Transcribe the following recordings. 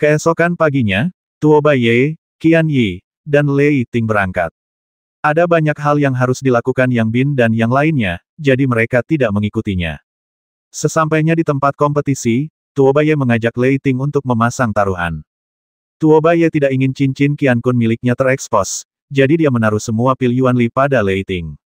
Keesokan paginya, Tuo Ye, Qian Yi, dan Lei Ting berangkat. Ada banyak hal yang harus dilakukan Yang Bin dan yang lainnya, jadi mereka tidak mengikutinya. Sesampainya di tempat kompetisi, Tuo Ye mengajak Lei Ting untuk memasang taruhan. Tuo Ye tidak ingin cincin Qian Kun miliknya terekspos, jadi dia menaruh semua pil Yuan Li pada Lei Ting.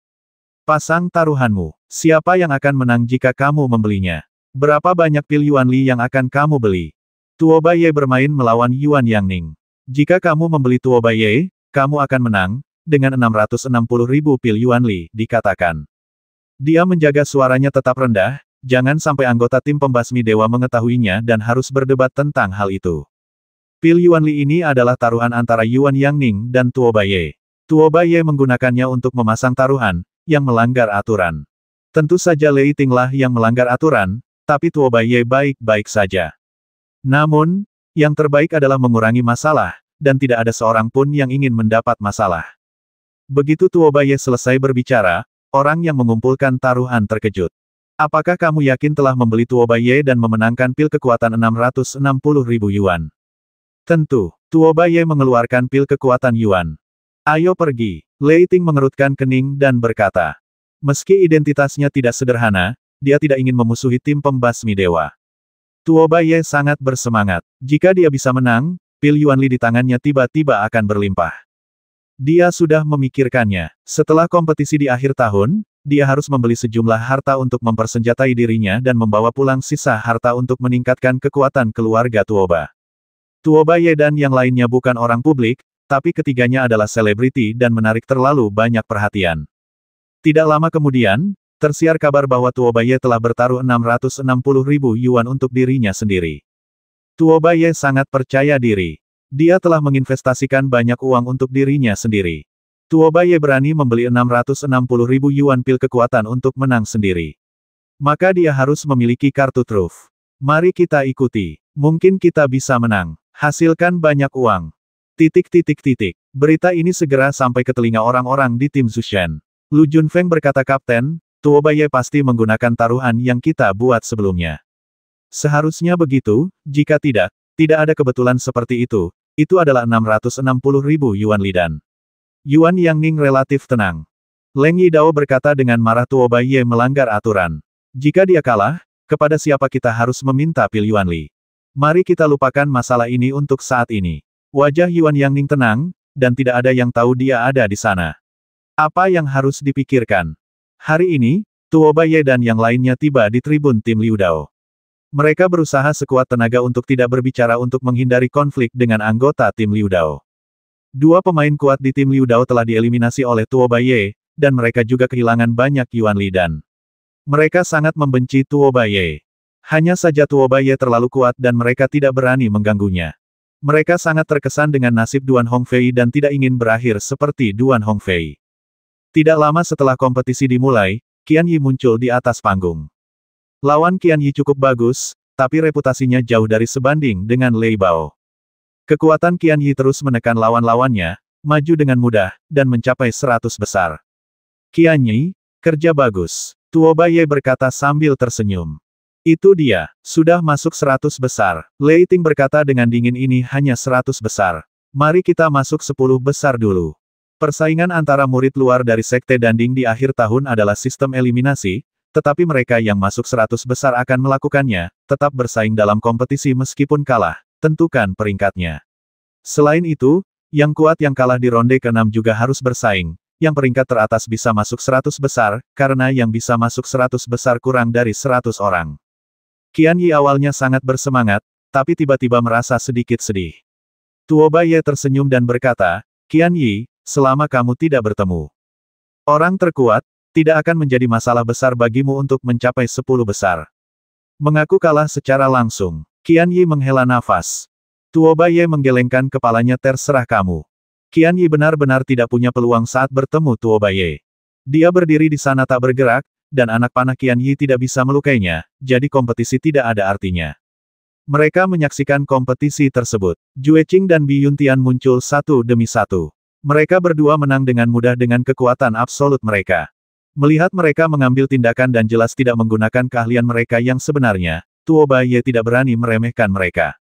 Pasang taruhanmu. Siapa yang akan menang jika kamu membelinya? Berapa banyak pil Yuan Li yang akan kamu beli? Tuoba Ye bermain melawan Yuan Yang Ning. Jika kamu membeli Tuoba Ye, kamu akan menang, dengan 660 ribu pil Yuan Li, dikatakan. Dia menjaga suaranya tetap rendah, jangan sampai anggota tim pembasmi dewa mengetahuinya dan harus berdebat tentang hal itu. Pil Yuan Li ini adalah taruhan antara Yuan Yang Ning dan Tuoba Ye. Tuoba Ye menggunakannya untuk memasang taruhan, yang melanggar aturan. Tentu saja Lei Tinglah yang melanggar aturan, tapi Tuoba Ye baik-baik saja. Namun, yang terbaik adalah mengurangi masalah, dan tidak ada seorang pun yang ingin mendapat masalah. Begitu Tuobaye selesai berbicara, orang yang mengumpulkan taruhan terkejut. Apakah kamu yakin telah membeli Tuobaye dan memenangkan pil kekuatan 660 ribu yuan? Tentu, Tuobaye mengeluarkan pil kekuatan yuan. Ayo pergi. Leiting mengerutkan kening dan berkata. Meski identitasnya tidak sederhana, dia tidak ingin memusuhi tim pembasmi dewa. Tuoba Ye sangat bersemangat. Jika dia bisa menang, pil Yuanli di tangannya tiba-tiba akan berlimpah. Dia sudah memikirkannya. Setelah kompetisi di akhir tahun, dia harus membeli sejumlah harta untuk mempersenjatai dirinya dan membawa pulang sisa harta untuk meningkatkan kekuatan keluarga Tuoba. Tuoba Ye dan yang lainnya bukan orang publik, tapi ketiganya adalah selebriti dan menarik terlalu banyak perhatian. Tidak lama kemudian, Tersiar kabar bahwa Tuo Tuobaye telah bertaruh 660 ribu yuan untuk dirinya sendiri. Tuo Tuobaye sangat percaya diri. Dia telah menginvestasikan banyak uang untuk dirinya sendiri. Tuo Tuobaye berani membeli 660 ribu yuan pil kekuatan untuk menang sendiri. Maka dia harus memiliki kartu truf. Mari kita ikuti. Mungkin kita bisa menang. Hasilkan banyak uang. Titik titik titik. Berita ini segera sampai ke telinga orang-orang di tim Zushen. Lu Junfeng berkata kapten, Tuobaye pasti menggunakan taruhan yang kita buat sebelumnya. Seharusnya begitu, jika tidak, tidak ada kebetulan seperti itu, itu adalah 660 ribu Yuan Lidan. Yuan Yang Ning relatif tenang. Leng Yidao berkata dengan marah Tuobaye melanggar aturan. Jika dia kalah, kepada siapa kita harus meminta pil Yuan Li? Mari kita lupakan masalah ini untuk saat ini. Wajah Yuan Yang Ning tenang, dan tidak ada yang tahu dia ada di sana. Apa yang harus dipikirkan? Hari ini, Tuo Baye dan yang lainnya tiba di tribun tim Liu Dao. Mereka berusaha sekuat tenaga untuk tidak berbicara untuk menghindari konflik dengan anggota tim Liu Dao. Dua pemain kuat di tim Liu Dao telah dieliminasi oleh Tuo Baye, dan mereka juga kehilangan banyak Yuan Li dan. Mereka sangat membenci Tuo Baye. Hanya saja Tuo Baye terlalu kuat dan mereka tidak berani mengganggunya. Mereka sangat terkesan dengan nasib Duan Hongfei dan tidak ingin berakhir seperti Duan Hongfei. Tidak lama setelah kompetisi dimulai, Qian Yi muncul di atas panggung. Lawan Qian Yi cukup bagus, tapi reputasinya jauh dari sebanding dengan Lei Bao. Kekuatan Qian Yi terus menekan lawan-lawannya, maju dengan mudah, dan mencapai seratus besar. Qian Yi, kerja bagus. Tuo Baye berkata sambil tersenyum. Itu dia, sudah masuk seratus besar. Lei Ting berkata dengan dingin ini hanya seratus besar. Mari kita masuk sepuluh besar dulu. Persaingan antara murid luar dari Sekte Danding di akhir tahun adalah sistem eliminasi, tetapi mereka yang masuk seratus besar akan melakukannya, tetap bersaing dalam kompetisi meskipun kalah, tentukan peringkatnya. Selain itu, yang kuat yang kalah di ronde ke-6 juga harus bersaing, yang peringkat teratas bisa masuk seratus besar, karena yang bisa masuk seratus besar kurang dari seratus orang. Qian Yi awalnya sangat bersemangat, tapi tiba-tiba merasa sedikit sedih. Tuo Baye tersenyum dan berkata, Qian Yi, selama kamu tidak bertemu. Orang terkuat, tidak akan menjadi masalah besar bagimu untuk mencapai sepuluh besar. Mengaku kalah secara langsung, Qian Yi menghela nafas. Tuoba Ye menggelengkan kepalanya terserah kamu. Qian Yi benar-benar tidak punya peluang saat bertemu Tuoba Ye. Dia berdiri di sana tak bergerak, dan anak panah Qian Yi tidak bisa melukainya, jadi kompetisi tidak ada artinya. Mereka menyaksikan kompetisi tersebut. Jue Qing dan Bi Yuntian muncul satu demi satu. Mereka berdua menang dengan mudah dengan kekuatan absolut mereka. Melihat mereka mengambil tindakan dan jelas tidak menggunakan keahlian mereka yang sebenarnya, Tuo Ye tidak berani meremehkan mereka.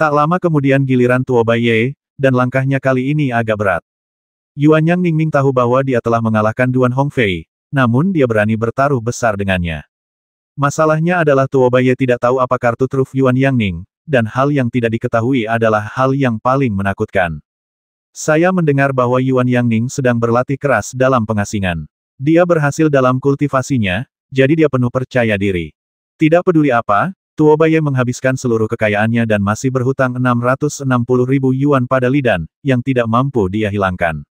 Tak lama kemudian giliran Tuo Ye, dan langkahnya kali ini agak berat. Yuan Yang Ningning tahu bahwa dia telah mengalahkan Duan Hongfei, namun dia berani bertaruh besar dengannya. Masalahnya adalah Tuo Ye tidak tahu apa kartu truf Yuan Yang Ning, dan hal yang tidak diketahui adalah hal yang paling menakutkan. Saya mendengar bahwa Yuan Yang Ning sedang berlatih keras dalam pengasingan. Dia berhasil dalam kultivasinya, jadi dia penuh percaya diri. Tidak peduli apa, Tuo Ye menghabiskan seluruh kekayaannya dan masih berhutang 660 ribu yuan pada Lidan, yang tidak mampu dia hilangkan.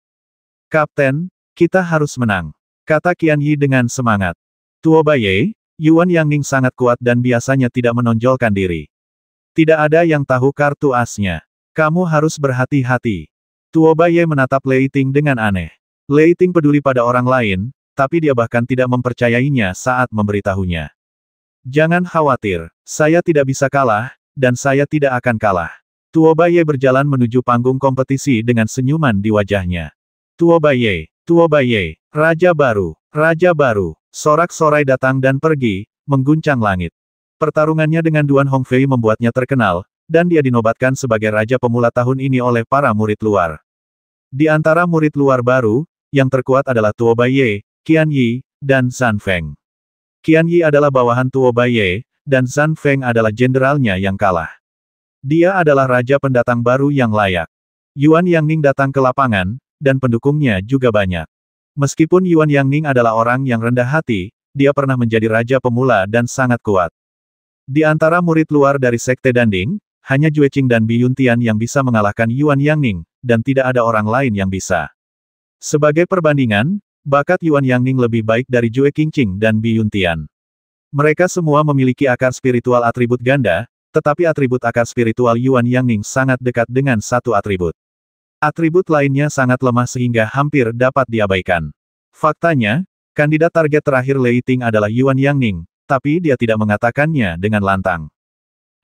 Kapten, kita harus menang. Kata Qian Yi dengan semangat. Tuo Ye, Yuan Yang Ning sangat kuat dan biasanya tidak menonjolkan diri. Tidak ada yang tahu kartu asnya. Kamu harus berhati-hati. Tuoba Ye menatap Lei Ting dengan aneh. Lei Ting peduli pada orang lain, tapi dia bahkan tidak mempercayainya saat memberitahunya. Jangan khawatir, saya tidak bisa kalah, dan saya tidak akan kalah. Baiye berjalan menuju panggung kompetisi dengan senyuman di wajahnya. Tuo Baiye, Raja Baru, Raja Baru, sorak-sorai datang dan pergi, mengguncang langit. Pertarungannya dengan Duan Hongfei membuatnya terkenal, dan dia dinobatkan sebagai Raja Pemula tahun ini oleh para murid luar. Di antara murid luar baru, yang terkuat adalah Tuo Baiye, Qian Yi, dan San Feng. Qian Yi adalah bawahan Tuo Baiye, dan San Feng adalah jenderalnya yang kalah. Dia adalah raja pendatang baru yang layak. Yuan Yang Ning datang ke lapangan, dan pendukungnya juga banyak. Meskipun Yuan Yang Ning adalah orang yang rendah hati, dia pernah menjadi raja pemula dan sangat kuat. Di antara murid luar dari Sekte Danding, hanya Jue Qing dan Bi Yuntian yang bisa mengalahkan Yuan Yang Ning, dan tidak ada orang lain yang bisa. Sebagai perbandingan, bakat Yuan Yangning lebih baik dari Jue Qingqing dan Bi Yuntian. Mereka semua memiliki akar spiritual atribut ganda, tetapi atribut akar spiritual Yuan Yangning sangat dekat dengan satu atribut. Atribut lainnya sangat lemah sehingga hampir dapat diabaikan. Faktanya, kandidat target terakhir Lei Ting adalah Yuan Yangning, tapi dia tidak mengatakannya dengan lantang.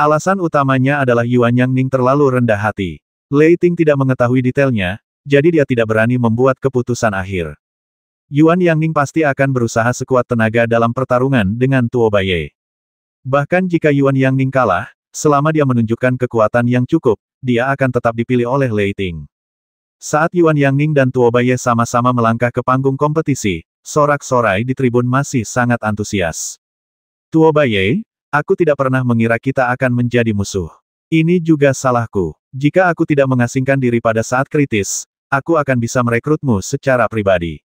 Alasan utamanya adalah Yuan Yangning terlalu rendah hati. Lei Ting tidak mengetahui detailnya, jadi dia tidak berani membuat keputusan akhir. Yuan Yangning pasti akan berusaha sekuat tenaga dalam pertarungan dengan Tuo Baye. Bahkan jika Yuan Yangning kalah, selama dia menunjukkan kekuatan yang cukup, dia akan tetap dipilih oleh Lei Ting. Saat Yuan Yangning dan Tuo Baye sama-sama melangkah ke panggung kompetisi, sorak-sorai di tribun masih sangat antusias. Tuo Baye, aku tidak pernah mengira kita akan menjadi musuh. Ini juga salahku. Jika aku tidak mengasingkan diri pada saat kritis, aku akan bisa merekrutmu secara pribadi.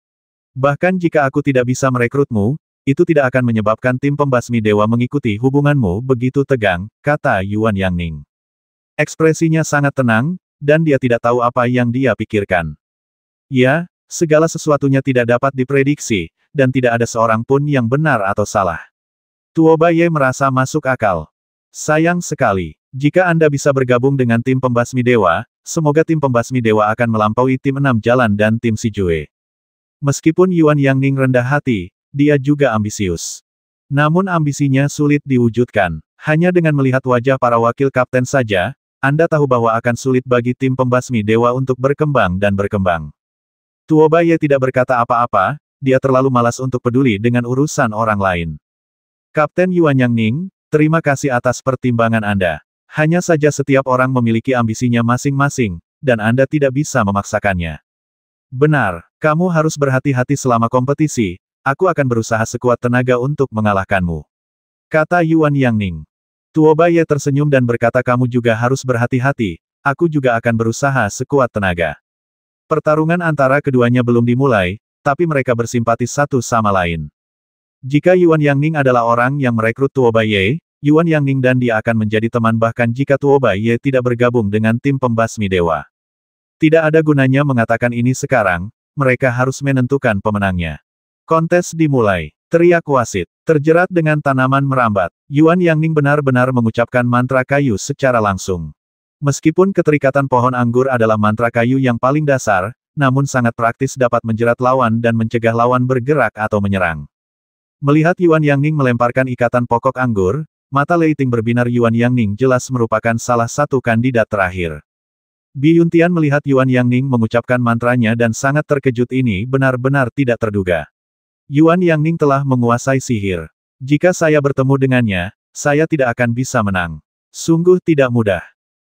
Bahkan jika aku tidak bisa merekrutmu, itu tidak akan menyebabkan tim pembasmi dewa mengikuti hubunganmu begitu tegang, kata Yuan Yang Ning. Ekspresinya sangat tenang, dan dia tidak tahu apa yang dia pikirkan. Ya, segala sesuatunya tidak dapat diprediksi, dan tidak ada seorang pun yang benar atau salah. Tuoba Ye merasa masuk akal. Sayang sekali. Jika Anda bisa bergabung dengan tim pembasmi dewa, semoga tim pembasmi dewa akan melampaui tim enam jalan dan tim si Jue. Meskipun Yuan Yang Ning rendah hati, dia juga ambisius. Namun ambisinya sulit diwujudkan. Hanya dengan melihat wajah para wakil kapten saja, Anda tahu bahwa akan sulit bagi tim pembasmi dewa untuk berkembang dan berkembang. Tuoba Ye tidak berkata apa-apa, dia terlalu malas untuk peduli dengan urusan orang lain. Kapten Yuan Yang Ning, terima kasih atas pertimbangan Anda. Hanya saja setiap orang memiliki ambisinya masing-masing, dan Anda tidak bisa memaksakannya. Benar, kamu harus berhati-hati selama kompetisi, aku akan berusaha sekuat tenaga untuk mengalahkanmu. Kata Yuan Yang Ning. Tuoba Ye tersenyum dan berkata kamu juga harus berhati-hati, aku juga akan berusaha sekuat tenaga. Pertarungan antara keduanya belum dimulai, tapi mereka bersimpati satu sama lain. Jika Yuan Yang Ning adalah orang yang merekrut Tuobaye, Ye, Yuan Yang Ning dan dia akan menjadi teman bahkan jika Tuo Ye tidak bergabung dengan tim pembasmi dewa. Tidak ada gunanya mengatakan ini sekarang, mereka harus menentukan pemenangnya. Kontes dimulai. Teriak wasit. Terjerat dengan tanaman merambat, Yuan Yang Ning benar-benar mengucapkan mantra kayu secara langsung. Meskipun keterikatan pohon anggur adalah mantra kayu yang paling dasar, namun sangat praktis dapat menjerat lawan dan mencegah lawan bergerak atau menyerang. Melihat Yuan Yang Ning melemparkan ikatan pokok anggur, Mata Leiting berbinar Yuan Yang Ning jelas merupakan salah satu kandidat terakhir. Bi Yuntian melihat Yuan Yang Ning mengucapkan mantranya dan sangat terkejut ini benar-benar tidak terduga. Yuan Yang Ning telah menguasai sihir. Jika saya bertemu dengannya, saya tidak akan bisa menang. Sungguh tidak mudah.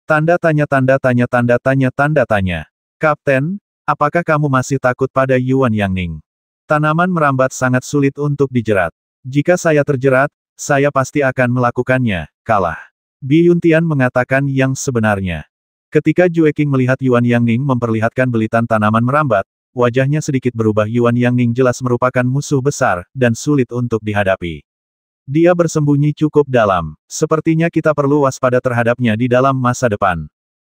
Tanda tanya tanda tanya tanda tanya tanda tanya. Kapten, apakah kamu masih takut pada Yuan Yang Ning? Tanaman merambat sangat sulit untuk dijerat. Jika saya terjerat, saya pasti akan melakukannya, kalah. Bi Yuntian mengatakan yang sebenarnya. Ketika Jue King melihat Yuan Yang Ning memperlihatkan belitan tanaman merambat, wajahnya sedikit berubah Yuan Yang Ning jelas merupakan musuh besar, dan sulit untuk dihadapi. Dia bersembunyi cukup dalam. Sepertinya kita perlu waspada terhadapnya di dalam masa depan.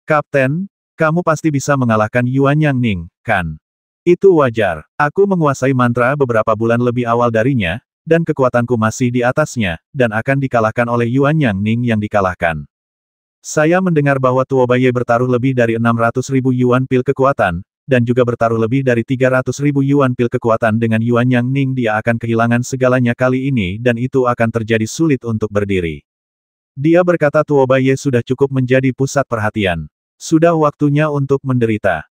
Kapten, kamu pasti bisa mengalahkan Yuan Yang Ning, kan? Itu wajar. Aku menguasai mantra beberapa bulan lebih awal darinya, dan kekuatanku masih di atasnya, dan akan dikalahkan oleh Yuan Yang Ning yang dikalahkan. Saya mendengar bahwa Tuo Baye bertaruh lebih dari 600 ribu Yuan pil kekuatan, dan juga bertaruh lebih dari 300 ribu Yuan pil kekuatan dengan Yuan Yang Ning dia akan kehilangan segalanya kali ini dan itu akan terjadi sulit untuk berdiri. Dia berkata Tuo Baye sudah cukup menjadi pusat perhatian. Sudah waktunya untuk menderita.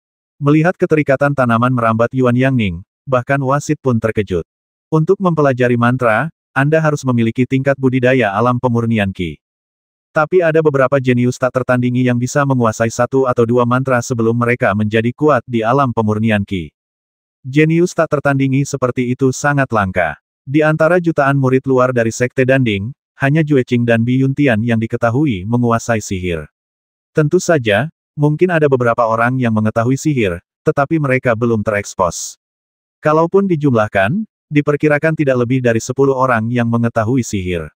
Melihat keterikatan tanaman merambat Yuan Yang Ning, bahkan wasit pun terkejut. Untuk mempelajari mantra, Anda harus memiliki tingkat budidaya alam pemurnian Ki. Tapi ada beberapa jenius tak tertandingi yang bisa menguasai satu atau dua mantra sebelum mereka menjadi kuat di alam pemurnian Ki. Jenius tak tertandingi seperti itu sangat langka. Di antara jutaan murid luar dari Sekte Danding, hanya Jueqing dan Bi Yuntian yang diketahui menguasai sihir. Tentu saja, mungkin ada beberapa orang yang mengetahui sihir, tetapi mereka belum terekspos. Kalaupun dijumlahkan, diperkirakan tidak lebih dari sepuluh orang yang mengetahui sihir.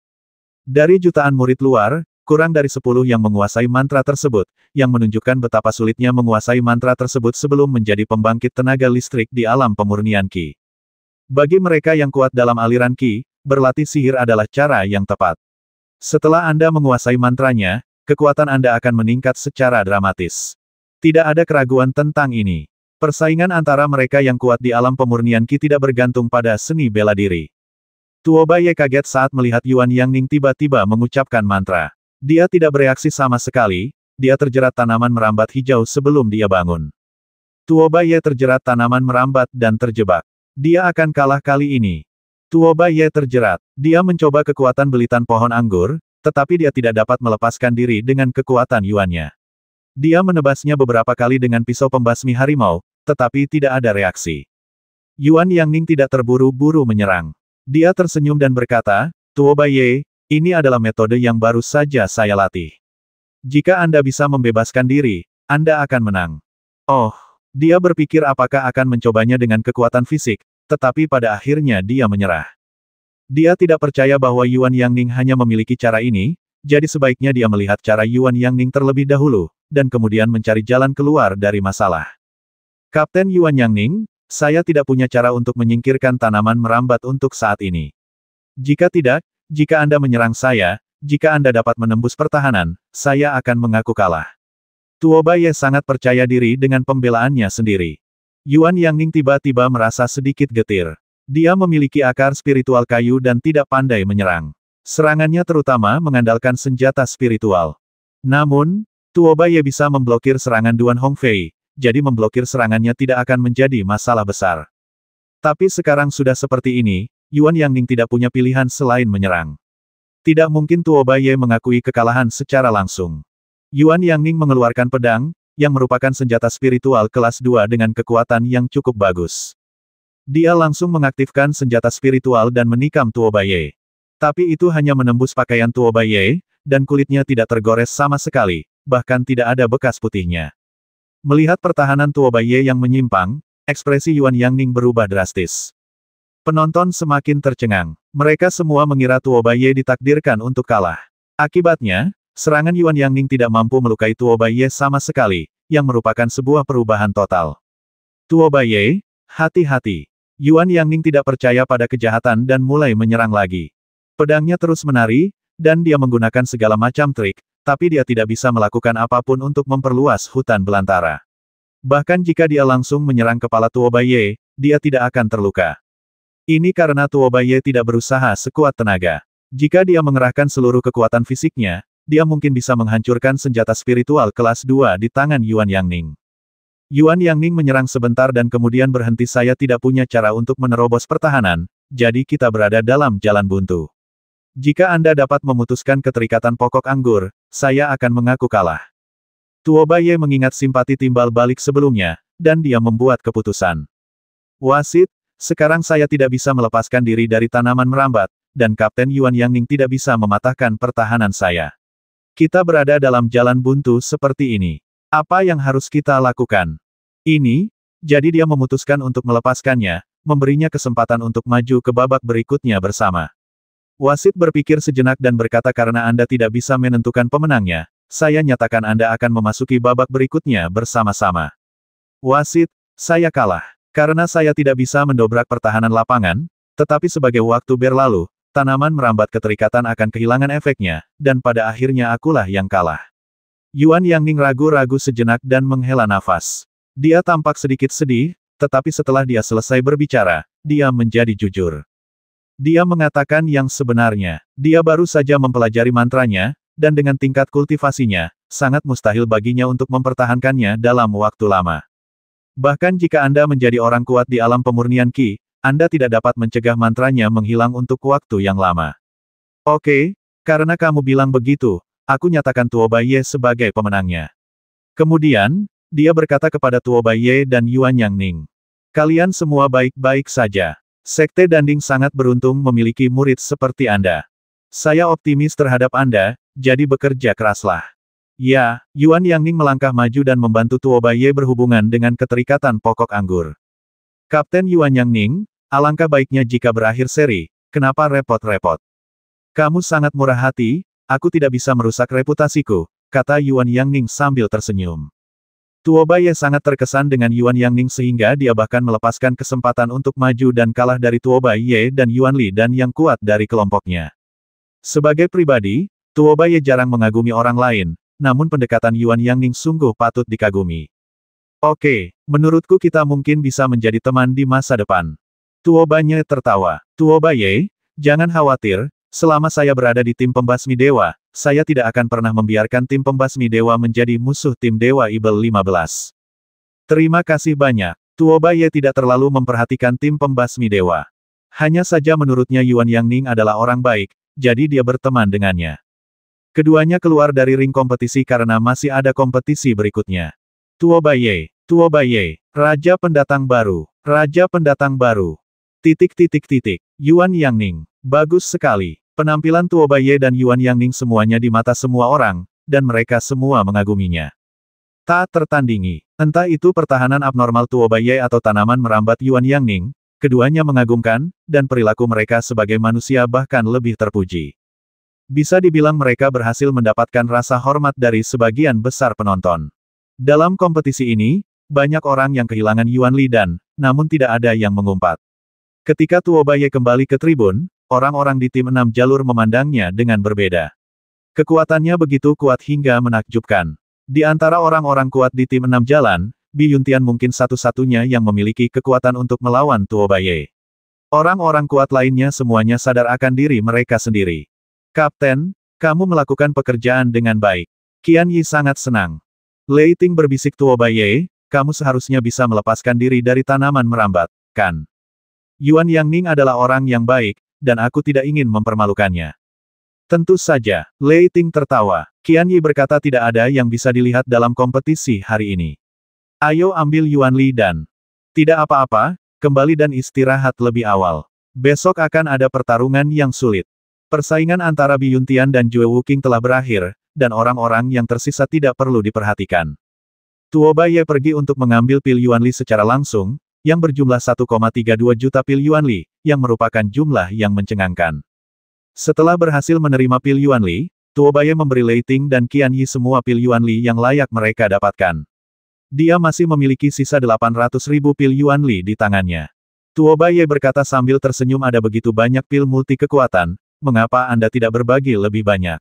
Dari jutaan murid luar, kurang dari sepuluh yang menguasai mantra tersebut, yang menunjukkan betapa sulitnya menguasai mantra tersebut sebelum menjadi pembangkit tenaga listrik di alam pemurnian Ki. Bagi mereka yang kuat dalam aliran Ki, berlatih sihir adalah cara yang tepat. Setelah Anda menguasai mantranya, kekuatan Anda akan meningkat secara dramatis. Tidak ada keraguan tentang ini. Persaingan antara mereka yang kuat di alam pemurnian Qi tidak bergantung pada seni bela diri. Tuo Baye kaget saat melihat Yuan Yang Ning tiba-tiba mengucapkan mantra. Dia tidak bereaksi sama sekali, dia terjerat tanaman merambat hijau sebelum dia bangun. Tuo Baye terjerat tanaman merambat dan terjebak. Dia akan kalah kali ini. Tuo Baye terjerat. Dia mencoba kekuatan belitan pohon anggur, tetapi dia tidak dapat melepaskan diri dengan kekuatan Yuannya. Dia menebasnya beberapa kali dengan pisau pembasmi harimau, tetapi tidak ada reaksi. Yuan Yang Ning tidak terburu-buru menyerang. Dia tersenyum dan berkata, Tuo Baiye, ini adalah metode yang baru saja saya latih. Jika Anda bisa membebaskan diri, Anda akan menang. Oh, dia berpikir apakah akan mencobanya dengan kekuatan fisik, tetapi pada akhirnya dia menyerah. Dia tidak percaya bahwa Yuan Yang Ning hanya memiliki cara ini, jadi sebaiknya dia melihat cara Yuan Yang Ning terlebih dahulu, dan kemudian mencari jalan keluar dari masalah. Kapten Yuan Yangning, saya tidak punya cara untuk menyingkirkan tanaman merambat untuk saat ini. Jika tidak, jika Anda menyerang saya, jika Anda dapat menembus pertahanan, saya akan mengaku kalah. Tuoba Ye sangat percaya diri dengan pembelaannya sendiri. Yuan Yangning tiba-tiba merasa sedikit getir. Dia memiliki akar spiritual kayu dan tidak pandai menyerang. Serangannya terutama mengandalkan senjata spiritual. Namun, Tuoba Ye bisa memblokir serangan Duan Hongfei, jadi memblokir serangannya tidak akan menjadi masalah besar. Tapi sekarang sudah seperti ini, Yuan Yang Ning tidak punya pilihan selain menyerang. Tidak mungkin Tuo Baiye mengakui kekalahan secara langsung. Yuan Yang Ning mengeluarkan pedang, yang merupakan senjata spiritual kelas 2 dengan kekuatan yang cukup bagus. Dia langsung mengaktifkan senjata spiritual dan menikam Tuo Baiye. Tapi itu hanya menembus pakaian Tuo Baiye, dan kulitnya tidak tergores sama sekali, bahkan tidak ada bekas putihnya. Melihat pertahanan Tuo Ye yang menyimpang, ekspresi Yuan Yangning berubah drastis. Penonton semakin tercengang. Mereka semua mengira Tuo Ye ditakdirkan untuk kalah. Akibatnya, serangan Yuan Yangning tidak mampu melukai Tuo Ye sama sekali, yang merupakan sebuah perubahan total. Ye, hati-hati. Yuan Yangning tidak percaya pada kejahatan dan mulai menyerang lagi. Pedangnya terus menari, dan dia menggunakan segala macam trik, tapi dia tidak bisa melakukan apapun untuk memperluas hutan belantara. Bahkan jika dia langsung menyerang kepala Tuobaye, dia tidak akan terluka. Ini karena Tuobaye tidak berusaha sekuat tenaga. Jika dia mengerahkan seluruh kekuatan fisiknya, dia mungkin bisa menghancurkan senjata spiritual kelas 2 di tangan Yuan Yangning. Yuan Yangning menyerang sebentar dan kemudian berhenti saya tidak punya cara untuk menerobos pertahanan, jadi kita berada dalam jalan buntu. Jika Anda dapat memutuskan keterikatan pokok anggur, saya akan mengaku kalah. Tuobaye mengingat simpati timbal balik sebelumnya, dan dia membuat keputusan. Wasit, sekarang saya tidak bisa melepaskan diri dari tanaman merambat, dan Kapten Yuan Yangning tidak bisa mematahkan pertahanan saya. Kita berada dalam jalan buntu seperti ini. Apa yang harus kita lakukan? Ini, jadi dia memutuskan untuk melepaskannya, memberinya kesempatan untuk maju ke babak berikutnya bersama. Wasit berpikir sejenak dan berkata karena Anda tidak bisa menentukan pemenangnya, saya nyatakan Anda akan memasuki babak berikutnya bersama-sama. Wasit, saya kalah. Karena saya tidak bisa mendobrak pertahanan lapangan, tetapi sebagai waktu berlalu, tanaman merambat keterikatan akan kehilangan efeknya, dan pada akhirnya akulah yang kalah. Yuan Yang Ning ragu-ragu sejenak dan menghela nafas. Dia tampak sedikit sedih, tetapi setelah dia selesai berbicara, dia menjadi jujur. Dia mengatakan yang sebenarnya. Dia baru saja mempelajari mantranya, dan dengan tingkat kultivasinya, sangat mustahil baginya untuk mempertahankannya dalam waktu lama. Bahkan jika Anda menjadi orang kuat di alam pemurnian Ki, Anda tidak dapat mencegah mantranya menghilang untuk waktu yang lama. Oke, karena kamu bilang begitu, aku nyatakan Tuo Baiye sebagai pemenangnya. Kemudian, dia berkata kepada Tuo Baiye dan Yuan Yang Ning. Kalian semua baik-baik saja. Sekte Danding sangat beruntung memiliki murid seperti Anda. Saya optimis terhadap Anda, jadi bekerja keraslah. Ya, Yuan Yangning melangkah maju dan membantu Tuoba Ye berhubungan dengan keterikatan pokok anggur. Kapten Yuan Yangning, alangkah baiknya jika berakhir seri, kenapa repot-repot? Kamu sangat murah hati, aku tidak bisa merusak reputasiku, kata Yuan Yangning sambil tersenyum. Tuo Baye sangat terkesan dengan Yuan Yang Ning sehingga dia bahkan melepaskan kesempatan untuk maju dan kalah dari Tuo Baye dan Yuan Li dan yang kuat dari kelompoknya. Sebagai pribadi, Tuo Baye jarang mengagumi orang lain, namun pendekatan Yuan Yang Ning sungguh patut dikagumi. Oke, menurutku kita mungkin bisa menjadi teman di masa depan. Tuo Baiye tertawa. Tuo Baye, jangan khawatir, Selama saya berada di tim pembasmi dewa, saya tidak akan pernah membiarkan tim pembasmi dewa menjadi musuh tim dewa Ibel 15. Terima kasih banyak. Tuobaye tidak terlalu memperhatikan tim pembasmi dewa. Hanya saja menurutnya Yuan Yang Ning adalah orang baik, jadi dia berteman dengannya. Keduanya keluar dari ring kompetisi karena masih ada kompetisi berikutnya. Tuobaye, Tuobaye, Raja Pendatang Baru, Raja Pendatang Baru. Titik titik titik, Yuan Yang Ning, bagus sekali. Penampilan Tuobaye dan Yuan Yangning semuanya di mata semua orang, dan mereka semua mengaguminya. Tak tertandingi. Entah itu pertahanan abnormal Tuobaye atau tanaman merambat Yuan Yangning, keduanya mengagumkan, dan perilaku mereka sebagai manusia bahkan lebih terpuji. Bisa dibilang mereka berhasil mendapatkan rasa hormat dari sebagian besar penonton. Dalam kompetisi ini, banyak orang yang kehilangan Yuan Li dan, namun tidak ada yang mengumpat. Ketika Tuobaye kembali ke tribun, orang-orang di tim enam jalur memandangnya dengan berbeda. Kekuatannya begitu kuat hingga menakjubkan. Di antara orang-orang kuat di tim enam jalan, Bi Yuntian mungkin satu-satunya yang memiliki kekuatan untuk melawan Tuo Baye. Orang-orang kuat lainnya semuanya sadar akan diri mereka sendiri. Kapten, kamu melakukan pekerjaan dengan baik. Qian Yi sangat senang. Lei Ting berbisik Baye, kamu seharusnya bisa melepaskan diri dari tanaman merambat, kan? Yuan Yang Ning adalah orang yang baik, dan aku tidak ingin mempermalukannya. Tentu saja, Lei Ting tertawa. Qian Yi berkata tidak ada yang bisa dilihat dalam kompetisi hari ini. Ayo ambil Yuan Li dan... Tidak apa-apa, kembali dan istirahat lebih awal. Besok akan ada pertarungan yang sulit. Persaingan antara Bi Yuntian dan Jue Wuking telah berakhir, dan orang-orang yang tersisa tidak perlu diperhatikan. Tuoba Ye pergi untuk mengambil pil Yuan Li secara langsung, yang berjumlah 1,32 juta pil Yuan Li, yang merupakan jumlah yang mencengangkan. Setelah berhasil menerima pil Yuan Li, Tuo Tuobaye memberi Lei Ting dan Qian Yi semua pil Yuan Li yang layak mereka dapatkan. Dia masih memiliki sisa 800 ribu pil Yuan Li di tangannya. Tuo Tuobaye berkata sambil tersenyum ada begitu banyak pil multi kekuatan, mengapa Anda tidak berbagi lebih banyak?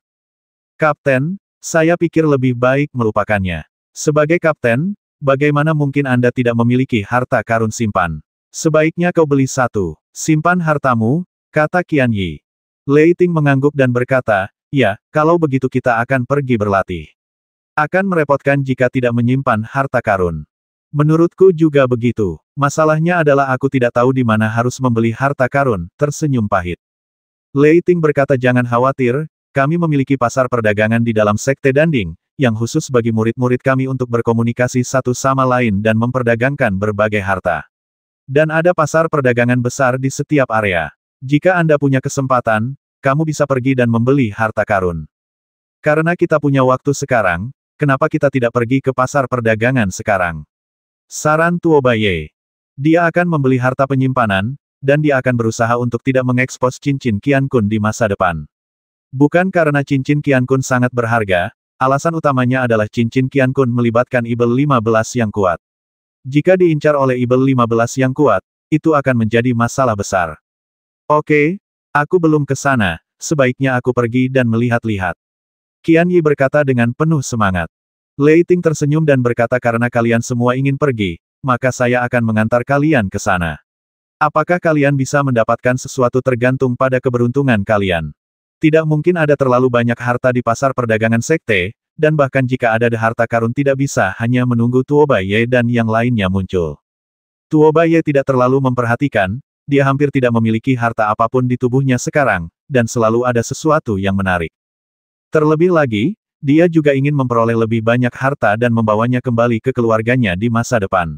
Kapten, saya pikir lebih baik melupakannya. Sebagai kapten, Bagaimana mungkin Anda tidak memiliki harta karun simpan? Sebaiknya kau beli satu. Simpan hartamu, kata Qian Yi. Lei Ting mengangguk dan berkata, ya, kalau begitu kita akan pergi berlatih. Akan merepotkan jika tidak menyimpan harta karun. Menurutku juga begitu. Masalahnya adalah aku tidak tahu di mana harus membeli harta karun, tersenyum pahit. Lei Ting berkata jangan khawatir, kami memiliki pasar perdagangan di dalam sekte Danding, yang khusus bagi murid-murid kami untuk berkomunikasi satu sama lain dan memperdagangkan berbagai harta. Dan ada pasar perdagangan besar di setiap area. Jika Anda punya kesempatan, kamu bisa pergi dan membeli harta karun. Karena kita punya waktu sekarang, kenapa kita tidak pergi ke pasar perdagangan sekarang? Saran Tuobaye. Dia akan membeli harta penyimpanan, dan dia akan berusaha untuk tidak mengekspos cincin Kian Kun di masa depan. Bukan karena cincin Kian Kun sangat berharga, Alasan utamanya adalah cincin Qian Kun melibatkan Ibel 15 yang kuat. Jika diincar oleh Ibel 15 yang kuat, itu akan menjadi masalah besar. Oke, aku belum ke sana, sebaiknya aku pergi dan melihat-lihat. Qian Yi berkata dengan penuh semangat. Lei Ting tersenyum dan berkata karena kalian semua ingin pergi, maka saya akan mengantar kalian ke sana. Apakah kalian bisa mendapatkan sesuatu tergantung pada keberuntungan kalian? Tidak mungkin ada terlalu banyak harta di pasar perdagangan sekte, dan bahkan jika ada harta karun tidak bisa hanya menunggu Tuobaye dan yang lainnya muncul. Tuobaye tidak terlalu memperhatikan, dia hampir tidak memiliki harta apapun di tubuhnya sekarang, dan selalu ada sesuatu yang menarik. Terlebih lagi, dia juga ingin memperoleh lebih banyak harta dan membawanya kembali ke keluarganya di masa depan.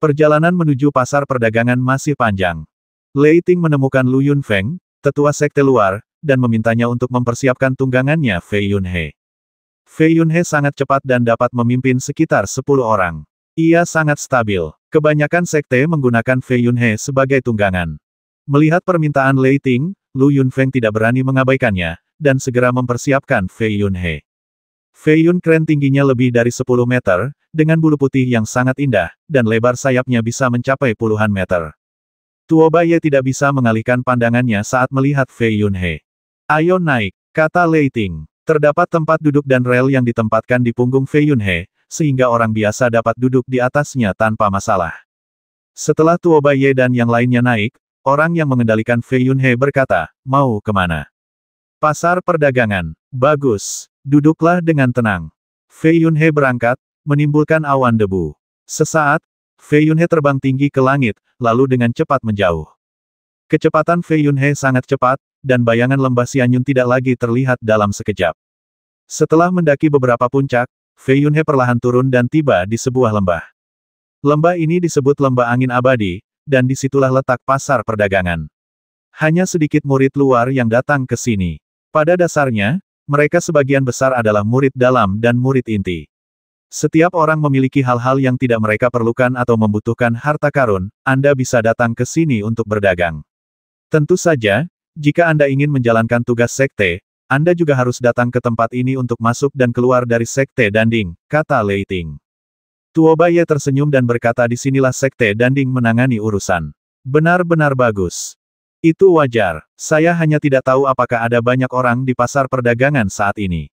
Perjalanan menuju pasar perdagangan masih panjang. Lei Ting menemukan Lu Yunfeng, tetua sekte luar, dan memintanya untuk mempersiapkan tunggangannya Fei Yunhe. Fei Yunhe sangat cepat dan dapat memimpin sekitar 10 orang. Ia sangat stabil. Kebanyakan sekte menggunakan Fei Yunhe sebagai tunggangan. Melihat permintaan Lei Ting, Lu Yunfeng tidak berani mengabaikannya, dan segera mempersiapkan Fei Yunhe. Fei Yun keren tingginya lebih dari 10 meter, dengan bulu putih yang sangat indah, dan lebar sayapnya bisa mencapai puluhan meter. Tuo Baye tidak bisa mengalihkan pandangannya saat melihat Fei Yunhe. Ayo naik, kata Ting. Terdapat tempat duduk dan rel yang ditempatkan di punggung Fei Yunhe, sehingga orang biasa dapat duduk di atasnya tanpa masalah. Setelah Tuo Ye dan yang lainnya naik, orang yang mengendalikan Fei Yunhe berkata, mau kemana? Pasar perdagangan, bagus, duduklah dengan tenang. Fei Yunhe berangkat, menimbulkan awan debu. Sesaat, Fei Yunhe terbang tinggi ke langit, lalu dengan cepat menjauh. Kecepatan Fei Yunhe sangat cepat, dan bayangan lembah Sianyun tidak lagi terlihat dalam sekejap. Setelah mendaki beberapa puncak, Fei Yunhe perlahan turun dan tiba di sebuah lembah. Lembah ini disebut lembah angin abadi, dan disitulah letak pasar perdagangan. Hanya sedikit murid luar yang datang ke sini. Pada dasarnya, mereka sebagian besar adalah murid dalam dan murid inti. Setiap orang memiliki hal-hal yang tidak mereka perlukan atau membutuhkan harta karun, Anda bisa datang ke sini untuk berdagang. Tentu saja, jika Anda ingin menjalankan tugas sekte, Anda juga harus datang ke tempat ini untuk masuk dan keluar dari sekte Danding, kata Lei Leiting. Baye tersenyum dan berkata disinilah sekte Danding menangani urusan. Benar-benar bagus. Itu wajar, saya hanya tidak tahu apakah ada banyak orang di pasar perdagangan saat ini.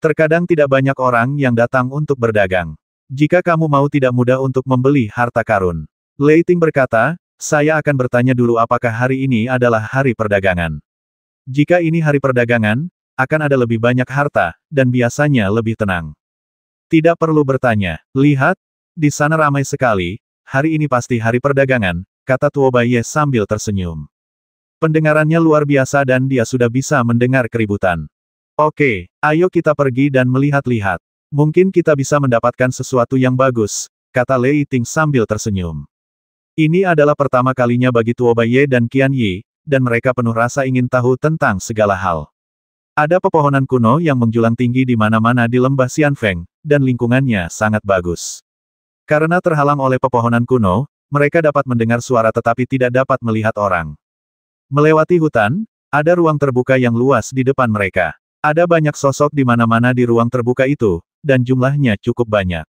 Terkadang tidak banyak orang yang datang untuk berdagang. Jika kamu mau tidak mudah untuk membeli harta karun. Lei Ting berkata, saya akan bertanya dulu apakah hari ini adalah hari perdagangan. Jika ini hari perdagangan, akan ada lebih banyak harta, dan biasanya lebih tenang. Tidak perlu bertanya, lihat, di sana ramai sekali, hari ini pasti hari perdagangan, kata Tuobaye sambil tersenyum. Pendengarannya luar biasa dan dia sudah bisa mendengar keributan. Oke, ayo kita pergi dan melihat-lihat. Mungkin kita bisa mendapatkan sesuatu yang bagus, kata Lei Ting sambil tersenyum. Ini adalah pertama kalinya bagi Tuoba Ye dan Qian Yi, dan mereka penuh rasa ingin tahu tentang segala hal. Ada pepohonan kuno yang menjulang tinggi di mana-mana di lembah Xianfeng, dan lingkungannya sangat bagus. Karena terhalang oleh pepohonan kuno, mereka dapat mendengar suara tetapi tidak dapat melihat orang. Melewati hutan, ada ruang terbuka yang luas di depan mereka. Ada banyak sosok di mana-mana di ruang terbuka itu, dan jumlahnya cukup banyak.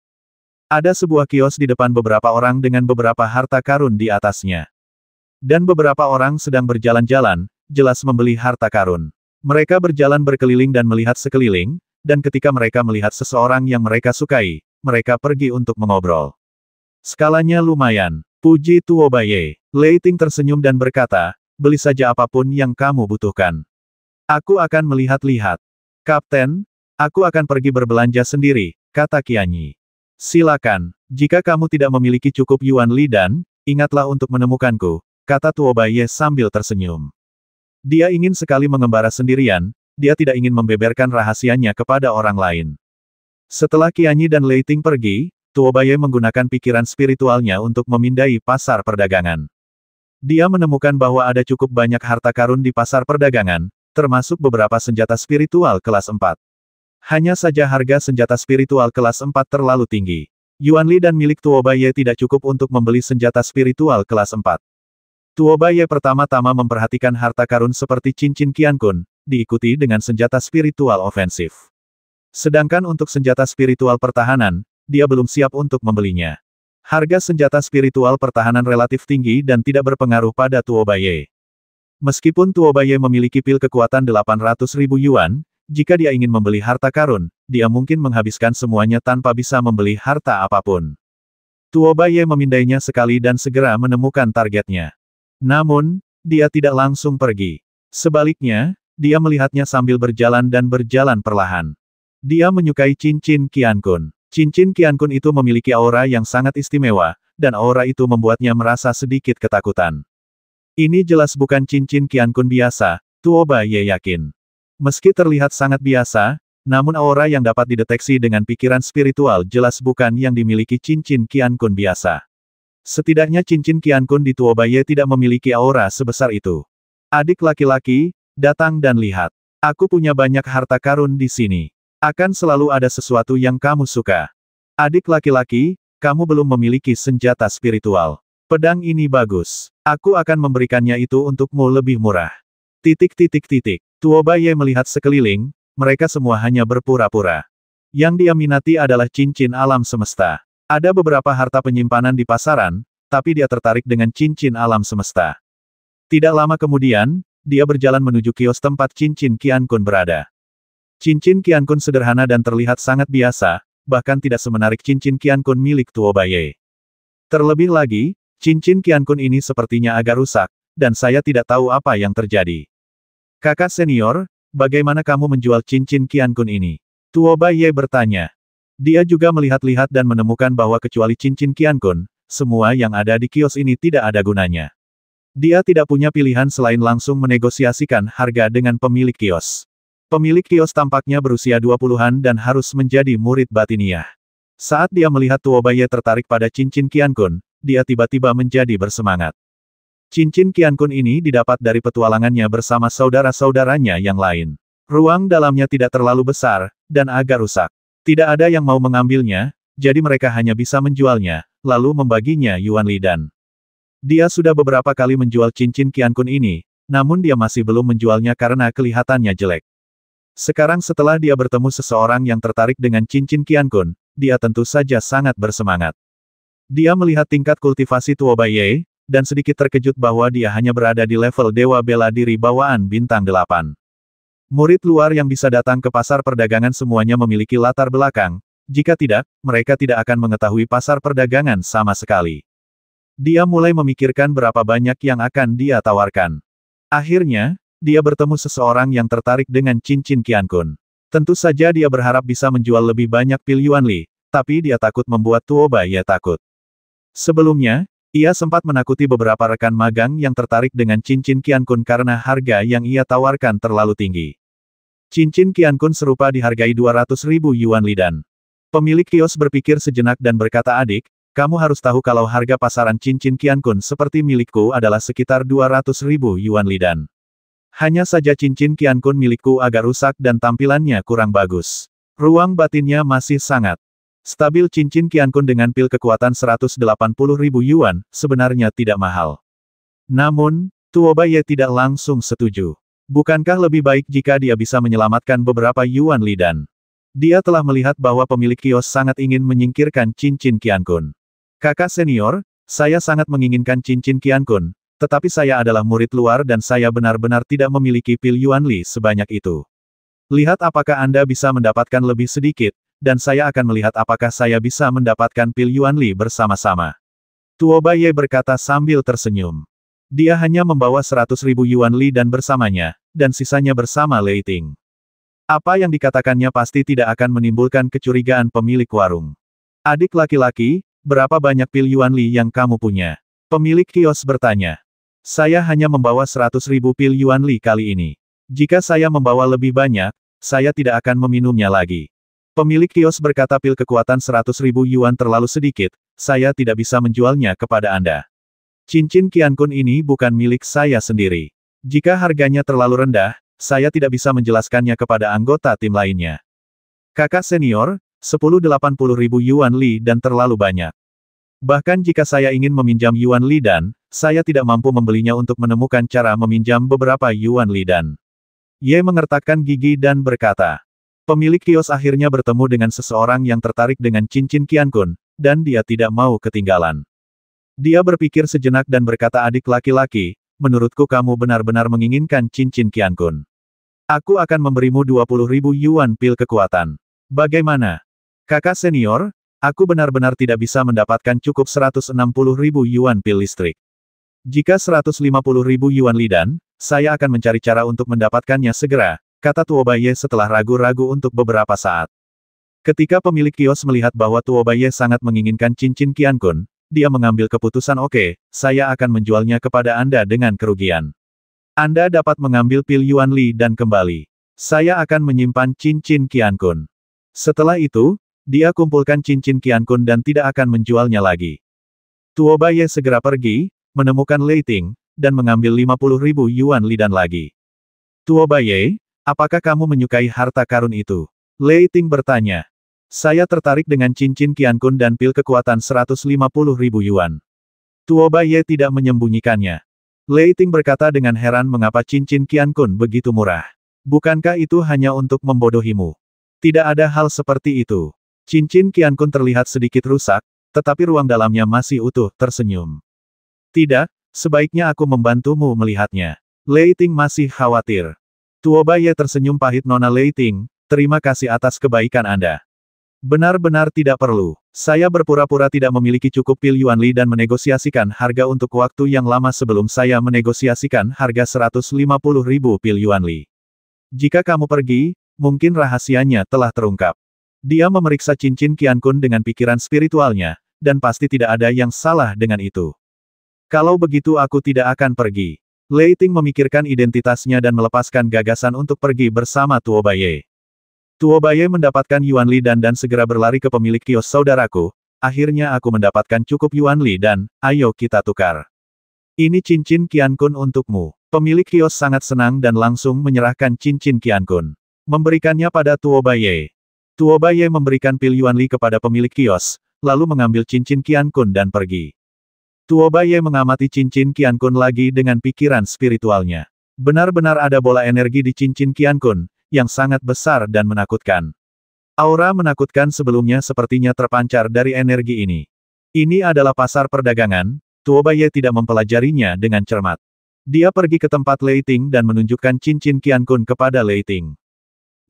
Ada sebuah kios di depan beberapa orang dengan beberapa harta karun di atasnya. Dan beberapa orang sedang berjalan-jalan, jelas membeli harta karun. Mereka berjalan berkeliling dan melihat sekeliling, dan ketika mereka melihat seseorang yang mereka sukai, mereka pergi untuk mengobrol. Skalanya lumayan. Puji Tuobaye. Leiting tersenyum dan berkata, beli saja apapun yang kamu butuhkan. Aku akan melihat-lihat. Kapten, aku akan pergi berbelanja sendiri, kata Kianyi. Silakan, jika kamu tidak memiliki cukup Yuan Li dan, ingatlah untuk menemukanku, kata Tuo Baiye sambil tersenyum. Dia ingin sekali mengembara sendirian, dia tidak ingin membeberkan rahasianya kepada orang lain. Setelah Kianyi dan Lei Ting pergi, Tuobaye menggunakan pikiran spiritualnya untuk memindai pasar perdagangan. Dia menemukan bahwa ada cukup banyak harta karun di pasar perdagangan, termasuk beberapa senjata spiritual kelas 4. Hanya saja harga senjata spiritual kelas 4 terlalu tinggi. Yuan Li dan milik Tuo Ye tidak cukup untuk membeli senjata spiritual kelas 4. Tuo Ye pertama-tama memperhatikan harta karun seperti cincin Qiankun, diikuti dengan senjata spiritual ofensif. Sedangkan untuk senjata spiritual pertahanan, dia belum siap untuk membelinya. Harga senjata spiritual pertahanan relatif tinggi dan tidak berpengaruh pada Tuo Ye. Meskipun Tuo Tuobaye memiliki pil kekuatan 800 ribu yuan, jika dia ingin membeli harta karun, dia mungkin menghabiskan semuanya tanpa bisa membeli harta apapun. Tuoba Ye memindainya sekali dan segera menemukan targetnya. Namun, dia tidak langsung pergi. Sebaliknya, dia melihatnya sambil berjalan dan berjalan perlahan. Dia menyukai cincin Qiankun. Cincin Qiankun itu memiliki aura yang sangat istimewa, dan aura itu membuatnya merasa sedikit ketakutan. Ini jelas bukan cincin Qiankun biasa, Tuoba Ye yakin. Meski terlihat sangat biasa, namun aura yang dapat dideteksi dengan pikiran spiritual jelas bukan yang dimiliki cincin Qian Kun biasa. Setidaknya cincin Qian Kun di Tuobaye tidak memiliki aura sebesar itu. Adik laki-laki, datang dan lihat. Aku punya banyak harta karun di sini. Akan selalu ada sesuatu yang kamu suka. Adik laki-laki, kamu belum memiliki senjata spiritual. Pedang ini bagus. Aku akan memberikannya itu untukmu lebih murah. Titik titik titik. Tuo Baye melihat sekeliling, mereka semua hanya berpura-pura. Yang dia minati adalah cincin alam semesta. Ada beberapa harta penyimpanan di pasaran, tapi dia tertarik dengan cincin alam semesta. Tidak lama kemudian, dia berjalan menuju kios tempat cincin Kun berada. Cincin Kun sederhana dan terlihat sangat biasa, bahkan tidak semenarik cincin Kun milik Tuo Baye. Terlebih lagi, cincin Kun ini sepertinya agak rusak, dan saya tidak tahu apa yang terjadi. Kakak senior, bagaimana kamu menjual cincin Qian Kun ini? Tuoba Ye bertanya. Dia juga melihat-lihat dan menemukan bahwa kecuali cincin Qian Kun, semua yang ada di kios ini tidak ada gunanya. Dia tidak punya pilihan selain langsung menegosiasikan harga dengan pemilik kios. Pemilik kios tampaknya berusia 20-an dan harus menjadi murid Batiniah. Saat dia melihat Tuo Ye tertarik pada cincin Qian Kun, dia tiba-tiba menjadi bersemangat. Cincin Kiankun ini didapat dari petualangannya bersama saudara-saudaranya yang lain. Ruang dalamnya tidak terlalu besar, dan agak rusak. Tidak ada yang mau mengambilnya, jadi mereka hanya bisa menjualnya, lalu membaginya Yuan dan Dia sudah beberapa kali menjual cincin Kiankun ini, namun dia masih belum menjualnya karena kelihatannya jelek. Sekarang setelah dia bertemu seseorang yang tertarik dengan cincin Kiankun, dia tentu saja sangat bersemangat. Dia melihat tingkat kultivasi Tuobaye, dan sedikit terkejut bahwa dia hanya berada di level dewa bela diri bawaan bintang delapan. Murid luar yang bisa datang ke pasar perdagangan semuanya memiliki latar belakang, jika tidak, mereka tidak akan mengetahui pasar perdagangan sama sekali. Dia mulai memikirkan berapa banyak yang akan dia tawarkan. Akhirnya, dia bertemu seseorang yang tertarik dengan cincin Qiankun. Tentu saja dia berharap bisa menjual lebih banyak pil Yuan Li, tapi dia takut membuat Tuoba ya takut. Sebelumnya, ia sempat menakuti beberapa rekan magang yang tertarik dengan cincin Kiankun karena harga yang ia tawarkan terlalu tinggi. Cincin Kiankun serupa dihargai 200 ribu yuan lidan. Pemilik kios berpikir sejenak dan berkata adik, kamu harus tahu kalau harga pasaran cincin Kiankun seperti milikku adalah sekitar 200 ribu yuan lidan. Hanya saja cincin Kiankun milikku agak rusak dan tampilannya kurang bagus. Ruang batinnya masih sangat Stabil cincin Qiankun dengan pil kekuatan 180 ribu yuan, sebenarnya tidak mahal. Namun, Tuoba tidak langsung setuju. Bukankah lebih baik jika dia bisa menyelamatkan beberapa Yuan Lidan? Dia telah melihat bahwa pemilik kios sangat ingin menyingkirkan cincin Qiankun. Kakak senior, saya sangat menginginkan cincin Qiankun, tetapi saya adalah murid luar dan saya benar-benar tidak memiliki pil Yuan Li sebanyak itu. Lihat apakah Anda bisa mendapatkan lebih sedikit, dan saya akan melihat apakah saya bisa mendapatkan pil Yuan Li bersama-sama. Tuo Ye berkata sambil tersenyum. Dia hanya membawa seratus ribu Yuan Li dan bersamanya, dan sisanya bersama Lei Ting. Apa yang dikatakannya pasti tidak akan menimbulkan kecurigaan pemilik warung. Adik laki-laki, berapa banyak pil Yuan Li yang kamu punya? Pemilik kios bertanya. Saya hanya membawa seratus ribu pil Yuan Li kali ini. Jika saya membawa lebih banyak, saya tidak akan meminumnya lagi. Pemilik kios berkata pil kekuatan 100 ribu yuan terlalu sedikit, saya tidak bisa menjualnya kepada Anda. Cincin Qiankun ini bukan milik saya sendiri. Jika harganya terlalu rendah, saya tidak bisa menjelaskannya kepada anggota tim lainnya. Kakak senior, 1080 ribu yuan li dan terlalu banyak. Bahkan jika saya ingin meminjam yuan li dan, saya tidak mampu membelinya untuk menemukan cara meminjam beberapa yuan li dan. Ye mengertakkan gigi dan berkata, Pemilik kios akhirnya bertemu dengan seseorang yang tertarik dengan cincin Qiankun, dan dia tidak mau ketinggalan. Dia berpikir sejenak dan berkata adik laki-laki, menurutku kamu benar-benar menginginkan cincin Qiankun. Aku akan memberimu 20 ribu yuan pil kekuatan. Bagaimana? Kakak senior, aku benar-benar tidak bisa mendapatkan cukup 160 ribu yuan pil listrik. Jika 150 ribu yuan lidan, saya akan mencari cara untuk mendapatkannya segera, kata Tuobaye setelah ragu-ragu untuk beberapa saat. Ketika pemilik kios melihat bahwa Tuobaye sangat menginginkan cincin Qiankun, dia mengambil keputusan oke, okay, saya akan menjualnya kepada Anda dengan kerugian. Anda dapat mengambil pil Yuan Li dan kembali. Saya akan menyimpan cincin Qiankun. Setelah itu, dia kumpulkan cincin Qiankun dan tidak akan menjualnya lagi. Tuobaye segera pergi, menemukan Leiting, dan mengambil 50 ribu Yuan dan lagi. Tuobaye, Apakah kamu menyukai harta karun itu? Lei Ting bertanya. Saya tertarik dengan cincin Kun dan pil kekuatan 150 ribu yuan. Tuoba Ye tidak menyembunyikannya. Lei Ting berkata dengan heran mengapa cincin Kun begitu murah. Bukankah itu hanya untuk membodohimu? Tidak ada hal seperti itu. Cincin Kun terlihat sedikit rusak, tetapi ruang dalamnya masih utuh, tersenyum. Tidak, sebaiknya aku membantumu melihatnya. Lei Ting masih khawatir. Tuobaye tersenyum pahit Nona Leiting, terima kasih atas kebaikan Anda. Benar-benar tidak perlu. Saya berpura-pura tidak memiliki cukup pil Yuan Li dan menegosiasikan harga untuk waktu yang lama sebelum saya menegosiasikan harga 150 ribu pil Yuan Li. Jika kamu pergi, mungkin rahasianya telah terungkap. Dia memeriksa cincin Qian Kun dengan pikiran spiritualnya, dan pasti tidak ada yang salah dengan itu. Kalau begitu aku tidak akan pergi. Lei Ting memikirkan identitasnya dan melepaskan gagasan untuk pergi bersama Tuo Baye. Tuo Baye mendapatkan Yuan Li dan dan segera berlari ke pemilik kios saudaraku, akhirnya aku mendapatkan cukup Yuan Li dan, ayo kita tukar. Ini cincin Qian Kun untukmu. Pemilik kios sangat senang dan langsung menyerahkan cincin Qian Kun. Memberikannya pada Tuo Baye. Tuo Baye memberikan pil Yuan Li kepada pemilik kios, lalu mengambil cincin Qian Kun dan pergi. Tuobaye mengamati cincin Qian Kun lagi dengan pikiran spiritualnya. Benar-benar ada bola energi di cincin Qian Kun yang sangat besar dan menakutkan. Aura menakutkan sebelumnya sepertinya terpancar dari energi ini. Ini adalah pasar perdagangan, Tuobaye tidak mempelajarinya dengan cermat. Dia pergi ke tempat Leiting dan menunjukkan cincin Qian Kun kepada Leiting.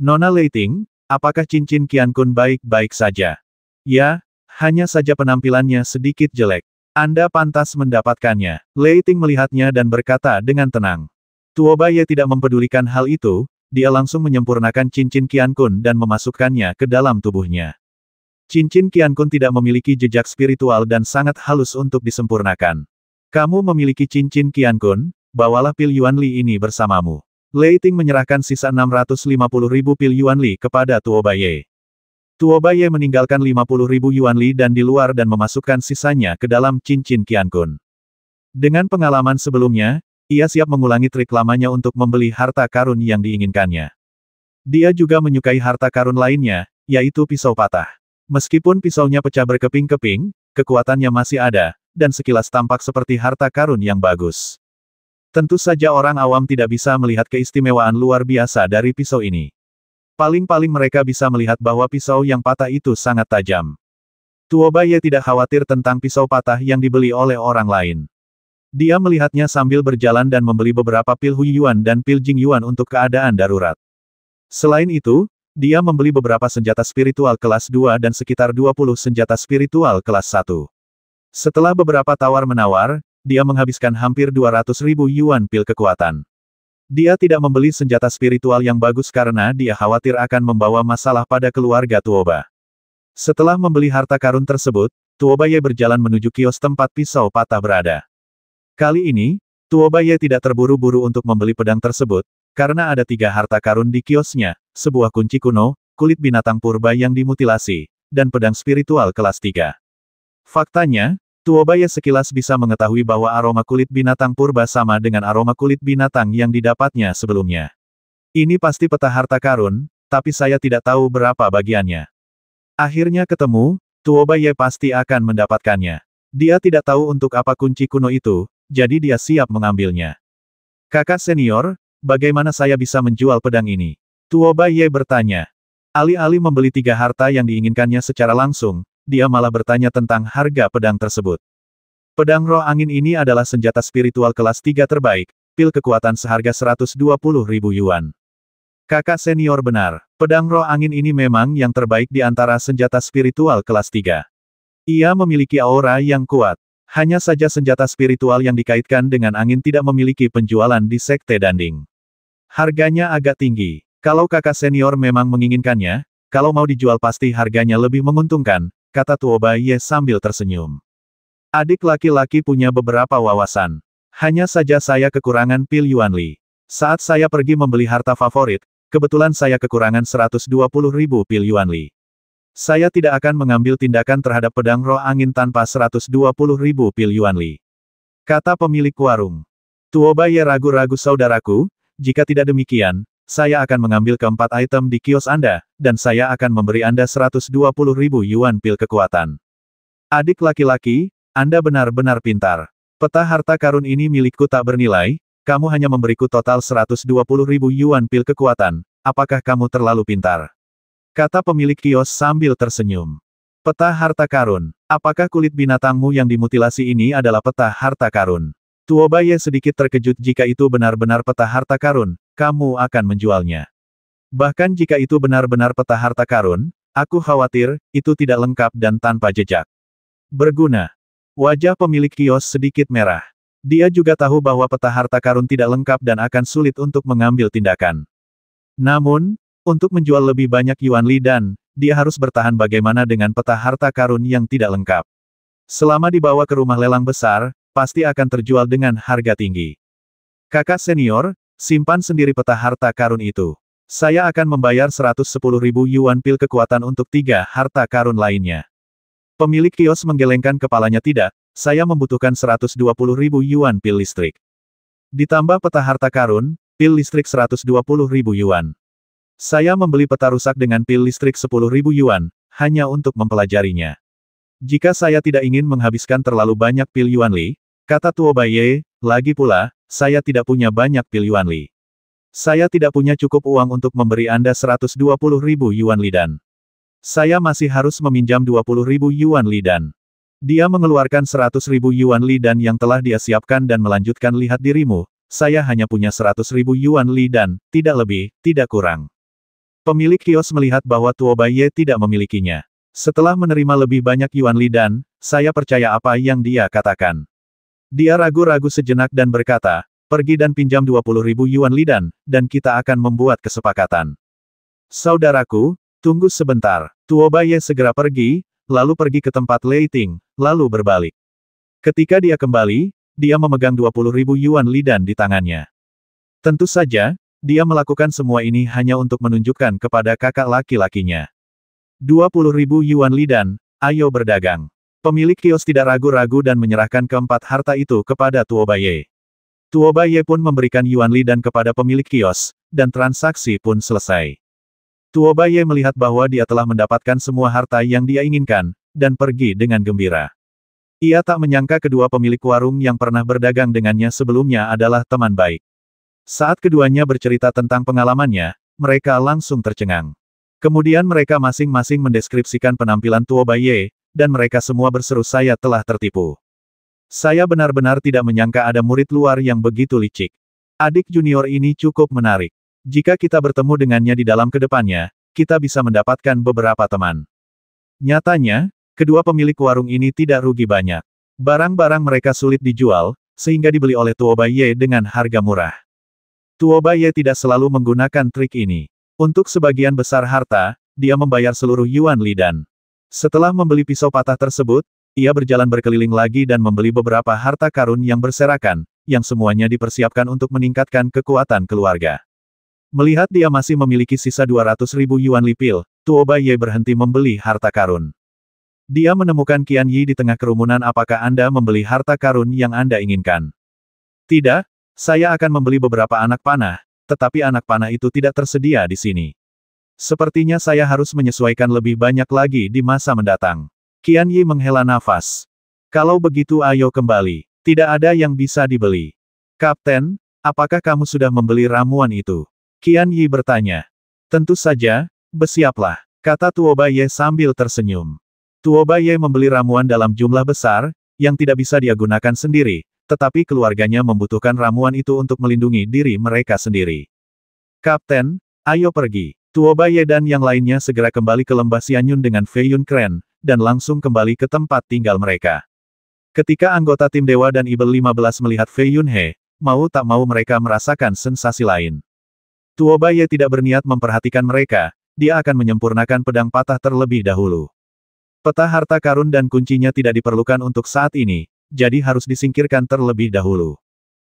Nona Leiting, apakah cincin Qian Kun baik-baik saja? Ya, hanya saja penampilannya sedikit jelek. Anda pantas mendapatkannya. Lei Ting melihatnya dan berkata dengan tenang. Tuoba Baye tidak mempedulikan hal itu, dia langsung menyempurnakan cincin Qian Kun dan memasukkannya ke dalam tubuhnya. Cincin Qian Kun tidak memiliki jejak spiritual dan sangat halus untuk disempurnakan. Kamu memiliki cincin Qian Kun, bawalah pil Yuan Li ini bersamamu. Lei Ting menyerahkan sisa 650 ribu pil Yuan Li kepada Tuoba Ye. Tuobaye meninggalkan 50 ribu Yuan Li dan di luar dan memasukkan sisanya ke dalam cincin Qiankun. Dengan pengalaman sebelumnya, ia siap mengulangi trik lamanya untuk membeli harta karun yang diinginkannya. Dia juga menyukai harta karun lainnya, yaitu pisau patah. Meskipun pisaunya pecah berkeping-keping, kekuatannya masih ada, dan sekilas tampak seperti harta karun yang bagus. Tentu saja orang awam tidak bisa melihat keistimewaan luar biasa dari pisau ini. Paling-paling mereka bisa melihat bahwa pisau yang patah itu sangat tajam. Tuobaye tidak khawatir tentang pisau patah yang dibeli oleh orang lain. Dia melihatnya sambil berjalan dan membeli beberapa pil Huiyuan dan pil Jingyuan untuk keadaan darurat. Selain itu, dia membeli beberapa senjata spiritual kelas 2 dan sekitar 20 senjata spiritual kelas 1. Setelah beberapa tawar-menawar, dia menghabiskan hampir 200 ribu yuan pil kekuatan. Dia tidak membeli senjata spiritual yang bagus karena dia khawatir akan membawa masalah pada keluarga Tuoba. Setelah membeli harta karun tersebut, Ye berjalan menuju kios tempat pisau patah berada. Kali ini, Ye tidak terburu-buru untuk membeli pedang tersebut, karena ada tiga harta karun di kiosnya, sebuah kunci kuno, kulit binatang purba yang dimutilasi, dan pedang spiritual kelas tiga. Faktanya, Tuobaya sekilas bisa mengetahui bahwa aroma kulit binatang purba sama dengan aroma kulit binatang yang didapatnya sebelumnya. Ini pasti peta harta karun, tapi saya tidak tahu berapa bagiannya. Akhirnya ketemu, Tuobaya pasti akan mendapatkannya. Dia tidak tahu untuk apa kunci kuno itu, jadi dia siap mengambilnya. Kakak senior, bagaimana saya bisa menjual pedang ini? Tuobaya bertanya. Ali Ali membeli tiga harta yang diinginkannya secara langsung, dia malah bertanya tentang harga pedang tersebut. Pedang roh angin ini adalah senjata spiritual kelas 3 terbaik, pil kekuatan seharga 120 ribu yuan. Kakak senior benar, pedang roh angin ini memang yang terbaik di antara senjata spiritual kelas 3. Ia memiliki aura yang kuat. Hanya saja senjata spiritual yang dikaitkan dengan angin tidak memiliki penjualan di Sekte Danding. Harganya agak tinggi. Kalau kakak senior memang menginginkannya, kalau mau dijual pasti harganya lebih menguntungkan, kata Tuo Baiye sambil tersenyum. Adik laki-laki punya beberapa wawasan. Hanya saja saya kekurangan pil Yuan Li. Saat saya pergi membeli harta favorit, kebetulan saya kekurangan 120 ribu pil Yuan Li. Saya tidak akan mengambil tindakan terhadap pedang roh angin tanpa 120 ribu pil Yuan Li. Kata pemilik warung. Tuo Baiye ragu-ragu saudaraku, jika tidak demikian, saya akan mengambil keempat item di kios Anda, dan saya akan memberi Anda 120 ribu yuan pil kekuatan. Adik laki-laki, Anda benar-benar pintar. Peta harta karun ini milikku tak bernilai, kamu hanya memberiku total 120 ribu yuan pil kekuatan, apakah kamu terlalu pintar? Kata pemilik kios sambil tersenyum. Peta harta karun, apakah kulit binatangmu yang dimutilasi ini adalah peta harta karun? Tuobaye sedikit terkejut jika itu benar-benar peta harta karun, kamu akan menjualnya. Bahkan jika itu benar-benar peta harta karun, aku khawatir, itu tidak lengkap dan tanpa jejak. Berguna. Wajah pemilik kios sedikit merah. Dia juga tahu bahwa peta harta karun tidak lengkap dan akan sulit untuk mengambil tindakan. Namun, untuk menjual lebih banyak Yuan Li dan, dia harus bertahan bagaimana dengan peta harta karun yang tidak lengkap. Selama dibawa ke rumah lelang besar, pasti akan terjual dengan harga tinggi. Kakak senior, Simpan sendiri peta harta karun itu. Saya akan membayar 110 ribu yuan pil kekuatan untuk tiga harta karun lainnya. Pemilik kios menggelengkan kepalanya tidak, saya membutuhkan 120 ribu yuan pil listrik. Ditambah peta harta karun, pil listrik 120 ribu yuan. Saya membeli peta rusak dengan pil listrik 10 ribu yuan, hanya untuk mempelajarinya. Jika saya tidak ingin menghabiskan terlalu banyak pil yuan li, kata Tuo Baye, lagi pula, saya tidak punya banyak pilihan Li. Saya tidak punya cukup uang untuk memberi Anda 120 ribu yuan Li dan saya masih harus meminjam 20 ribu yuan Li dan dia mengeluarkan 100 ribu yuan Li dan yang telah dia siapkan dan melanjutkan lihat dirimu, saya hanya punya 100 ribu yuan Li dan tidak lebih, tidak kurang. Pemilik kios melihat bahwa Tuo Baiye tidak memilikinya. Setelah menerima lebih banyak yuan Li dan, saya percaya apa yang dia katakan. Dia ragu-ragu sejenak dan berkata, pergi dan pinjam 20 ribu yuan lidan, dan kita akan membuat kesepakatan. Saudaraku, tunggu sebentar. Tuoba Ye segera pergi, lalu pergi ke tempat Leiting, lalu berbalik. Ketika dia kembali, dia memegang 20 ribu yuan lidan di tangannya. Tentu saja, dia melakukan semua ini hanya untuk menunjukkan kepada kakak laki-lakinya. 20 ribu yuan lidan, ayo berdagang. Pemilik kios tidak ragu-ragu dan menyerahkan keempat harta itu kepada Tuo Baye. Tuo Baye pun memberikan Yuan Li dan kepada pemilik kios, dan transaksi pun selesai. Tuo Baye melihat bahwa dia telah mendapatkan semua harta yang dia inginkan, dan pergi dengan gembira. Ia tak menyangka kedua pemilik warung yang pernah berdagang dengannya sebelumnya adalah teman baik. Saat keduanya bercerita tentang pengalamannya, mereka langsung tercengang. Kemudian mereka masing-masing mendeskripsikan penampilan Tuo Tuobaye, dan mereka semua berseru saya telah tertipu. Saya benar-benar tidak menyangka ada murid luar yang begitu licik. Adik junior ini cukup menarik. Jika kita bertemu dengannya di dalam kedepannya, kita bisa mendapatkan beberapa teman. Nyatanya, kedua pemilik warung ini tidak rugi banyak. Barang-barang mereka sulit dijual, sehingga dibeli oleh Tuo Baye dengan harga murah. Tuo Baye tidak selalu menggunakan trik ini. Untuk sebagian besar harta, dia membayar seluruh Yuan Lidan. Setelah membeli pisau patah tersebut, ia berjalan berkeliling lagi dan membeli beberapa harta karun yang berserakan, yang semuanya dipersiapkan untuk meningkatkan kekuatan keluarga. Melihat dia masih memiliki sisa 200 ribu yuan lipil, Tuo Ye berhenti membeli harta karun. Dia menemukan Qian Yi di tengah kerumunan apakah Anda membeli harta karun yang Anda inginkan. Tidak, saya akan membeli beberapa anak panah, tetapi anak panah itu tidak tersedia di sini. Sepertinya saya harus menyesuaikan lebih banyak lagi di masa mendatang. Qian Yi menghela nafas. Kalau begitu ayo kembali. Tidak ada yang bisa dibeli. Kapten, apakah kamu sudah membeli ramuan itu? Qian Yi bertanya. Tentu saja, bersiaplah, kata Tuoba Ye sambil tersenyum. Tuoba Ye membeli ramuan dalam jumlah besar, yang tidak bisa dia gunakan sendiri, tetapi keluarganya membutuhkan ramuan itu untuk melindungi diri mereka sendiri. Kapten, ayo pergi. Tuo Baye dan yang lainnya segera kembali ke lembah Sianyun dengan Fei Yun Kren, dan langsung kembali ke tempat tinggal mereka. Ketika anggota tim Dewa dan Ibel 15 melihat Fei Yun He, mau tak mau mereka merasakan sensasi lain. Tuo Baye tidak berniat memperhatikan mereka, dia akan menyempurnakan pedang patah terlebih dahulu. Peta harta karun dan kuncinya tidak diperlukan untuk saat ini, jadi harus disingkirkan terlebih dahulu.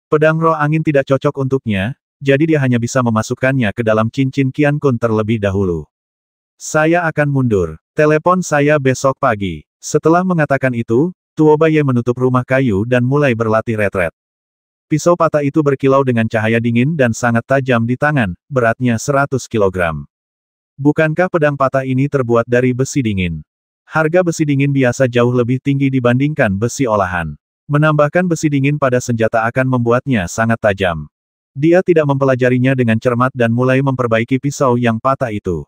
Pedang roh angin tidak cocok untuknya, jadi dia hanya bisa memasukkannya ke dalam cincin Kian Kun terlebih dahulu. Saya akan mundur. Telepon saya besok pagi. Setelah mengatakan itu, Tuo Tuobaye menutup rumah kayu dan mulai berlatih retret. Pisau patah itu berkilau dengan cahaya dingin dan sangat tajam di tangan, beratnya 100 kg. Bukankah pedang patah ini terbuat dari besi dingin? Harga besi dingin biasa jauh lebih tinggi dibandingkan besi olahan. Menambahkan besi dingin pada senjata akan membuatnya sangat tajam. Dia tidak mempelajarinya dengan cermat dan mulai memperbaiki pisau yang patah itu.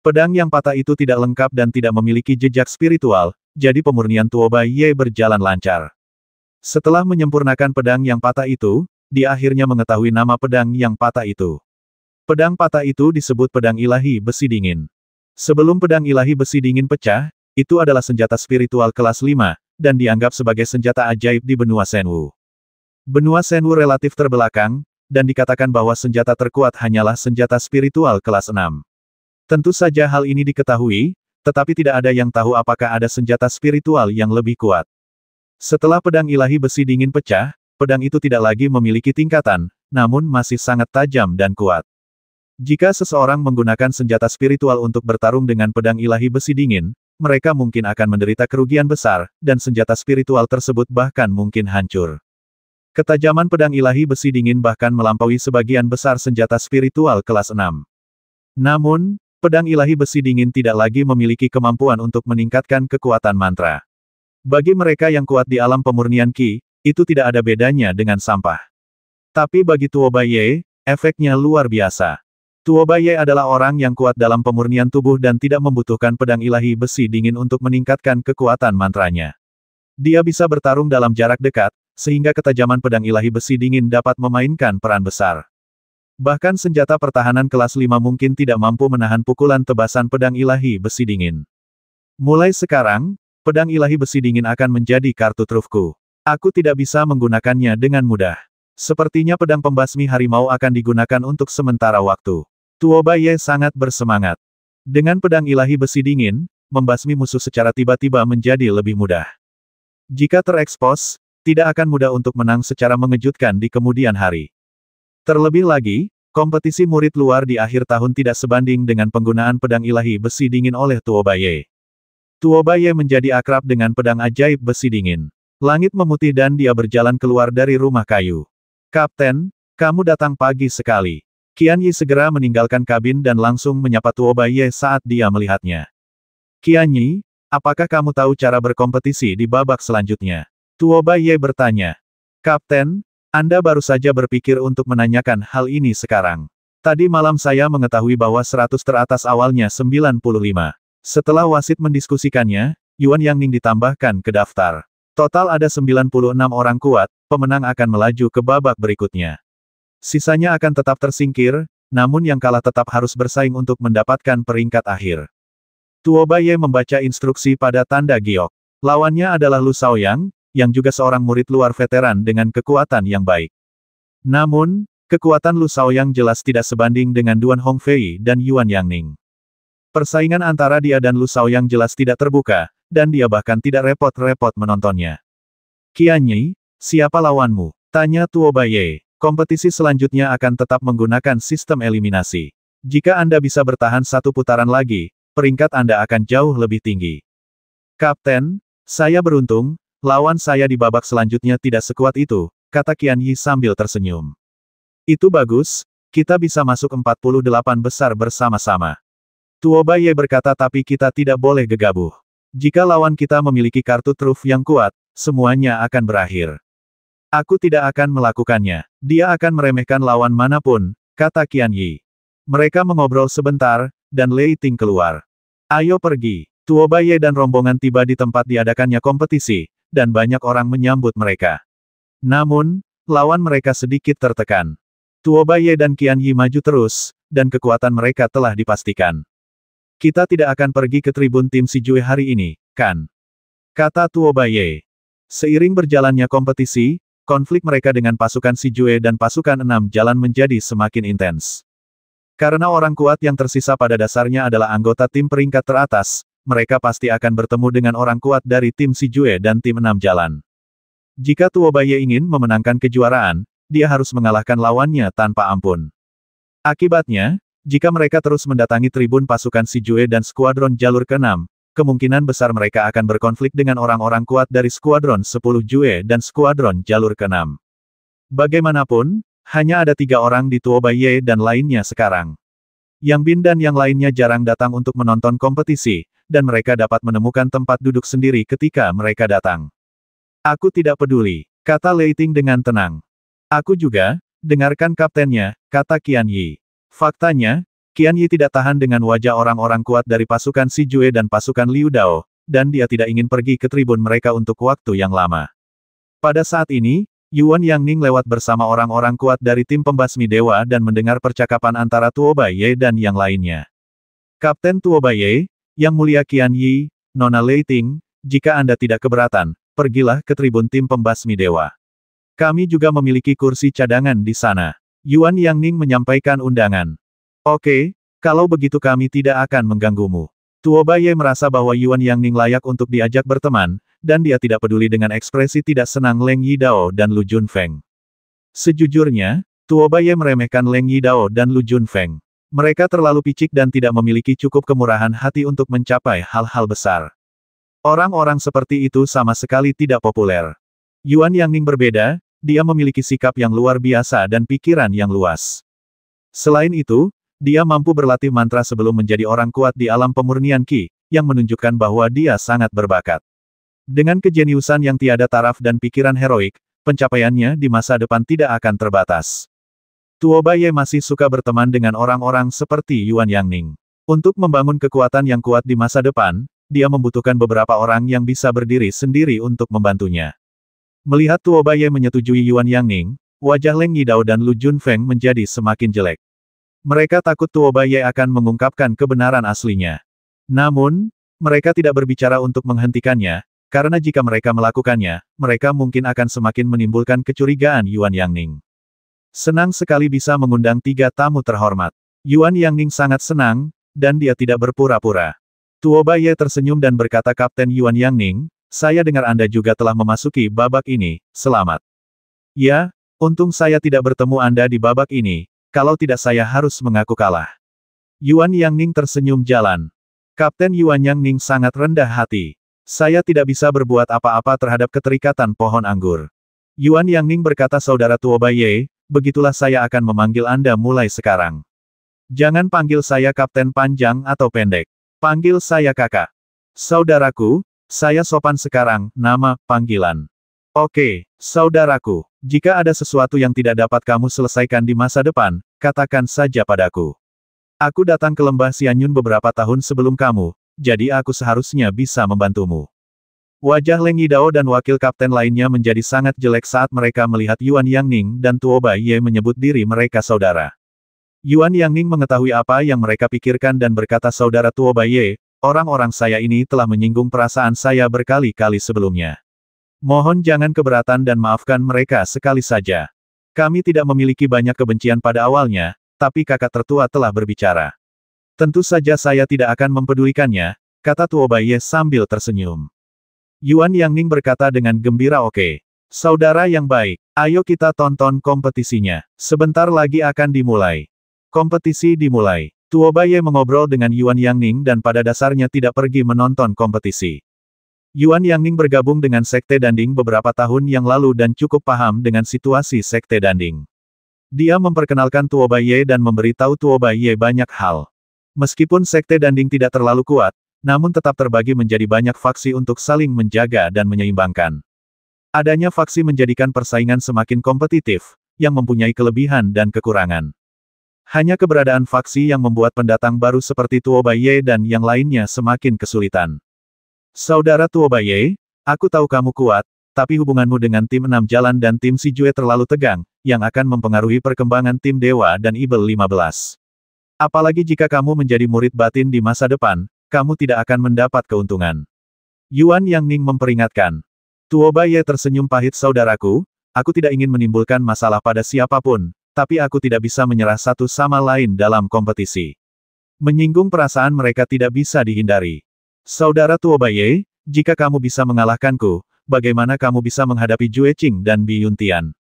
Pedang yang patah itu tidak lengkap dan tidak memiliki jejak spiritual, jadi pemurnian Tuoba Ye berjalan lancar. Setelah menyempurnakan pedang yang patah itu, dia akhirnya mengetahui nama pedang yang patah itu. Pedang patah itu disebut pedang ilahi besi dingin. Sebelum pedang ilahi besi dingin pecah, itu adalah senjata spiritual kelas 5, dan dianggap sebagai senjata ajaib di benua Senwu. Benua Senwu relatif terbelakang, dan dikatakan bahwa senjata terkuat hanyalah senjata spiritual kelas 6. Tentu saja hal ini diketahui, tetapi tidak ada yang tahu apakah ada senjata spiritual yang lebih kuat. Setelah pedang ilahi besi dingin pecah, pedang itu tidak lagi memiliki tingkatan, namun masih sangat tajam dan kuat. Jika seseorang menggunakan senjata spiritual untuk bertarung dengan pedang ilahi besi dingin, mereka mungkin akan menderita kerugian besar, dan senjata spiritual tersebut bahkan mungkin hancur. Ketajaman pedang ilahi besi dingin bahkan melampaui sebagian besar senjata spiritual kelas 6. Namun, pedang ilahi besi dingin tidak lagi memiliki kemampuan untuk meningkatkan kekuatan mantra. Bagi mereka yang kuat di alam pemurnian ki, itu tidak ada bedanya dengan sampah. Tapi bagi Tuo Baye, efeknya luar biasa. Tuo Baye adalah orang yang kuat dalam pemurnian tubuh dan tidak membutuhkan pedang ilahi besi dingin untuk meningkatkan kekuatan mantranya. Dia bisa bertarung dalam jarak dekat, sehingga ketajaman pedang ilahi besi dingin dapat memainkan peran besar. Bahkan senjata pertahanan kelas 5 mungkin tidak mampu menahan pukulan tebasan pedang ilahi besi dingin. Mulai sekarang, pedang ilahi besi dingin akan menjadi kartu trufku. Aku tidak bisa menggunakannya dengan mudah. Sepertinya pedang pembasmi harimau akan digunakan untuk sementara waktu. Tuo Baye sangat bersemangat. Dengan pedang ilahi besi dingin, membasmi musuh secara tiba-tiba menjadi lebih mudah. Jika terekspos, tidak akan mudah untuk menang secara mengejutkan di kemudian hari. Terlebih lagi, kompetisi murid luar di akhir tahun tidak sebanding dengan penggunaan pedang ilahi besi dingin oleh Tuobaye. Tuobaye menjadi akrab dengan pedang ajaib besi dingin. Langit memutih dan dia berjalan keluar dari rumah kayu. Kapten, kamu datang pagi sekali. Qian Yi segera meninggalkan kabin dan langsung menyapa Tuobaye saat dia melihatnya. Qian Yi, apakah kamu tahu cara berkompetisi di babak selanjutnya? Tuoba Ye bertanya. Kapten, Anda baru saja berpikir untuk menanyakan hal ini sekarang. Tadi malam saya mengetahui bahwa 100 teratas awalnya 95. Setelah wasit mendiskusikannya, Yuan Yang Ning ditambahkan ke daftar. Total ada 96 orang kuat, pemenang akan melaju ke babak berikutnya. Sisanya akan tetap tersingkir, namun yang kalah tetap harus bersaing untuk mendapatkan peringkat akhir. Baiye membaca instruksi pada tanda giok. Lawannya adalah Lu Yang yang juga seorang murid luar veteran dengan kekuatan yang baik. Namun, kekuatan Lu Yang jelas tidak sebanding dengan Duan Hongfei dan Yuan Yangning. Persaingan antara dia dan Lu Yang jelas tidak terbuka, dan dia bahkan tidak repot-repot menontonnya. Kianyi, siapa lawanmu? Tanya Tuo Baye. Kompetisi selanjutnya akan tetap menggunakan sistem eliminasi. Jika Anda bisa bertahan satu putaran lagi, peringkat Anda akan jauh lebih tinggi. Kapten, saya beruntung, Lawan saya di babak selanjutnya tidak sekuat itu, kata Qian Yi sambil tersenyum. Itu bagus, kita bisa masuk 48 besar bersama-sama. Tuo Ye berkata tapi kita tidak boleh gegabah. Jika lawan kita memiliki kartu truf yang kuat, semuanya akan berakhir. Aku tidak akan melakukannya. Dia akan meremehkan lawan manapun, kata Qian Yi. Mereka mengobrol sebentar, dan Lei Ting keluar. Ayo pergi. Tuo Ye dan rombongan tiba di tempat diadakannya kompetisi, dan banyak orang menyambut mereka. Namun, lawan mereka sedikit tertekan. Tuobaye dan Qian Yi maju terus, dan kekuatan mereka telah dipastikan. Kita tidak akan pergi ke tribun tim Si Jue hari ini, kan? Kata Tuobaye. Seiring berjalannya kompetisi, konflik mereka dengan pasukan Si Jue dan pasukan Enam Jalan menjadi semakin intens. Karena orang kuat yang tersisa pada dasarnya adalah anggota tim peringkat teratas, mereka pasti akan bertemu dengan orang kuat dari tim Si Jue dan tim Enam Jalan. Jika Tuo Baye ingin memenangkan kejuaraan, dia harus mengalahkan lawannya tanpa ampun. Akibatnya, jika mereka terus mendatangi tribun pasukan Si Jue dan skuadron jalur ke kemungkinan besar mereka akan berkonflik dengan orang-orang kuat dari skuadron 10 Jue dan skuadron jalur ke Bagaimanapun, hanya ada tiga orang di Tuo Tuobaye dan lainnya sekarang. Yang Bin dan yang lainnya jarang datang untuk menonton kompetisi, dan mereka dapat menemukan tempat duduk sendiri ketika mereka datang. Aku tidak peduli, kata Leiting dengan tenang. Aku juga, dengarkan kaptennya, kata Qian Yi. Faktanya, Qian Yi tidak tahan dengan wajah orang-orang kuat dari pasukan Si Jue dan pasukan Liu Dao, dan dia tidak ingin pergi ke tribun mereka untuk waktu yang lama. Pada saat ini, Yuan Yang Ning lewat bersama orang-orang kuat dari tim pembasmi dewa dan mendengar percakapan antara Tuo Bai Ye dan yang lainnya. Kapten Tuo Bai Ye, yang mulia Qian Yi, Nona Lei Ting, jika Anda tidak keberatan, pergilah ke tribun tim pembasmi dewa. Kami juga memiliki kursi cadangan di sana. Yuan Yang Ning menyampaikan undangan. Oke, kalau begitu kami tidak akan mengganggumu. Tuo Ye merasa bahwa Yuan Yang Ning layak untuk diajak berteman, dan dia tidak peduli dengan ekspresi tidak senang Leng Yi Dao dan Lu Jun Feng. Sejujurnya, Tuo Ye meremehkan Leng Yi Dao dan Lu Jun Feng. Mereka terlalu picik dan tidak memiliki cukup kemurahan hati untuk mencapai hal-hal besar. Orang-orang seperti itu sama sekali tidak populer. Yuan Yangning berbeda, dia memiliki sikap yang luar biasa dan pikiran yang luas. Selain itu, dia mampu berlatih mantra sebelum menjadi orang kuat di alam pemurnian Qi, yang menunjukkan bahwa dia sangat berbakat. Dengan kejeniusan yang tiada taraf dan pikiran heroik, pencapaiannya di masa depan tidak akan terbatas. Baye masih suka berteman dengan orang-orang seperti Yuan Yangning. Untuk membangun kekuatan yang kuat di masa depan, dia membutuhkan beberapa orang yang bisa berdiri sendiri untuk membantunya. Melihat Baye menyetujui Yuan Yangning, wajah Leng Yidao dan Lu Junfeng menjadi semakin jelek. Mereka takut Baye akan mengungkapkan kebenaran aslinya. Namun, mereka tidak berbicara untuk menghentikannya, karena jika mereka melakukannya, mereka mungkin akan semakin menimbulkan kecurigaan Yuan Yangning. Senang sekali bisa mengundang tiga tamu terhormat. Yuan Yang Ning sangat senang, dan dia tidak berpura-pura. Tuoba Ye tersenyum dan berkata Kapten Yuan Yang Ning, saya dengar Anda juga telah memasuki babak ini, selamat. Ya, untung saya tidak bertemu Anda di babak ini, kalau tidak saya harus mengaku kalah. Yuan Yang Ning tersenyum jalan. Kapten Yuan Yang Ning sangat rendah hati. Saya tidak bisa berbuat apa-apa terhadap keterikatan pohon anggur. Yuan Yang Ning berkata Saudara Tuoba Ye, begitulah saya akan memanggil Anda mulai sekarang. Jangan panggil saya kapten panjang atau pendek. Panggil saya kakak. Saudaraku, saya sopan sekarang, nama, panggilan. Oke, saudaraku, jika ada sesuatu yang tidak dapat kamu selesaikan di masa depan, katakan saja padaku. Aku datang ke lembah Sianyun beberapa tahun sebelum kamu, jadi aku seharusnya bisa membantumu. Wajah Leng Yidao dan wakil kapten lainnya menjadi sangat jelek saat mereka melihat Yuan Yangning dan Tuo Bai Ye menyebut diri mereka saudara. Yuan Yangning mengetahui apa yang mereka pikirkan dan berkata saudara Tuo Bai Ye, orang-orang saya ini telah menyinggung perasaan saya berkali-kali sebelumnya. Mohon jangan keberatan dan maafkan mereka sekali saja. Kami tidak memiliki banyak kebencian pada awalnya, tapi kakak tertua telah berbicara. Tentu saja saya tidak akan mempedulikannya, kata Tuo Ye sambil tersenyum. Yuan Yangning berkata dengan gembira oke. Okay. Saudara yang baik, ayo kita tonton kompetisinya. Sebentar lagi akan dimulai. Kompetisi dimulai. Tuo Baye mengobrol dengan Yuan Yangning dan pada dasarnya tidak pergi menonton kompetisi. Yuan Yangning bergabung dengan Sekte Danding beberapa tahun yang lalu dan cukup paham dengan situasi Sekte Danding. Dia memperkenalkan Tuo Baye dan memberitahu Tuo Baye banyak hal. Meskipun Sekte Danding tidak terlalu kuat, namun tetap terbagi menjadi banyak faksi untuk saling menjaga dan menyeimbangkan. Adanya faksi menjadikan persaingan semakin kompetitif, yang mempunyai kelebihan dan kekurangan. Hanya keberadaan faksi yang membuat pendatang baru seperti Tuobaye dan yang lainnya semakin kesulitan. Saudara Tuobaye, aku tahu kamu kuat, tapi hubunganmu dengan tim enam jalan dan tim Sijue terlalu tegang, yang akan mempengaruhi perkembangan tim Dewa dan Ibel 15. Apalagi jika kamu menjadi murid batin di masa depan, kamu tidak akan mendapat keuntungan. Yuan Yang Ning memperingatkan. Tuoba Ye tersenyum pahit saudaraku, aku tidak ingin menimbulkan masalah pada siapapun, tapi aku tidak bisa menyerah satu sama lain dalam kompetisi. Menyinggung perasaan mereka tidak bisa dihindari. Saudara Tuoba Ye, jika kamu bisa mengalahkanku, bagaimana kamu bisa menghadapi Jue Qing dan Bi Yuntian?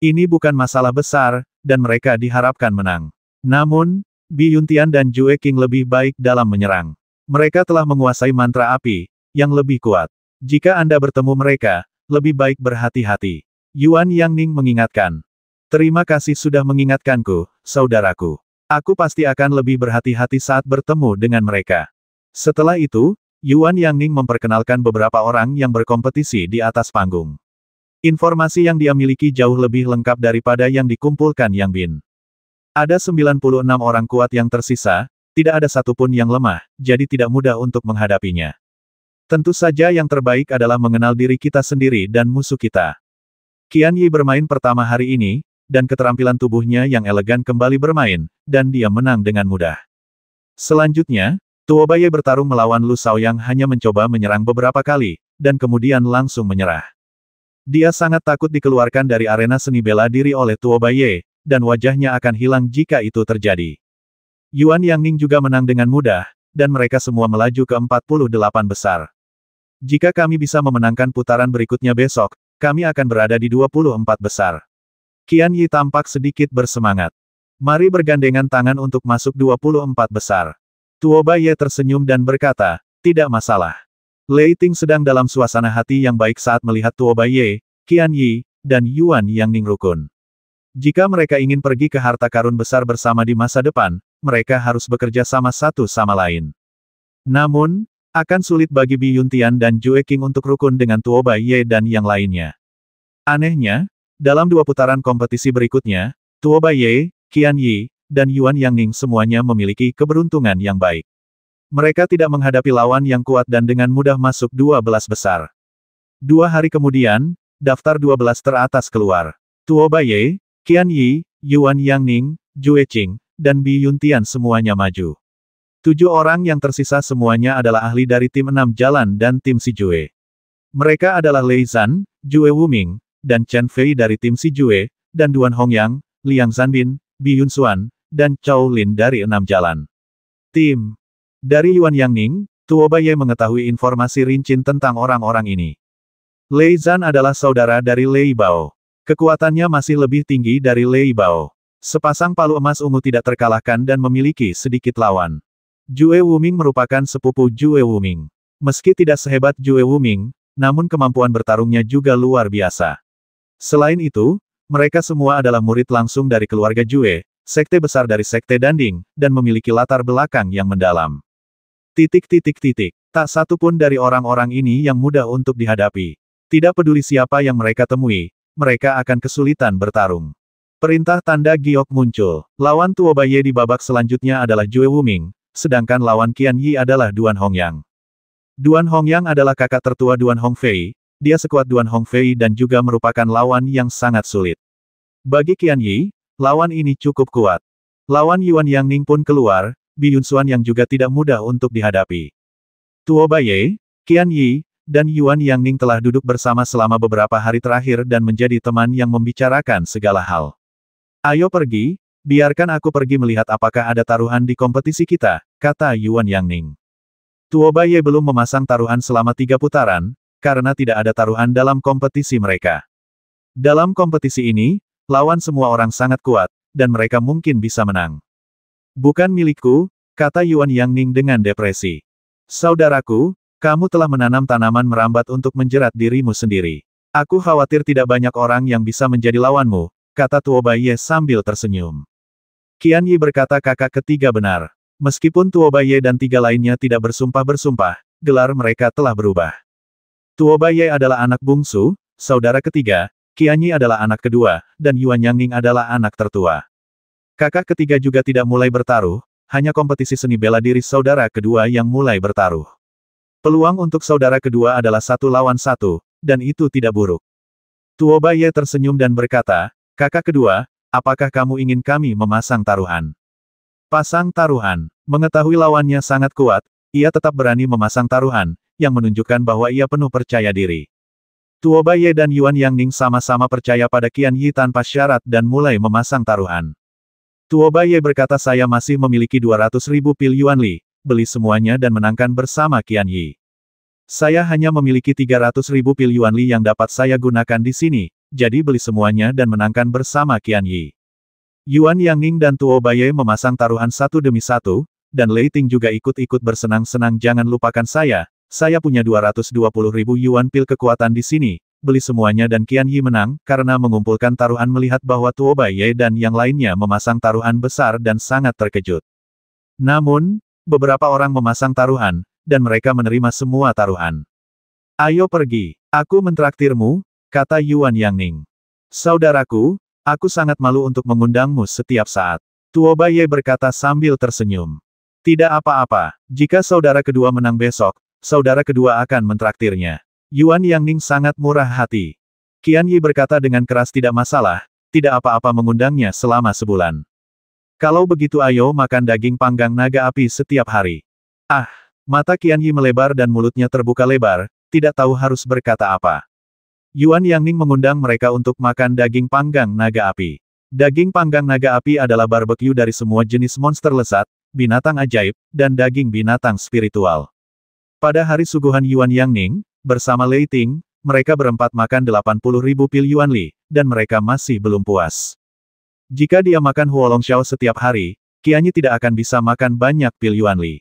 Ini bukan masalah besar, dan mereka diharapkan menang. Namun, Bi Yuntian dan Jue Qing lebih baik dalam menyerang. Mereka telah menguasai mantra api, yang lebih kuat. Jika Anda bertemu mereka, lebih baik berhati-hati. Yuan Yang Ning mengingatkan. Terima kasih sudah mengingatkanku, saudaraku. Aku pasti akan lebih berhati-hati saat bertemu dengan mereka. Setelah itu, Yuan Yang Ning memperkenalkan beberapa orang yang berkompetisi di atas panggung. Informasi yang dia miliki jauh lebih lengkap daripada yang dikumpulkan Yang Bin. Ada 96 orang kuat yang tersisa, tidak ada satupun yang lemah, jadi tidak mudah untuk menghadapinya. Tentu saja yang terbaik adalah mengenal diri kita sendiri dan musuh kita. Qian Yi bermain pertama hari ini, dan keterampilan tubuhnya yang elegan kembali bermain, dan dia menang dengan mudah. Selanjutnya, Tuo Tuobaye bertarung melawan Lu Yang hanya mencoba menyerang beberapa kali, dan kemudian langsung menyerah. Dia sangat takut dikeluarkan dari arena seni bela diri oleh Tuo Tuobaye, dan wajahnya akan hilang jika itu terjadi. Yuan Yang Ning juga menang dengan mudah, dan mereka semua melaju ke 48 besar. Jika kami bisa memenangkan putaran berikutnya besok, kami akan berada di 24 besar. Qian Yi tampak sedikit bersemangat. Mari bergandengan tangan untuk masuk 24 besar. Tuoba Ye tersenyum dan berkata, tidak masalah. Lei Ting sedang dalam suasana hati yang baik saat melihat Tuoba Ye, Qian Yi, dan Yuan Yang Ning rukun. Jika mereka ingin pergi ke harta karun besar bersama di masa depan, mereka harus bekerja sama satu sama lain. Namun, akan sulit bagi Bi Yuntian dan Jue King untuk rukun dengan Tuo Bai Ye dan yang lainnya. Anehnya, dalam dua putaran kompetisi berikutnya, Tuo Bai Ye, Qian Yi, dan Yuan Yang Ning semuanya memiliki keberuntungan yang baik. Mereka tidak menghadapi lawan yang kuat dan dengan mudah masuk 12 besar. Dua hari kemudian, daftar 12 teratas keluar. Tuo Bai Ye, Qian Yi, Yuan Yangning, Jue Qing, dan Bi Yuntian semuanya maju. Tujuh orang yang tersisa semuanya adalah ahli dari tim enam jalan dan tim si Jue. Mereka adalah Lei Zan, Jue Wuming, dan Chen Fei dari tim si Jue, dan Duan Hongyang, Liang Zanbin, Bi Yunsuan, dan Chao Lin dari enam jalan. Tim dari Yuan Yangning, Tuo Ye mengetahui informasi rincin tentang orang-orang ini. Lei Zan adalah saudara dari Lei Bao. Kekuatannya masih lebih tinggi dari Lei Bao. Sepasang palu emas ungu tidak terkalahkan dan memiliki sedikit lawan. Jue Wuming merupakan sepupu Jue Wuming. Meski tidak sehebat Jue Wuming, namun kemampuan bertarungnya juga luar biasa. Selain itu, mereka semua adalah murid langsung dari keluarga Jue, sekte besar dari sekte Danding, dan memiliki latar belakang yang mendalam. Titik-titik-titik, tak satu pun dari orang-orang ini yang mudah untuk dihadapi. Tidak peduli siapa yang mereka temui, mereka akan kesulitan bertarung. Perintah tanda giok muncul. Lawan Tuo Baye di babak selanjutnya adalah Jue Wuming, sedangkan lawan Qian Yi adalah Duan Hongyang. Duan Hongyang adalah kakak tertua Duan Hongfei, dia sekuat Duan Hongfei dan juga merupakan lawan yang sangat sulit. Bagi Qian Yi, lawan ini cukup kuat. Lawan Yuan Yang Ning pun keluar, Biyun Suan yang juga tidak mudah untuk dihadapi. Tuo Baye, Qian Yi, dan Yuan Yangning telah duduk bersama selama beberapa hari terakhir dan menjadi teman yang membicarakan segala hal. Ayo pergi, biarkan aku pergi melihat apakah ada taruhan di kompetisi kita, kata Yuan Yangning. Ning. Tuoba Ye belum memasang taruhan selama tiga putaran, karena tidak ada taruhan dalam kompetisi mereka. Dalam kompetisi ini, lawan semua orang sangat kuat, dan mereka mungkin bisa menang. Bukan milikku, kata Yuan Yangning dengan depresi. Saudaraku, kamu telah menanam tanaman merambat untuk menjerat dirimu sendiri. Aku khawatir tidak banyak orang yang bisa menjadi lawanmu, kata Tuo Baiye sambil tersenyum. Qian Yi berkata kakak ketiga benar. Meskipun Tuo Baiye dan tiga lainnya tidak bersumpah-bersumpah, gelar mereka telah berubah. Baiye adalah anak bungsu, saudara ketiga, Qian Yi adalah anak kedua, dan Yuan Yangning adalah anak tertua. Kakak ketiga juga tidak mulai bertaruh, hanya kompetisi seni bela diri saudara kedua yang mulai bertaruh. Peluang untuk saudara kedua adalah satu lawan satu, dan itu tidak buruk. Tuobaye tersenyum dan berkata, kakak kedua, apakah kamu ingin kami memasang taruhan? Pasang taruhan. Mengetahui lawannya sangat kuat, ia tetap berani memasang taruhan, yang menunjukkan bahwa ia penuh percaya diri. Tuobaye dan Yuan Yangning sama-sama percaya pada Qian Yi tanpa syarat dan mulai memasang taruhan. Tuobaye berkata saya masih memiliki 200 ribu pil Yuan Li, beli semuanya dan menangkan bersama Qian Yi. Saya hanya memiliki 300 ribu pil Yuan Li yang dapat saya gunakan di sini, jadi beli semuanya dan menangkan bersama Qian Yi. Yuan Yang Ning dan Tuo Baye memasang taruhan satu demi satu, dan Lei Ting juga ikut-ikut bersenang-senang jangan lupakan saya, saya punya 220 ribu Yuan pil kekuatan di sini, beli semuanya dan Qian Yi menang, karena mengumpulkan taruhan melihat bahwa Tuo Baye dan yang lainnya memasang taruhan besar dan sangat terkejut. Namun, Beberapa orang memasang taruhan, dan mereka menerima semua taruhan. Ayo pergi, aku mentraktirmu, kata Yuan Yangning. Saudaraku, aku sangat malu untuk mengundangmu setiap saat. Tuoba Ye berkata sambil tersenyum. Tidak apa-apa, jika saudara kedua menang besok, saudara kedua akan mentraktirnya. Yuan Yangning sangat murah hati. Qian Yi berkata dengan keras tidak masalah, tidak apa-apa mengundangnya selama sebulan. Kalau begitu ayo makan daging panggang naga api setiap hari. Ah, mata Qian Yi melebar dan mulutnya terbuka lebar, tidak tahu harus berkata apa. Yuan Yang Ning mengundang mereka untuk makan daging panggang naga api. Daging panggang naga api adalah barbeque dari semua jenis monster lesat, binatang ajaib, dan daging binatang spiritual. Pada hari suguhan Yuan Yang Ning, bersama Lei Ting, mereka berempat makan 80 ribu pil Yuan Li, dan mereka masih belum puas. Jika dia makan Xiao setiap hari, Qianyi tidak akan bisa makan banyak pil Yuan Li.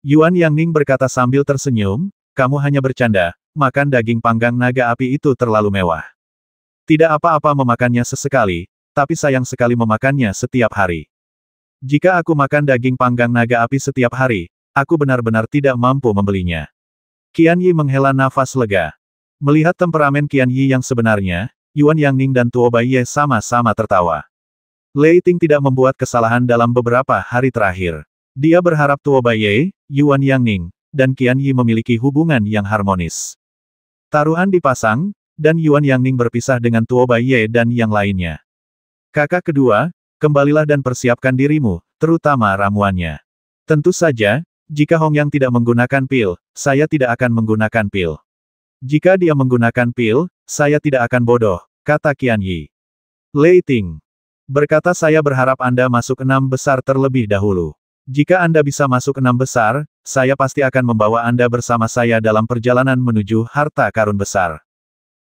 Yuan Yang Ning berkata sambil tersenyum, kamu hanya bercanda, makan daging panggang naga api itu terlalu mewah. Tidak apa-apa memakannya sesekali, tapi sayang sekali memakannya setiap hari. Jika aku makan daging panggang naga api setiap hari, aku benar-benar tidak mampu membelinya. Qian Yi menghela nafas lega. Melihat temperamen Qian Yi yang sebenarnya, Yuan Yang Ning dan Tuo Bai Ye sama-sama tertawa. Lei Ting tidak membuat kesalahan dalam beberapa hari terakhir. Dia berharap Tuo Ye, Yuan Yangning, dan Qian Yi memiliki hubungan yang harmonis. Taruhan dipasang, dan Yuan Yangning berpisah dengan Tuo Ye dan yang lainnya. Kakak kedua, kembalilah dan persiapkan dirimu, terutama ramuannya. Tentu saja, jika Hong Yang tidak menggunakan pil, saya tidak akan menggunakan pil. Jika dia menggunakan pil, saya tidak akan bodoh, kata Qian Yi. Lei Ting. Berkata saya berharap Anda masuk enam besar terlebih dahulu. Jika Anda bisa masuk enam besar, saya pasti akan membawa Anda bersama saya dalam perjalanan menuju harta karun besar.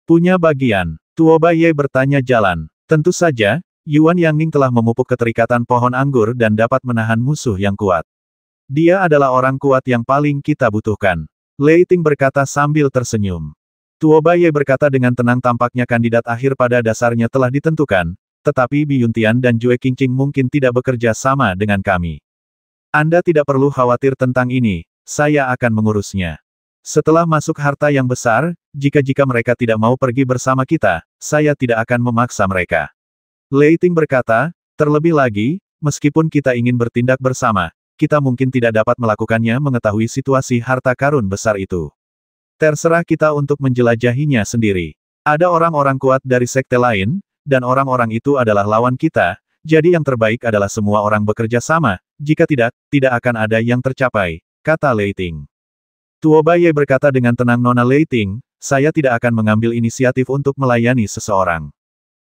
Punya bagian, Tuo Baye bertanya jalan. Tentu saja, Yuan Yangning telah memupuk keterikatan pohon anggur dan dapat menahan musuh yang kuat. Dia adalah orang kuat yang paling kita butuhkan. Lei Ting berkata sambil tersenyum. Tuo Baye berkata dengan tenang tampaknya kandidat akhir pada dasarnya telah ditentukan, tetapi Biyuntian dan Jue Qingqing mungkin tidak bekerja sama dengan kami. Anda tidak perlu khawatir tentang ini, saya akan mengurusnya. Setelah masuk harta yang besar, jika-jika mereka tidak mau pergi bersama kita, saya tidak akan memaksa mereka. Lei Ting berkata, terlebih lagi, meskipun kita ingin bertindak bersama, kita mungkin tidak dapat melakukannya mengetahui situasi harta karun besar itu. Terserah kita untuk menjelajahinya sendiri. Ada orang-orang kuat dari sekte lain, dan orang-orang itu adalah lawan kita, jadi yang terbaik adalah semua orang bekerja sama, jika tidak, tidak akan ada yang tercapai, kata Leiting. Tuobaye berkata dengan tenang Nona Leiting, saya tidak akan mengambil inisiatif untuk melayani seseorang.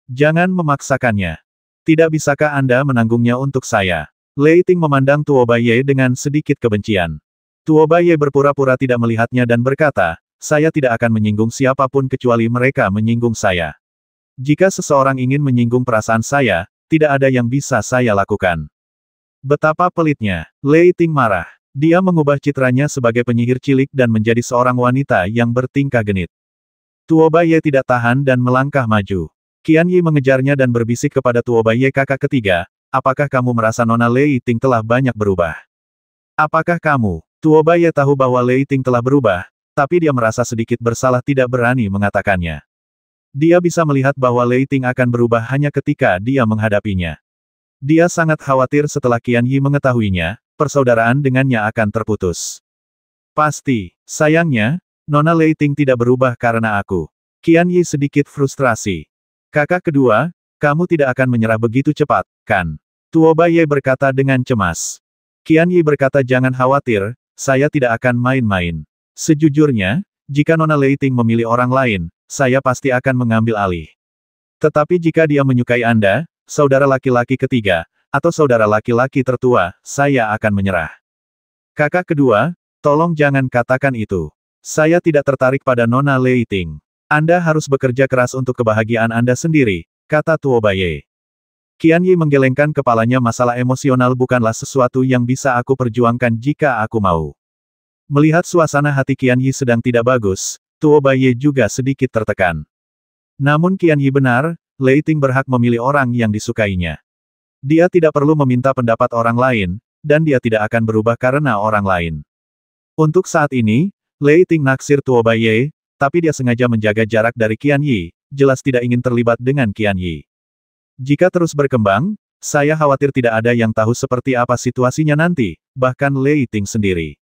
Jangan memaksakannya. Tidak bisakah Anda menanggungnya untuk saya? Leiting memandang Tuobaye dengan sedikit kebencian. Tuobaye berpura-pura tidak melihatnya dan berkata, saya tidak akan menyinggung siapapun kecuali mereka menyinggung saya. Jika seseorang ingin menyinggung perasaan saya, tidak ada yang bisa saya lakukan. Betapa pelitnya, Lei Ting marah. Dia mengubah citranya sebagai penyihir cilik dan menjadi seorang wanita yang bertingkah genit. Tuo Ye tidak tahan dan melangkah maju. Qian Yi mengejarnya dan berbisik kepada Tuo Ye kakak ketiga, apakah kamu merasa Nona Lei Ting telah banyak berubah? Apakah kamu, Tuo Ye tahu bahwa Lei Ting telah berubah, tapi dia merasa sedikit bersalah tidak berani mengatakannya. Dia bisa melihat bahwa Lei Ting akan berubah hanya ketika dia menghadapinya. Dia sangat khawatir setelah Qian Yi mengetahuinya, persaudaraan dengannya akan terputus. Pasti, sayangnya, Nona Lei Ting tidak berubah karena aku. Qian Yi sedikit frustrasi. Kakak kedua, kamu tidak akan menyerah begitu cepat, kan? Tuoba Ye berkata dengan cemas. Qian Yi berkata jangan khawatir, saya tidak akan main-main. Sejujurnya, jika Nona Lei Ting memilih orang lain, saya pasti akan mengambil alih. Tetapi jika dia menyukai Anda, saudara laki-laki ketiga, atau saudara laki-laki tertua, saya akan menyerah. Kakak kedua, tolong jangan katakan itu. Saya tidak tertarik pada Nona Leiting. Anda harus bekerja keras untuk kebahagiaan Anda sendiri, kata Baye. Qian Yi menggelengkan kepalanya masalah emosional bukanlah sesuatu yang bisa aku perjuangkan jika aku mau. Melihat suasana hati Qian Yi sedang tidak bagus, Tuo Baiye juga sedikit tertekan. Namun Qian Yi benar, Lei Ting berhak memilih orang yang disukainya. Dia tidak perlu meminta pendapat orang lain, dan dia tidak akan berubah karena orang lain. Untuk saat ini, Lei Ting naksir Tuo Baiye, tapi dia sengaja menjaga jarak dari Qian Yi, jelas tidak ingin terlibat dengan Qian Yi. Jika terus berkembang, saya khawatir tidak ada yang tahu seperti apa situasinya nanti, bahkan Lei Ting sendiri.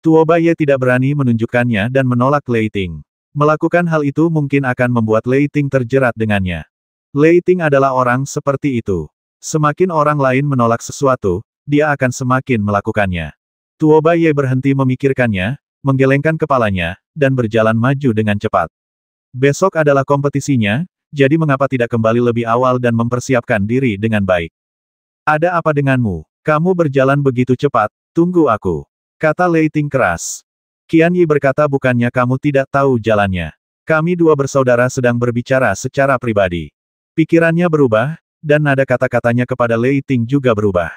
Baye tidak berani menunjukkannya dan menolak Lei Ting. Melakukan hal itu mungkin akan membuat Lei Ting terjerat dengannya. Lei Ting adalah orang seperti itu. Semakin orang lain menolak sesuatu, dia akan semakin melakukannya. Baye berhenti memikirkannya, menggelengkan kepalanya, dan berjalan maju dengan cepat. Besok adalah kompetisinya, jadi mengapa tidak kembali lebih awal dan mempersiapkan diri dengan baik? Ada apa denganmu? Kamu berjalan begitu cepat, tunggu aku. Kata Leiting keras. Qian Yi berkata bukannya kamu tidak tahu jalannya. Kami dua bersaudara sedang berbicara secara pribadi. Pikirannya berubah, dan nada kata-katanya kepada Ting juga berubah.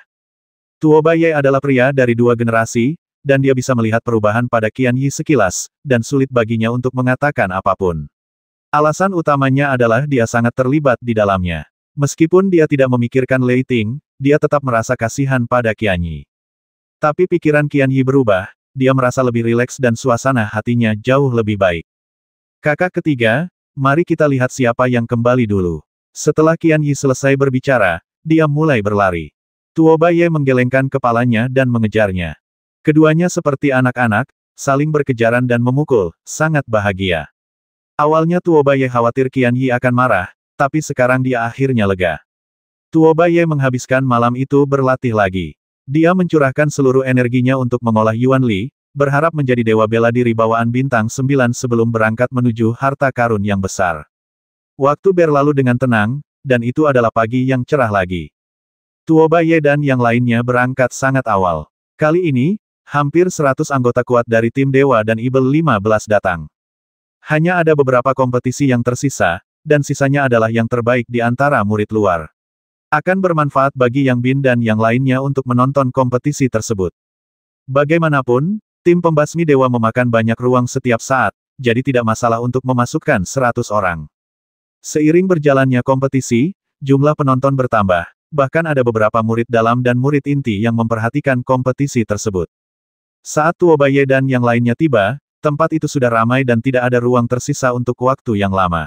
Tuo Baiye adalah pria dari dua generasi, dan dia bisa melihat perubahan pada Qian Yi sekilas, dan sulit baginya untuk mengatakan apapun. Alasan utamanya adalah dia sangat terlibat di dalamnya. Meskipun dia tidak memikirkan Lei Ting, dia tetap merasa kasihan pada Qian Yi. Tapi pikiran Qian Yi berubah, dia merasa lebih rileks dan suasana hatinya jauh lebih baik. Kakak ketiga, mari kita lihat siapa yang kembali dulu. Setelah Qian Yi selesai berbicara, dia mulai berlari. Tuoba Ye menggelengkan kepalanya dan mengejarnya. Keduanya seperti anak-anak, saling berkejaran dan memukul, sangat bahagia. Awalnya Tuoba Ye khawatir Qian Yi akan marah, tapi sekarang dia akhirnya lega. Tuoba Ye menghabiskan malam itu berlatih lagi. Dia mencurahkan seluruh energinya untuk mengolah Yuan Li, berharap menjadi dewa bela diri bawaan bintang sembilan sebelum berangkat menuju harta karun yang besar. Waktu berlalu dengan tenang, dan itu adalah pagi yang cerah lagi. Tuoba Ye dan yang lainnya berangkat sangat awal. Kali ini, hampir seratus anggota kuat dari tim Dewa dan Ibel 15 datang. Hanya ada beberapa kompetisi yang tersisa, dan sisanya adalah yang terbaik di antara murid luar. Akan bermanfaat bagi Yang Bin dan yang lainnya untuk menonton kompetisi tersebut. Bagaimanapun, tim pembasmi dewa memakan banyak ruang setiap saat, jadi tidak masalah untuk memasukkan 100 orang. Seiring berjalannya kompetisi, jumlah penonton bertambah, bahkan ada beberapa murid dalam dan murid inti yang memperhatikan kompetisi tersebut. Saat Baye dan yang lainnya tiba, tempat itu sudah ramai dan tidak ada ruang tersisa untuk waktu yang lama.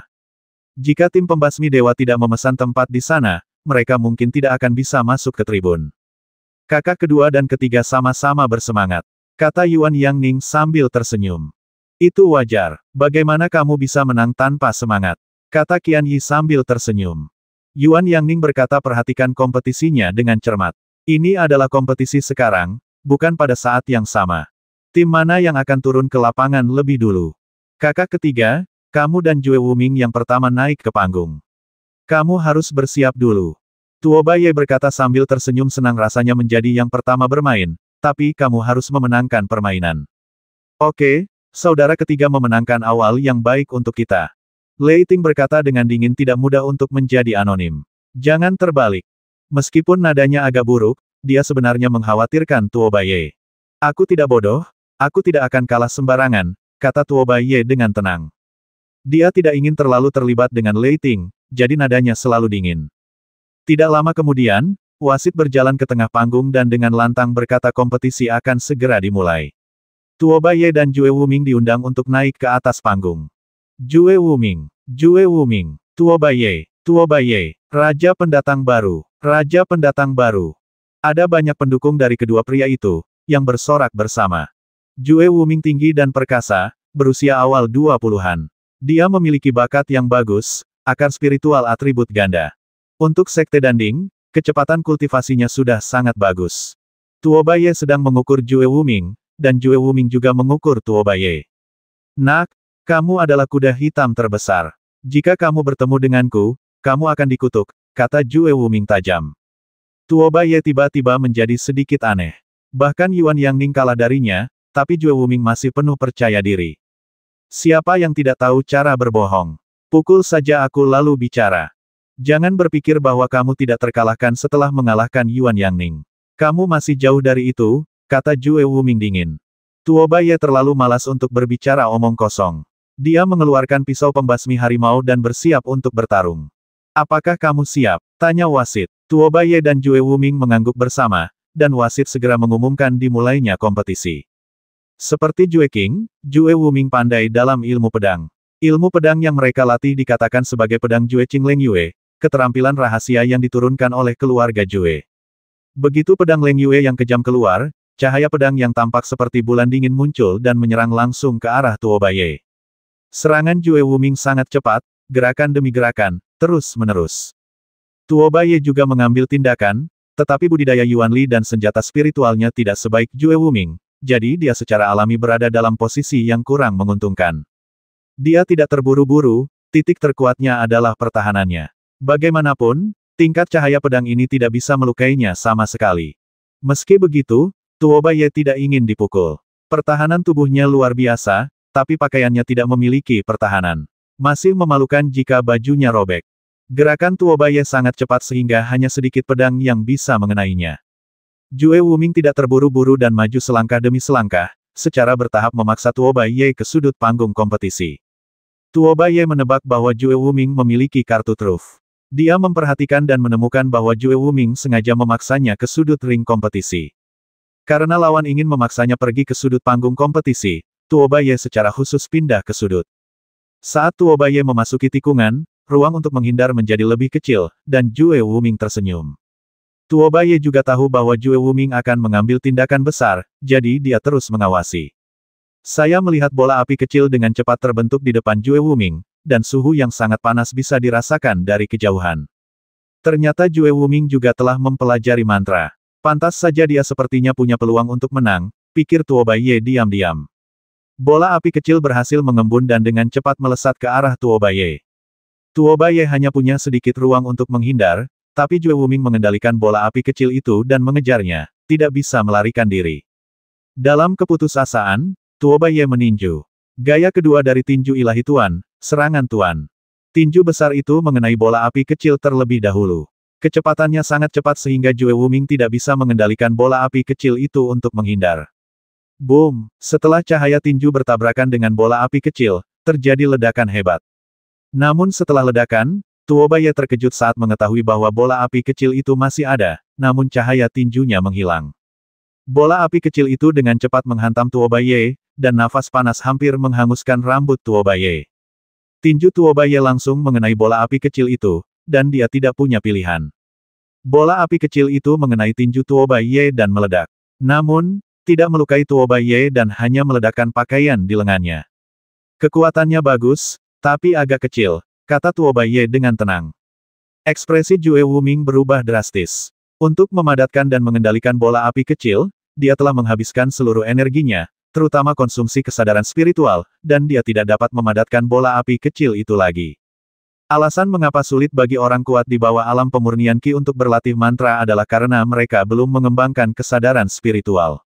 Jika tim pembasmi dewa tidak memesan tempat di sana, mereka mungkin tidak akan bisa masuk ke tribun. Kakak kedua dan ketiga sama-sama bersemangat. Kata Yuan Yang Ning sambil tersenyum. Itu wajar. Bagaimana kamu bisa menang tanpa semangat? Kata Qian Yi sambil tersenyum. Yuan Yang Ning berkata perhatikan kompetisinya dengan cermat. Ini adalah kompetisi sekarang, bukan pada saat yang sama. Tim mana yang akan turun ke lapangan lebih dulu? Kakak ketiga, kamu dan Jue Wuming yang pertama naik ke panggung. Kamu harus bersiap dulu. Tuo Baiye berkata sambil tersenyum senang rasanya menjadi yang pertama bermain, tapi kamu harus memenangkan permainan. Oke, saudara ketiga memenangkan awal yang baik untuk kita. Leiting berkata dengan dingin tidak mudah untuk menjadi anonim. Jangan terbalik. Meskipun nadanya agak buruk, dia sebenarnya mengkhawatirkan Tuo Baiye. Aku tidak bodoh, aku tidak akan kalah sembarangan, kata Tuo Baiye dengan tenang. Dia tidak ingin terlalu terlibat dengan Leiting, jadi nadanya selalu dingin. Tidak lama kemudian, wasit berjalan ke tengah panggung dan dengan lantang berkata kompetisi akan segera dimulai. Tuoba Ye dan Jue Wuming diundang untuk naik ke atas panggung. Jue Wuming, Jue Wuming, Tuoba Ye, Tuoba Ye, Raja Pendatang Baru, Raja Pendatang Baru. Ada banyak pendukung dari kedua pria itu, yang bersorak bersama. Jue Wuming tinggi dan perkasa, berusia awal 20-an. Dia memiliki bakat yang bagus, akar spiritual atribut ganda. Untuk sekte Danding, kecepatan kultivasinya sudah sangat bagus. Tuobaye sedang mengukur Jue Wuming, dan Jue Wuming juga mengukur Tuobaye. Nak, kamu adalah kuda hitam terbesar. Jika kamu bertemu denganku, kamu akan dikutuk, kata Jue Wuming tajam. Tuobaye tiba-tiba menjadi sedikit aneh. Bahkan Yuan Yang Ning kalah darinya, tapi Jue Wuming masih penuh percaya diri. Siapa yang tidak tahu cara berbohong? Pukul saja aku lalu bicara. Jangan berpikir bahwa kamu tidak terkalahkan setelah mengalahkan Yuan Yang Ning. Kamu masih jauh dari itu, kata Jue Wuming dingin. Tuo Ye terlalu malas untuk berbicara omong kosong. Dia mengeluarkan pisau pembasmi harimau dan bersiap untuk bertarung. Apakah kamu siap? Tanya wasit. Tuo Ye dan Jue Wuming mengangguk bersama, dan wasit segera mengumumkan dimulainya kompetisi. Seperti Jue King, Jue Wuming pandai dalam ilmu pedang. Ilmu pedang yang mereka latih dikatakan sebagai pedang Jue Qingling Yue, keterampilan rahasia yang diturunkan oleh keluarga Jue. Begitu pedang Leng Yue yang kejam keluar, cahaya pedang yang tampak seperti bulan dingin muncul dan menyerang langsung ke arah Tuobaye. Serangan Jue Wuming sangat cepat, gerakan demi gerakan, terus-menerus. Tuobaye juga mengambil tindakan, tetapi budidaya Yuan Li dan senjata spiritualnya tidak sebaik Jue Wuming, jadi dia secara alami berada dalam posisi yang kurang menguntungkan. Dia tidak terburu-buru, titik terkuatnya adalah pertahanannya. Bagaimanapun, tingkat cahaya pedang ini tidak bisa melukainya sama sekali. Meski begitu, Tuobaye tidak ingin dipukul. Pertahanan tubuhnya luar biasa, tapi pakaiannya tidak memiliki pertahanan. Masih memalukan jika bajunya robek. Gerakan Tuobaye sangat cepat sehingga hanya sedikit pedang yang bisa mengenainya. Jue Wuming tidak terburu-buru dan maju selangkah demi selangkah, secara bertahap memaksa Tuobaye ke sudut panggung kompetisi. Tuobaye menebak bahwa Jue Wuming memiliki kartu truf. Dia memperhatikan dan menemukan bahwa Jue Wuming sengaja memaksanya ke sudut ring kompetisi. Karena lawan ingin memaksanya pergi ke sudut panggung kompetisi, Tuobaye secara khusus pindah ke sudut. Saat Tuobaye memasuki tikungan, ruang untuk menghindar menjadi lebih kecil, dan Jue Wuming tersenyum. Tuobaye juga tahu bahwa Jue Wuming akan mengambil tindakan besar, jadi dia terus mengawasi. Saya melihat bola api kecil dengan cepat terbentuk di depan Jue Wuming, dan suhu yang sangat panas bisa dirasakan dari kejauhan. Ternyata Jue Wuming juga telah mempelajari mantra. Pantas saja dia sepertinya punya peluang untuk menang, pikir Tuo Bai Ye diam-diam. Bola api kecil berhasil mengembun dan dengan cepat melesat ke arah Tuo Bai Ye. Tuo Bai Ye hanya punya sedikit ruang untuk menghindar, tapi Jue Wuming mengendalikan bola api kecil itu dan mengejarnya, tidak bisa melarikan diri. Dalam keputusasaan, Tuo Bai Ye meninju. Gaya kedua dari tinju ilahi Tuan, serangan Tuan. Tinju besar itu mengenai bola api kecil terlebih dahulu. Kecepatannya sangat cepat sehingga Jue Wuming tidak bisa mengendalikan bola api kecil itu untuk menghindar. Boom! Setelah cahaya tinju bertabrakan dengan bola api kecil, terjadi ledakan hebat. Namun setelah ledakan, Tuobaye terkejut saat mengetahui bahwa bola api kecil itu masih ada, namun cahaya tinjunya menghilang. Bola api kecil itu dengan cepat menghantam Tuobaye dan nafas panas hampir menghanguskan rambut Tuobaye. Tinju Tuobaye langsung mengenai bola api kecil itu, dan dia tidak punya pilihan. Bola api kecil itu mengenai tinju Tuobaye dan meledak. Namun, tidak melukai Tuobaye dan hanya meledakkan pakaian di lengannya. Kekuatannya bagus, tapi agak kecil, kata Tuobaye dengan tenang. Ekspresi Jue Wuming berubah drastis. Untuk memadatkan dan mengendalikan bola api kecil, dia telah menghabiskan seluruh energinya, terutama konsumsi kesadaran spiritual, dan dia tidak dapat memadatkan bola api kecil itu lagi. Alasan mengapa sulit bagi orang kuat di bawah alam pemurnian Ki untuk berlatih mantra adalah karena mereka belum mengembangkan kesadaran spiritual.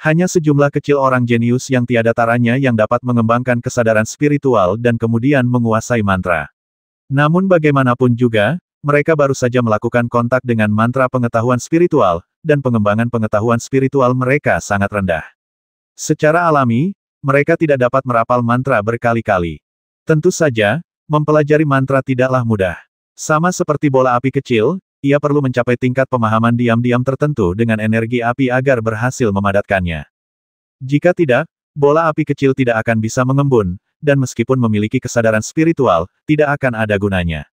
Hanya sejumlah kecil orang jenius yang tiada taranya yang dapat mengembangkan kesadaran spiritual dan kemudian menguasai mantra. Namun bagaimanapun juga, mereka baru saja melakukan kontak dengan mantra pengetahuan spiritual, dan pengembangan pengetahuan spiritual mereka sangat rendah. Secara alami, mereka tidak dapat merapal mantra berkali-kali. Tentu saja, mempelajari mantra tidaklah mudah. Sama seperti bola api kecil, ia perlu mencapai tingkat pemahaman diam-diam tertentu dengan energi api agar berhasil memadatkannya. Jika tidak, bola api kecil tidak akan bisa mengembun, dan meskipun memiliki kesadaran spiritual, tidak akan ada gunanya.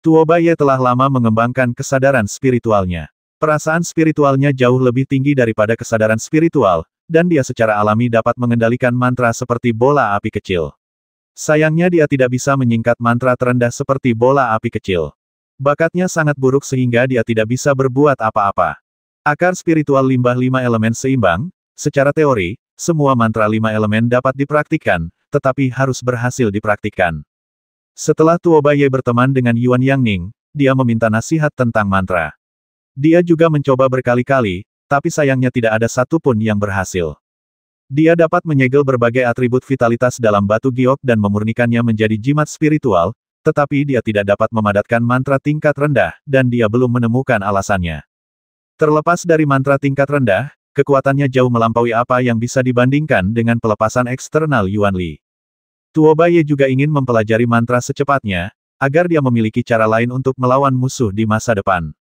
Tuobaye telah lama mengembangkan kesadaran spiritualnya. Perasaan spiritualnya jauh lebih tinggi daripada kesadaran spiritual, dan dia secara alami dapat mengendalikan mantra seperti bola api kecil. Sayangnya dia tidak bisa menyingkat mantra terendah seperti bola api kecil. Bakatnya sangat buruk sehingga dia tidak bisa berbuat apa-apa. Akar spiritual limbah lima elemen seimbang, secara teori, semua mantra lima elemen dapat dipraktikkan, tetapi harus berhasil dipraktikkan. Setelah Tuo Baye berteman dengan Yuan Yang Ning, dia meminta nasihat tentang mantra. Dia juga mencoba berkali-kali, tapi sayangnya tidak ada satupun yang berhasil. Dia dapat menyegel berbagai atribut vitalitas dalam batu giok dan memurnikannya menjadi jimat spiritual, tetapi dia tidak dapat memadatkan mantra tingkat rendah, dan dia belum menemukan alasannya. Terlepas dari mantra tingkat rendah, kekuatannya jauh melampaui apa yang bisa dibandingkan dengan pelepasan eksternal Yuan Li. Tuo Baye juga ingin mempelajari mantra secepatnya, agar dia memiliki cara lain untuk melawan musuh di masa depan.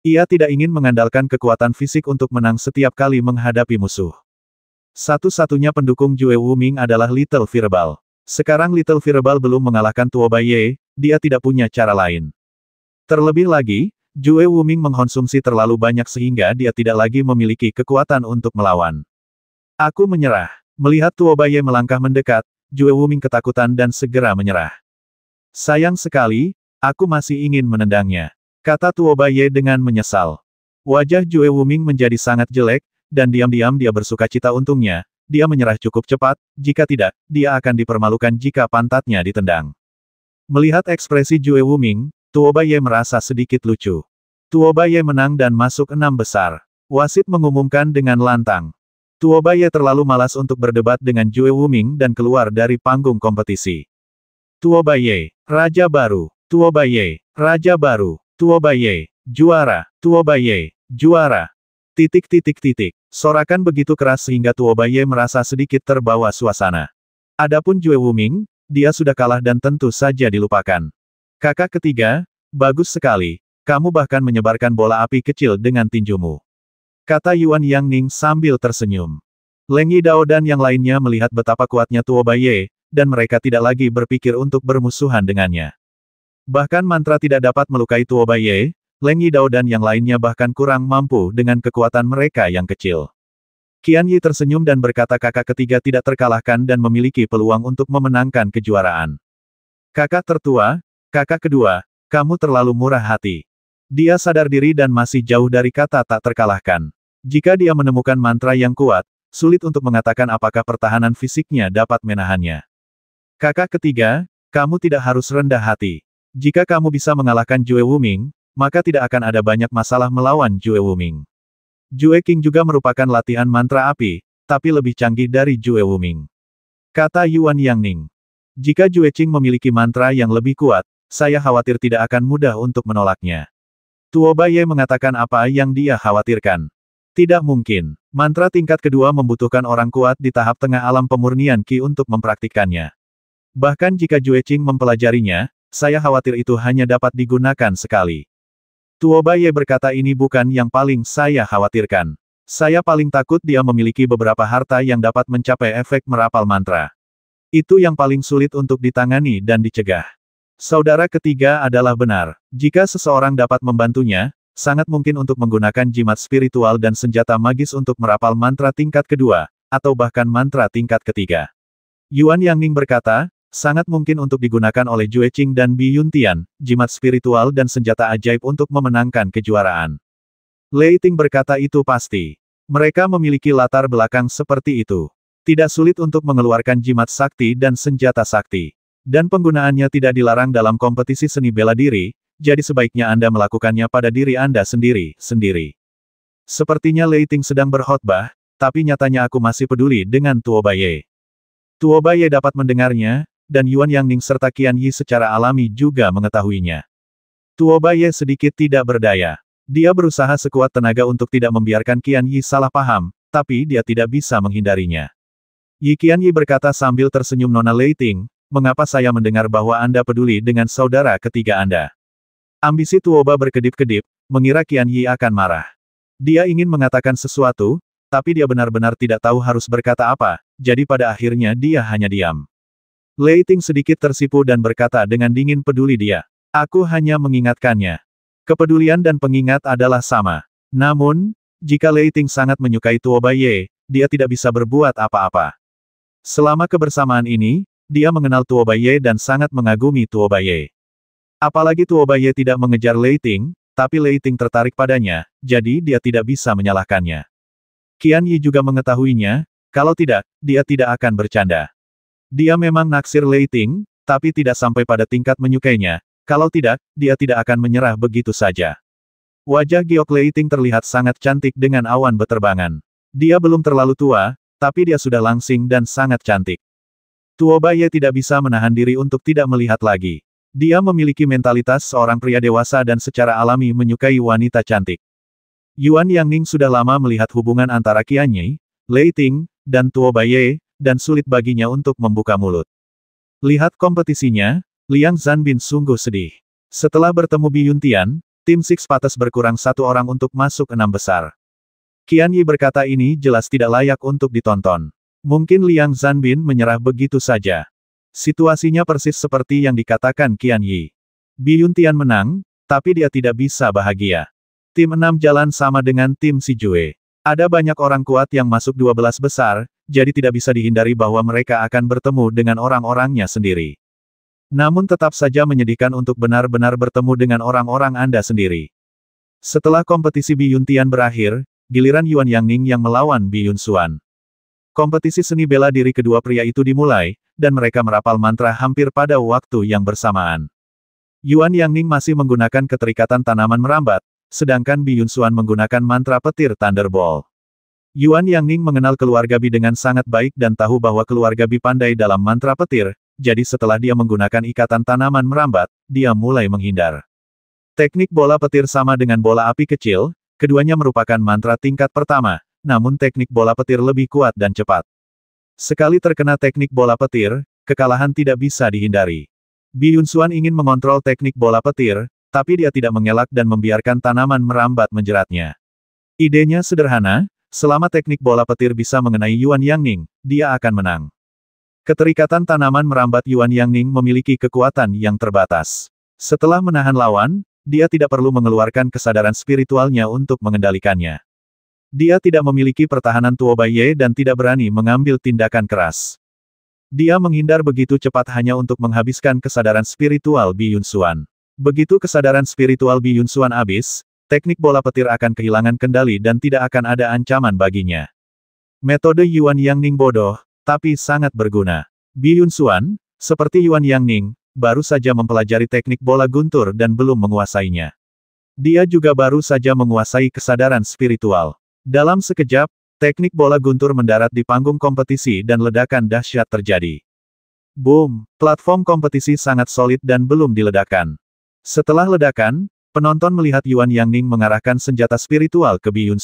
Ia tidak ingin mengandalkan kekuatan fisik untuk menang setiap kali menghadapi musuh. Satu-satunya pendukung Jue Wuming adalah Little Firbal. Sekarang Little Firbal belum mengalahkan Tuo Bai Ye, dia tidak punya cara lain. Terlebih lagi, Jue Wuming mengkonsumsi terlalu banyak sehingga dia tidak lagi memiliki kekuatan untuk melawan. Aku menyerah. Melihat Tuo Bai Ye melangkah mendekat, Jue Wuming ketakutan dan segera menyerah. Sayang sekali, aku masih ingin menendangnya. Kata Tuo Baye dengan menyesal. Wajah Jue Wuming menjadi sangat jelek, dan diam-diam dia bersuka cita untungnya, dia menyerah cukup cepat, jika tidak, dia akan dipermalukan jika pantatnya ditendang. Melihat ekspresi Jue Wuming, Tuo Baye merasa sedikit lucu. Tuo Baye menang dan masuk enam besar. Wasit mengumumkan dengan lantang. Tuo Baye terlalu malas untuk berdebat dengan Jue Wuming dan keluar dari panggung kompetisi. Tuo Baye, Raja Baru, Tuo Baye, Raja Baru. Baiye, juara, Baiye, juara. Titik titik titik. Sorakan begitu keras sehingga Baiye merasa sedikit terbawa suasana. Adapun Jue Wuming, dia sudah kalah dan tentu saja dilupakan. Kakak ketiga, bagus sekali. Kamu bahkan menyebarkan bola api kecil dengan tinjumu. Kata Yuan Yang Ning sambil tersenyum. Leng Dao dan yang lainnya melihat betapa kuatnya Baiye, dan mereka tidak lagi berpikir untuk bermusuhan dengannya. Bahkan mantra tidak dapat melukai Tuo Ye, Leng Yidao dan yang lainnya bahkan kurang mampu dengan kekuatan mereka yang kecil. Qian Yi tersenyum dan berkata kakak ketiga tidak terkalahkan dan memiliki peluang untuk memenangkan kejuaraan. Kakak tertua, kakak kedua, kamu terlalu murah hati. Dia sadar diri dan masih jauh dari kata tak terkalahkan. Jika dia menemukan mantra yang kuat, sulit untuk mengatakan apakah pertahanan fisiknya dapat menahannya. Kakak ketiga, kamu tidak harus rendah hati. Jika kamu bisa mengalahkan Jue Wuming, maka tidak akan ada banyak masalah melawan Jue Wuming. Jue King juga merupakan latihan mantra api, tapi lebih canggih dari Jue Wuming. Kata Yuan Yang Ning. Jika Jue Qing memiliki mantra yang lebih kuat, saya khawatir tidak akan mudah untuk menolaknya. Tuo Baye mengatakan apa yang dia khawatirkan. Tidak mungkin. Mantra tingkat kedua membutuhkan orang kuat di tahap tengah alam pemurnian Qi untuk mempraktikkannya. Bahkan jika Jue Qing mempelajarinya, saya khawatir itu hanya dapat digunakan sekali. Tuobaye berkata ini bukan yang paling saya khawatirkan. Saya paling takut dia memiliki beberapa harta yang dapat mencapai efek merapal mantra. Itu yang paling sulit untuk ditangani dan dicegah. Saudara ketiga adalah benar. Jika seseorang dapat membantunya, sangat mungkin untuk menggunakan jimat spiritual dan senjata magis untuk merapal mantra tingkat kedua, atau bahkan mantra tingkat ketiga. Yuan Yangning berkata, Sangat mungkin untuk digunakan oleh Jue Qing dan Bi Yuntian, jimat spiritual dan senjata ajaib untuk memenangkan kejuaraan. Lei Ting berkata itu pasti. Mereka memiliki latar belakang seperti itu. Tidak sulit untuk mengeluarkan jimat sakti dan senjata sakti. Dan penggunaannya tidak dilarang dalam kompetisi seni bela diri, jadi sebaiknya Anda melakukannya pada diri Anda sendiri, sendiri. Sepertinya Lei Ting sedang berkhotbah, tapi nyatanya aku masih peduli dengan Tuo Tuo Baye dapat mendengarnya, dan Yuan Yang Ning serta Qian Yi secara alami juga mengetahuinya. Tuo Baye sedikit tidak berdaya. Dia berusaha sekuat tenaga untuk tidak membiarkan Qian Yi salah paham, tapi dia tidak bisa menghindarinya. Yi Qian Yi berkata sambil tersenyum Nona Leiting, mengapa saya mendengar bahwa Anda peduli dengan saudara ketiga Anda? Ambisi Tuoba berkedip-kedip, mengira Qian Yi akan marah. Dia ingin mengatakan sesuatu, tapi dia benar-benar tidak tahu harus berkata apa, jadi pada akhirnya dia hanya diam. Lei Ting sedikit tersipu dan berkata dengan dingin peduli dia. Aku hanya mengingatkannya. Kepedulian dan pengingat adalah sama. Namun, jika Lei Ting sangat menyukai Tuo Baiye, dia tidak bisa berbuat apa-apa. Selama kebersamaan ini, dia mengenal Tuo Baiye dan sangat mengagumi Tuo Baiye. Apalagi Tuo Baiye tidak mengejar Lei Ting, tapi Lei Ting tertarik padanya, jadi dia tidak bisa menyalahkannya. Qian Yi juga mengetahuinya, kalau tidak, dia tidak akan bercanda. Dia memang naksir Lei Ting, tapi tidak sampai pada tingkat menyukainya. Kalau tidak, dia tidak akan menyerah begitu saja. Wajah Giok Ting terlihat sangat cantik dengan awan beterbangan. Dia belum terlalu tua, tapi dia sudah langsing dan sangat cantik. Baye tidak bisa menahan diri untuk tidak melihat lagi. Dia memiliki mentalitas seorang pria dewasa dan secara alami menyukai wanita cantik. Yuan Yangning sudah lama melihat hubungan antara Qianyi, Lei Ting, dan Tuo Baye, dan sulit baginya untuk membuka mulut. Lihat kompetisinya, Liang Zanbin sungguh sedih. Setelah bertemu Bi Yuntian, tim Six Patas berkurang satu orang untuk masuk enam besar. Qian Yi berkata ini jelas tidak layak untuk ditonton. Mungkin Liang Zanbin menyerah begitu saja. Situasinya persis seperti yang dikatakan Qian Yi. Bi Yuntian menang, tapi dia tidak bisa bahagia. Tim enam jalan sama dengan tim Si Jue. Ada banyak orang kuat yang masuk 12 besar, jadi tidak bisa dihindari bahwa mereka akan bertemu dengan orang-orangnya sendiri. Namun tetap saja menyedihkan untuk benar-benar bertemu dengan orang-orang Anda sendiri. Setelah kompetisi Biyuntian berakhir, giliran Yuan Yang Ning yang melawan Biyun Suan. Kompetisi seni bela diri kedua pria itu dimulai, dan mereka merapal mantra hampir pada waktu yang bersamaan. Yuan Yang Ning masih menggunakan keterikatan tanaman merambat, sedangkan Bi Yunsuan menggunakan mantra petir Thunderbolt. Yuan Yang mengenal keluarga Bi dengan sangat baik dan tahu bahwa keluarga Bi pandai dalam mantra petir, jadi setelah dia menggunakan ikatan tanaman merambat, dia mulai menghindar. Teknik bola petir sama dengan bola api kecil, keduanya merupakan mantra tingkat pertama, namun teknik bola petir lebih kuat dan cepat. Sekali terkena teknik bola petir, kekalahan tidak bisa dihindari. Bi Yunsuan ingin mengontrol teknik bola petir, tapi dia tidak mengelak dan membiarkan tanaman merambat menjeratnya. Idenya sederhana, selama teknik bola petir bisa mengenai Yuan Yang Ning, dia akan menang. Keterikatan tanaman merambat Yuan Yang Ning memiliki kekuatan yang terbatas. Setelah menahan lawan, dia tidak perlu mengeluarkan kesadaran spiritualnya untuk mengendalikannya. Dia tidak memiliki pertahanan Tuo Ye dan tidak berani mengambil tindakan keras. Dia menghindar begitu cepat hanya untuk menghabiskan kesadaran spiritual Bi Suan. Begitu kesadaran spiritual Bi Yunsuan habis, teknik bola petir akan kehilangan kendali dan tidak akan ada ancaman baginya. Metode Yuan Yang Ning bodoh, tapi sangat berguna. Bi Yunsuan, seperti Yuan Yang Ning, baru saja mempelajari teknik bola guntur dan belum menguasainya. Dia juga baru saja menguasai kesadaran spiritual. Dalam sekejap, teknik bola guntur mendarat di panggung kompetisi dan ledakan dahsyat terjadi. Boom, platform kompetisi sangat solid dan belum diledakkan. Setelah ledakan, penonton melihat Yuan Yang Ning mengarahkan senjata spiritual ke Bi Yun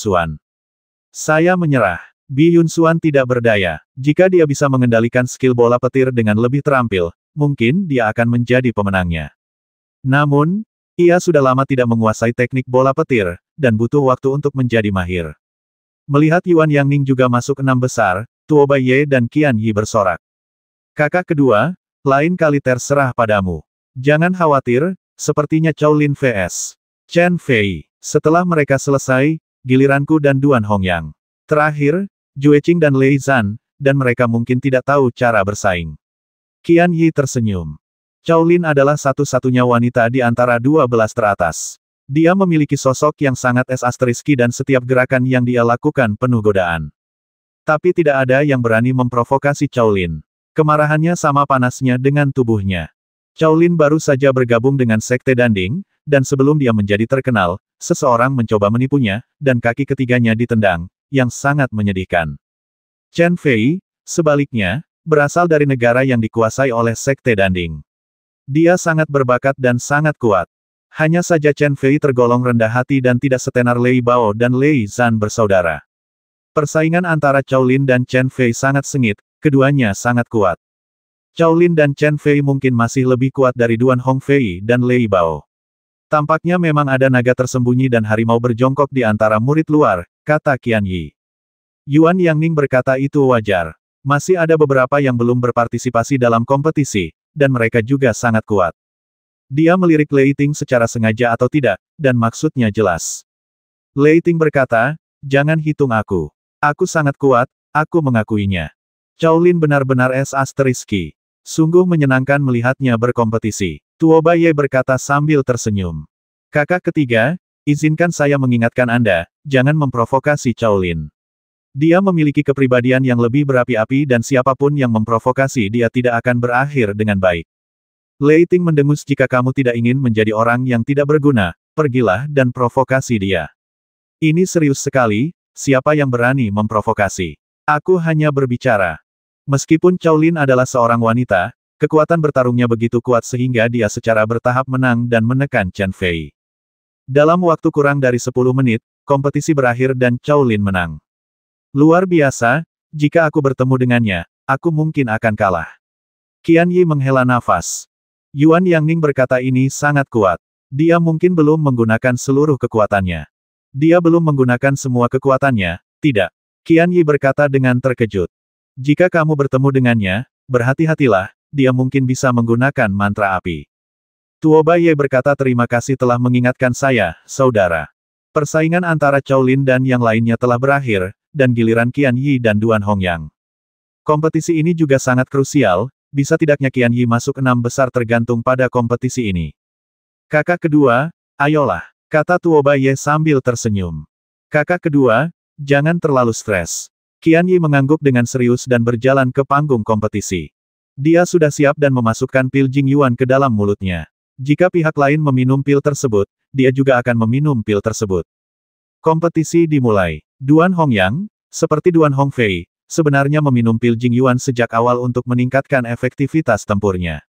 Saya menyerah. Bi Yun tidak berdaya. Jika dia bisa mengendalikan skill bola petir dengan lebih terampil, mungkin dia akan menjadi pemenangnya. Namun, ia sudah lama tidak menguasai teknik bola petir, dan butuh waktu untuk menjadi mahir. Melihat Yuan Yang Ning juga masuk enam besar, Tuo Bai Ye dan Qian Yi bersorak. Kakak kedua, lain kali terserah padamu. Jangan khawatir, Sepertinya Lin vs. Chen Fei. Setelah mereka selesai, giliranku dan Duan Hongyang. Terakhir, Jue Qing dan Lei Zan, dan mereka mungkin tidak tahu cara bersaing. Qian Yi tersenyum. Lin adalah satu-satunya wanita di antara dua belas teratas. Dia memiliki sosok yang sangat es asteriski dan setiap gerakan yang dia lakukan penuh godaan. Tapi tidak ada yang berani memprovokasi Lin. Kemarahannya sama panasnya dengan tubuhnya. Lin baru saja bergabung dengan Sekte Danding, dan sebelum dia menjadi terkenal, seseorang mencoba menipunya, dan kaki ketiganya ditendang, yang sangat menyedihkan. Chen Fei, sebaliknya, berasal dari negara yang dikuasai oleh Sekte Danding. Dia sangat berbakat dan sangat kuat. Hanya saja Chen Fei tergolong rendah hati dan tidak setenar Lei Bao dan Lei Zan bersaudara. Persaingan antara Lin dan Chen Fei sangat sengit, keduanya sangat kuat. Chao Lin dan Chen Fei mungkin masih lebih kuat dari Duan Hong Fei dan Lei Bao. Tampaknya memang ada naga tersembunyi dan harimau berjongkok di antara murid luar, kata Qian Yi. Yuan Yang Ning berkata itu wajar. Masih ada beberapa yang belum berpartisipasi dalam kompetisi, dan mereka juga sangat kuat. Dia melirik Lei Ting secara sengaja atau tidak, dan maksudnya jelas. Lei Ting berkata, jangan hitung aku. Aku sangat kuat, aku mengakuinya. Lin benar-benar es asteriski. Sungguh menyenangkan melihatnya berkompetisi. Baye berkata sambil tersenyum. Kakak ketiga, izinkan saya mengingatkan Anda, jangan memprovokasi Chaolin. Dia memiliki kepribadian yang lebih berapi-api dan siapapun yang memprovokasi dia tidak akan berakhir dengan baik. Lei Ting mendengus jika kamu tidak ingin menjadi orang yang tidak berguna, pergilah dan provokasi dia. Ini serius sekali, siapa yang berani memprovokasi? Aku hanya berbicara. Meskipun Lin adalah seorang wanita, kekuatan bertarungnya begitu kuat sehingga dia secara bertahap menang dan menekan Chen Fei. Dalam waktu kurang dari 10 menit, kompetisi berakhir dan Lin menang. Luar biasa, jika aku bertemu dengannya, aku mungkin akan kalah. Qian Yi menghela nafas. Yuan Yang Ning berkata ini sangat kuat. Dia mungkin belum menggunakan seluruh kekuatannya. Dia belum menggunakan semua kekuatannya, tidak. Qian Yi berkata dengan terkejut. Jika kamu bertemu dengannya, berhati-hatilah, dia mungkin bisa menggunakan mantra api. Tuo Baiye berkata terima kasih telah mengingatkan saya, saudara. Persaingan antara Chao Lin dan yang lainnya telah berakhir, dan giliran Qian Yi dan Duan Hongyang. Kompetisi ini juga sangat krusial, bisa tidaknya Qian Yi masuk enam besar tergantung pada kompetisi ini. Kakak kedua, ayolah, kata Tuo Baiye sambil tersenyum. Kakak kedua, jangan terlalu stres. Qian Yi mengangguk dengan serius dan berjalan ke panggung kompetisi. Dia sudah siap dan memasukkan pil Jing Yuan ke dalam mulutnya. Jika pihak lain meminum pil tersebut, dia juga akan meminum pil tersebut. Kompetisi dimulai. Duan Hongyang, seperti Duan Hongfei, sebenarnya meminum pil Jing Yuan sejak awal untuk meningkatkan efektivitas tempurnya.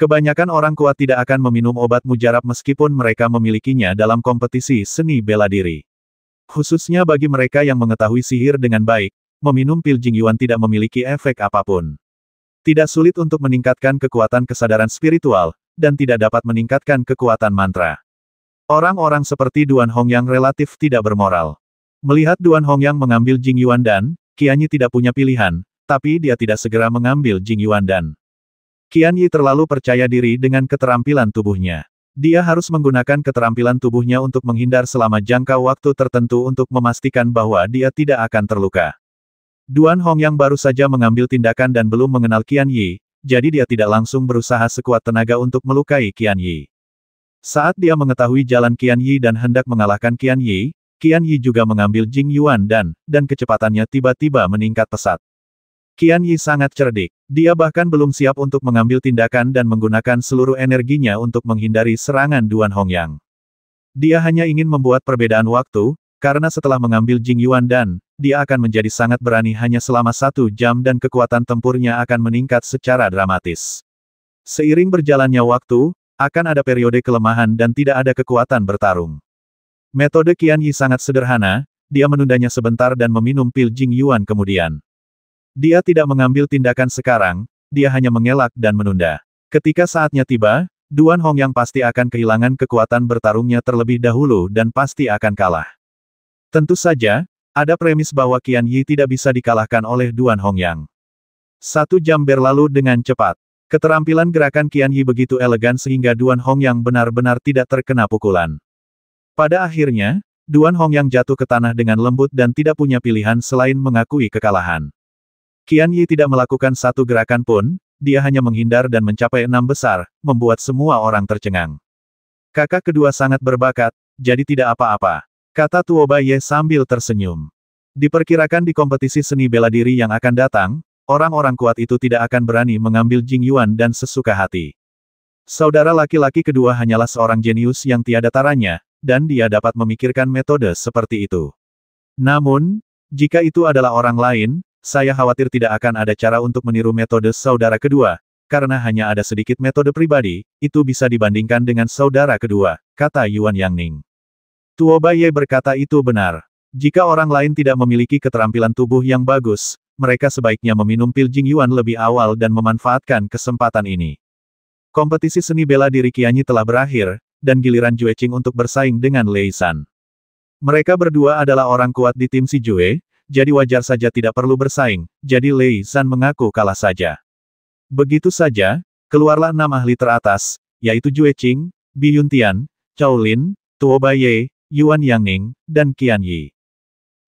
Kebanyakan orang kuat tidak akan meminum obat mujarab meskipun mereka memilikinya dalam kompetisi seni bela diri. Khususnya bagi mereka yang mengetahui sihir dengan baik, meminum pil Jingyuan tidak memiliki efek apapun. Tidak sulit untuk meningkatkan kekuatan kesadaran spiritual, dan tidak dapat meningkatkan kekuatan mantra. Orang-orang seperti Duan Hong yang relatif tidak bermoral. Melihat Duan Hong yang mengambil Jing Yuan Dan, Qian Yi tidak punya pilihan, tapi dia tidak segera mengambil Jing Yuan Dan. Qian Yi terlalu percaya diri dengan keterampilan tubuhnya. Dia harus menggunakan keterampilan tubuhnya untuk menghindar selama jangka waktu tertentu untuk memastikan bahwa dia tidak akan terluka. Duan Hong yang baru saja mengambil tindakan dan belum mengenal Qian Yi, jadi dia tidak langsung berusaha sekuat tenaga untuk melukai Qian Yi. Saat dia mengetahui jalan Qian Yi dan hendak mengalahkan Qian Yi, Qian Yi juga mengambil Jing Yuan dan, dan kecepatannya tiba-tiba meningkat pesat. Qian Yi sangat cerdik. Dia bahkan belum siap untuk mengambil tindakan dan menggunakan seluruh energinya untuk menghindari serangan Duan Hongyang. Dia hanya ingin membuat perbedaan waktu, karena setelah mengambil Jing Yuan dan, dia akan menjadi sangat berani hanya selama satu jam dan kekuatan tempurnya akan meningkat secara dramatis. Seiring berjalannya waktu, akan ada periode kelemahan dan tidak ada kekuatan bertarung. Metode Qian Yi sangat sederhana, dia menundanya sebentar dan meminum pil Jing Yuan kemudian. Dia tidak mengambil tindakan sekarang, dia hanya mengelak dan menunda. Ketika saatnya tiba, Duan Hong yang pasti akan kehilangan kekuatan bertarungnya terlebih dahulu dan pasti akan kalah. Tentu saja, ada premis bahwa Qian Yi tidak bisa dikalahkan oleh Duan Hong yang. Satu jam berlalu dengan cepat. Keterampilan gerakan Qian Yi begitu elegan sehingga Duan Hong yang benar-benar tidak terkena pukulan. Pada akhirnya, Duan Hong yang jatuh ke tanah dengan lembut dan tidak punya pilihan selain mengakui kekalahan. Qian Yi tidak melakukan satu gerakan pun, dia hanya menghindar dan mencapai enam besar, membuat semua orang tercengang. Kakak kedua sangat berbakat, jadi tidak apa-apa. Kata Tuo Ye sambil tersenyum. Diperkirakan di kompetisi seni bela diri yang akan datang, orang-orang kuat itu tidak akan berani mengambil Jing Yuan dan sesuka hati. Saudara laki-laki kedua hanyalah seorang jenius yang tiada taranya, dan dia dapat memikirkan metode seperti itu. Namun, jika itu adalah orang lain, saya khawatir tidak akan ada cara untuk meniru metode saudara kedua, karena hanya ada sedikit metode pribadi, itu bisa dibandingkan dengan saudara kedua, kata Yuan Yang Ning. Baiye berkata itu benar. Jika orang lain tidak memiliki keterampilan tubuh yang bagus, mereka sebaiknya meminum pil Jing Yuan lebih awal dan memanfaatkan kesempatan ini. Kompetisi seni bela diri Kianyi telah berakhir, dan giliran Jue Qing untuk bersaing dengan Lei San. Mereka berdua adalah orang kuat di tim Si Jue, jadi wajar saja tidak perlu bersaing, jadi Lei San mengaku kalah saja. Begitu saja, keluarlah enam ahli teratas, yaitu Jue Qing, Bi Yuntian, Chao Lin, Tuo Bai Yuan Yangning, dan Qian Yi.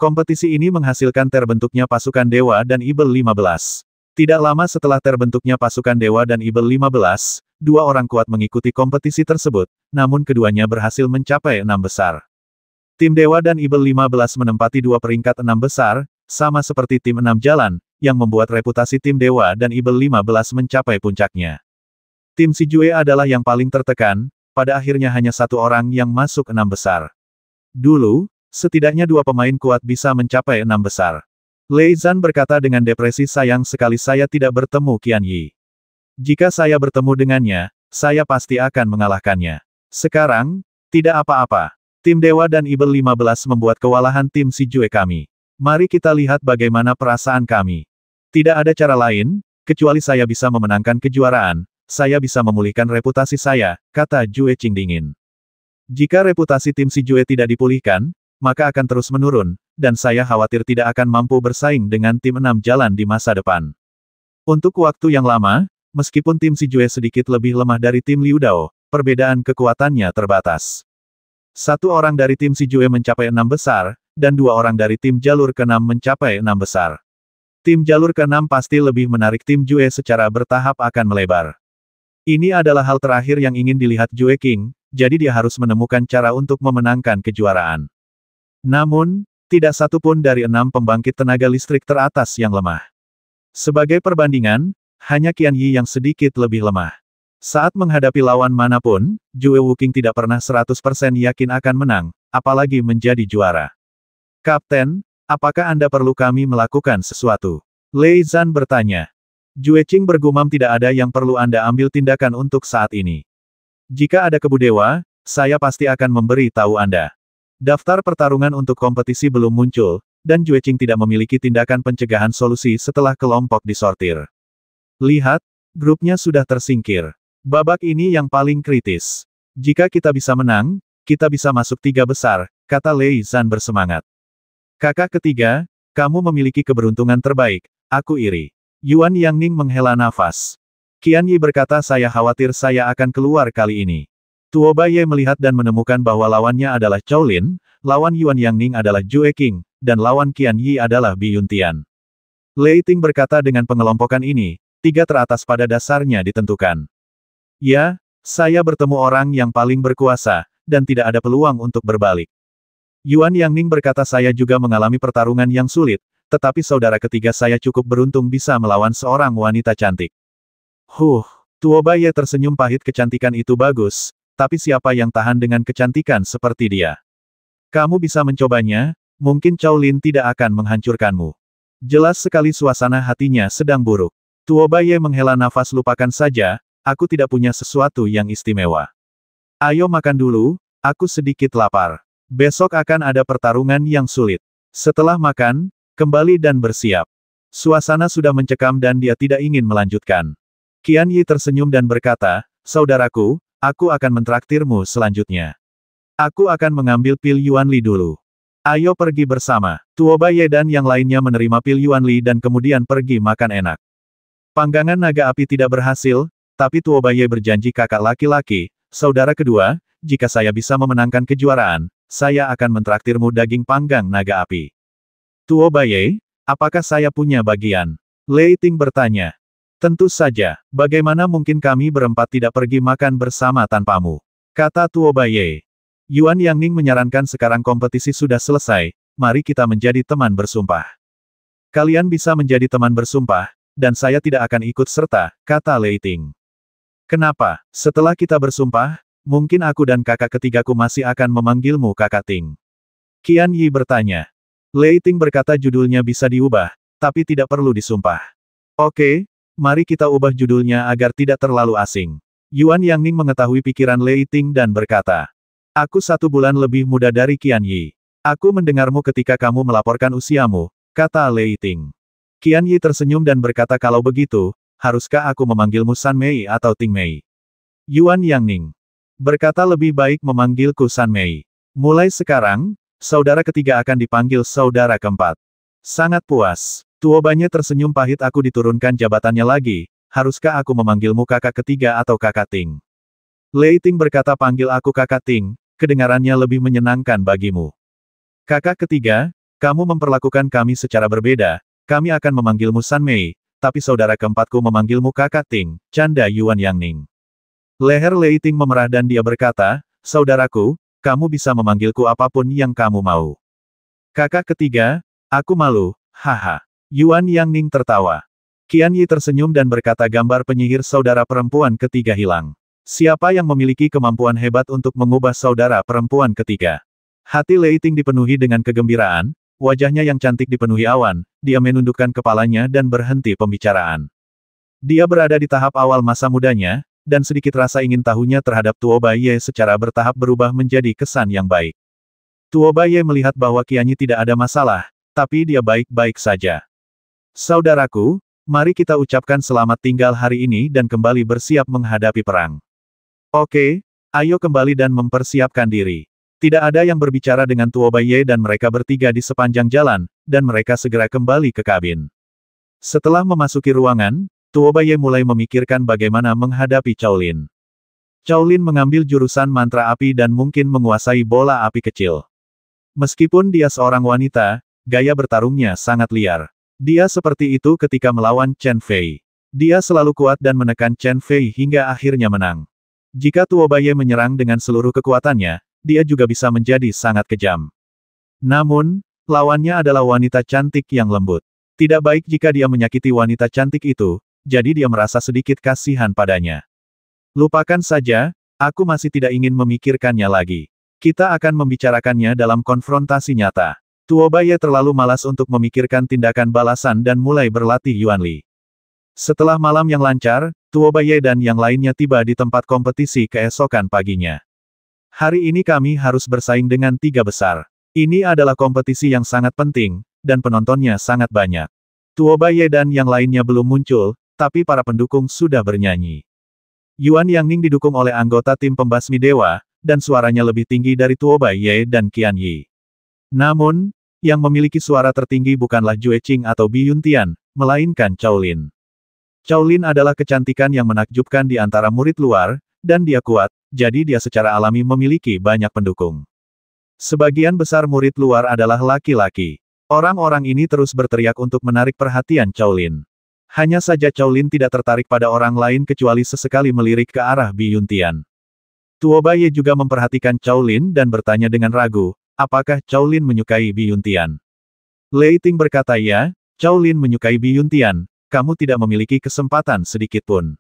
Kompetisi ini menghasilkan terbentuknya pasukan dewa dan Ibel 15. Tidak lama setelah terbentuknya pasukan dewa dan Ibel 15, dua orang kuat mengikuti kompetisi tersebut, namun keduanya berhasil mencapai enam besar. Tim Dewa dan Ibel 15 menempati dua peringkat enam besar, sama seperti tim enam jalan, yang membuat reputasi tim Dewa dan Ibel 15 mencapai puncaknya. Tim Si Jue adalah yang paling tertekan, pada akhirnya hanya satu orang yang masuk enam besar. Dulu, setidaknya dua pemain kuat bisa mencapai enam besar. Lei Zan berkata dengan depresi sayang sekali saya tidak bertemu Qian Yi. Jika saya bertemu dengannya, saya pasti akan mengalahkannya. Sekarang, tidak apa-apa. Tim Dewa dan Ibel 15 membuat kewalahan tim Si Jue kami. Mari kita lihat bagaimana perasaan kami. Tidak ada cara lain, kecuali saya bisa memenangkan kejuaraan, saya bisa memulihkan reputasi saya, kata Jue Qingdingin. Jika reputasi tim Si Jue tidak dipulihkan, maka akan terus menurun, dan saya khawatir tidak akan mampu bersaing dengan tim enam jalan di masa depan. Untuk waktu yang lama, meskipun tim Si Jue sedikit lebih lemah dari tim Liu Dao, perbedaan kekuatannya terbatas. Satu orang dari tim Si Sijue mencapai enam besar, dan dua orang dari tim jalur keenam mencapai enam besar. Tim jalur keenam pasti lebih menarik tim Jue secara bertahap akan melebar. Ini adalah hal terakhir yang ingin dilihat Jue King, jadi dia harus menemukan cara untuk memenangkan kejuaraan. Namun, tidak satu pun dari enam pembangkit tenaga listrik teratas yang lemah. Sebagai perbandingan, hanya Qian Yi yang sedikit lebih lemah. Saat menghadapi lawan manapun, Jue Wuking tidak pernah 100% yakin akan menang, apalagi menjadi juara. Kapten, apakah Anda perlu kami melakukan sesuatu? Lei Zan bertanya. Jue Qing bergumam tidak ada yang perlu Anda ambil tindakan untuk saat ini. Jika ada kebudewa, saya pasti akan memberi tahu Anda. Daftar pertarungan untuk kompetisi belum muncul, dan Jue Qing tidak memiliki tindakan pencegahan solusi setelah kelompok disortir. Lihat, grupnya sudah tersingkir. Babak ini yang paling kritis. Jika kita bisa menang, kita bisa masuk tiga besar, kata Lei San bersemangat. Kakak ketiga, kamu memiliki keberuntungan terbaik, aku iri. Yuan Yang Ning menghela nafas. Qian Yi berkata saya khawatir saya akan keluar kali ini. Tuo Baiye melihat dan menemukan bahwa lawannya adalah Chao Lin, lawan Yuan Yang Ning adalah Jue King, dan lawan Qian Yi adalah Bi Yun Tian. Lei Ting berkata dengan pengelompokan ini, tiga teratas pada dasarnya ditentukan. Ya, saya bertemu orang yang paling berkuasa, dan tidak ada peluang untuk berbalik. Yuan Yang Ning berkata saya juga mengalami pertarungan yang sulit, tetapi saudara ketiga saya cukup beruntung bisa melawan seorang wanita cantik. Huh, Tuo Baye tersenyum pahit kecantikan itu bagus, tapi siapa yang tahan dengan kecantikan seperti dia? Kamu bisa mencobanya, mungkin Chao Lin tidak akan menghancurkanmu. Jelas sekali suasana hatinya sedang buruk. Tuo Baye menghela nafas lupakan saja, aku tidak punya sesuatu yang istimewa. Ayo makan dulu, aku sedikit lapar. Besok akan ada pertarungan yang sulit. Setelah makan, kembali dan bersiap. Suasana sudah mencekam dan dia tidak ingin melanjutkan. Qian Yi tersenyum dan berkata, Saudaraku, aku akan mentraktirmu selanjutnya. Aku akan mengambil pil Yuan Li dulu. Ayo pergi bersama. Tuoba Ye dan yang lainnya menerima pil Yuan Li dan kemudian pergi makan enak. Panggangan naga api tidak berhasil, tapi Tuo Baye berjanji kakak laki-laki, saudara kedua, jika saya bisa memenangkan kejuaraan, saya akan mentraktirmu daging panggang naga api. Tuo Baye, apakah saya punya bagian? Lei Ting bertanya. Tentu saja, bagaimana mungkin kami berempat tidak pergi makan bersama tanpamu? Kata Tuo Tuobaye. Yuan Yangning menyarankan sekarang kompetisi sudah selesai, mari kita menjadi teman bersumpah. Kalian bisa menjadi teman bersumpah, dan saya tidak akan ikut serta, kata Lei Ting. Kenapa, setelah kita bersumpah, mungkin aku dan kakak ketigaku masih akan memanggilmu kakak Ting. Kian Yi bertanya. Lei Ting berkata judulnya bisa diubah, tapi tidak perlu disumpah. Oke, mari kita ubah judulnya agar tidak terlalu asing. Yuan Yang Ning mengetahui pikiran Lei Ting dan berkata, Aku satu bulan lebih muda dari Kian Yi. Aku mendengarmu ketika kamu melaporkan usiamu, kata Lei Ting. Qian Yi tersenyum dan berkata kalau begitu, haruskah aku memanggilmu San Mei atau Ting Mei? Yuan Yang Ning. Berkata lebih baik memanggilku San Mei. Mulai sekarang, saudara ketiga akan dipanggil saudara keempat. Sangat puas. Tuobanya tersenyum pahit aku diturunkan jabatannya lagi, haruskah aku memanggilmu kakak ketiga atau kakak Ting? Lei Ting berkata panggil aku kakak Ting, kedengarannya lebih menyenangkan bagimu. Kakak ketiga, kamu memperlakukan kami secara berbeda, kami akan memanggilmu San Mei, tapi saudara keempatku memanggilmu kakak Ting, canda Yuan Yang Ning. Leher Lei Ting memerah dan dia berkata, Saudaraku, kamu bisa memanggilku apapun yang kamu mau. Kakak ketiga, aku malu, haha. Yuan Yang Ning tertawa. Qian Yi tersenyum dan berkata gambar penyihir saudara perempuan ketiga hilang. Siapa yang memiliki kemampuan hebat untuk mengubah saudara perempuan ketiga? Hati Lei Ting dipenuhi dengan kegembiraan, Wajahnya yang cantik dipenuhi awan, dia menundukkan kepalanya dan berhenti pembicaraan. Dia berada di tahap awal masa mudanya, dan sedikit rasa ingin tahunya terhadap Tuo Ye secara bertahap berubah menjadi kesan yang baik. Tuoba Ye melihat bahwa Kianyi tidak ada masalah, tapi dia baik-baik saja. Saudaraku, mari kita ucapkan selamat tinggal hari ini dan kembali bersiap menghadapi perang. Oke, ayo kembali dan mempersiapkan diri. Tidak ada yang berbicara dengan Tuo Tuobaye dan mereka bertiga di sepanjang jalan, dan mereka segera kembali ke kabin. Setelah memasuki ruangan, Tuo Tuobaye mulai memikirkan bagaimana menghadapi Chaolin. Chaolin mengambil jurusan mantra api dan mungkin menguasai bola api kecil. Meskipun dia seorang wanita, gaya bertarungnya sangat liar. Dia seperti itu ketika melawan Chen Fei. Dia selalu kuat dan menekan Chen Fei hingga akhirnya menang. Jika Tuo Tuobaye menyerang dengan seluruh kekuatannya, dia juga bisa menjadi sangat kejam. Namun, lawannya adalah wanita cantik yang lembut. Tidak baik jika dia menyakiti wanita cantik itu, jadi dia merasa sedikit kasihan padanya. Lupakan saja, aku masih tidak ingin memikirkannya lagi. Kita akan membicarakannya dalam konfrontasi nyata. Tuobaye terlalu malas untuk memikirkan tindakan balasan dan mulai berlatih Yuan Li. Setelah malam yang lancar, Tuobaye dan yang lainnya tiba di tempat kompetisi keesokan paginya. Hari ini kami harus bersaing dengan tiga besar. Ini adalah kompetisi yang sangat penting, dan penontonnya sangat banyak. Baye dan yang lainnya belum muncul, tapi para pendukung sudah bernyanyi. Yuan Yangning didukung oleh anggota tim pembasmi dewa, dan suaranya lebih tinggi dari Baye dan Qian Yi. Namun, yang memiliki suara tertinggi bukanlah Jue Qing atau Bi Yuntian, melainkan Chao Lin. Chao Lin adalah kecantikan yang menakjubkan di antara murid luar, dan dia kuat, jadi dia secara alami memiliki banyak pendukung. Sebagian besar murid luar adalah laki-laki. Orang-orang ini terus berteriak untuk menarik perhatian Chaolin. Hanya saja Chaolin tidak tertarik pada orang lain kecuali sesekali melirik ke arah Biyuntian. Baye juga memperhatikan Chaolin dan bertanya dengan ragu, apakah Chaolin menyukai Biyuntian? Leiting berkata ya, Chaolin menyukai Biyuntian, kamu tidak memiliki kesempatan sedikitpun.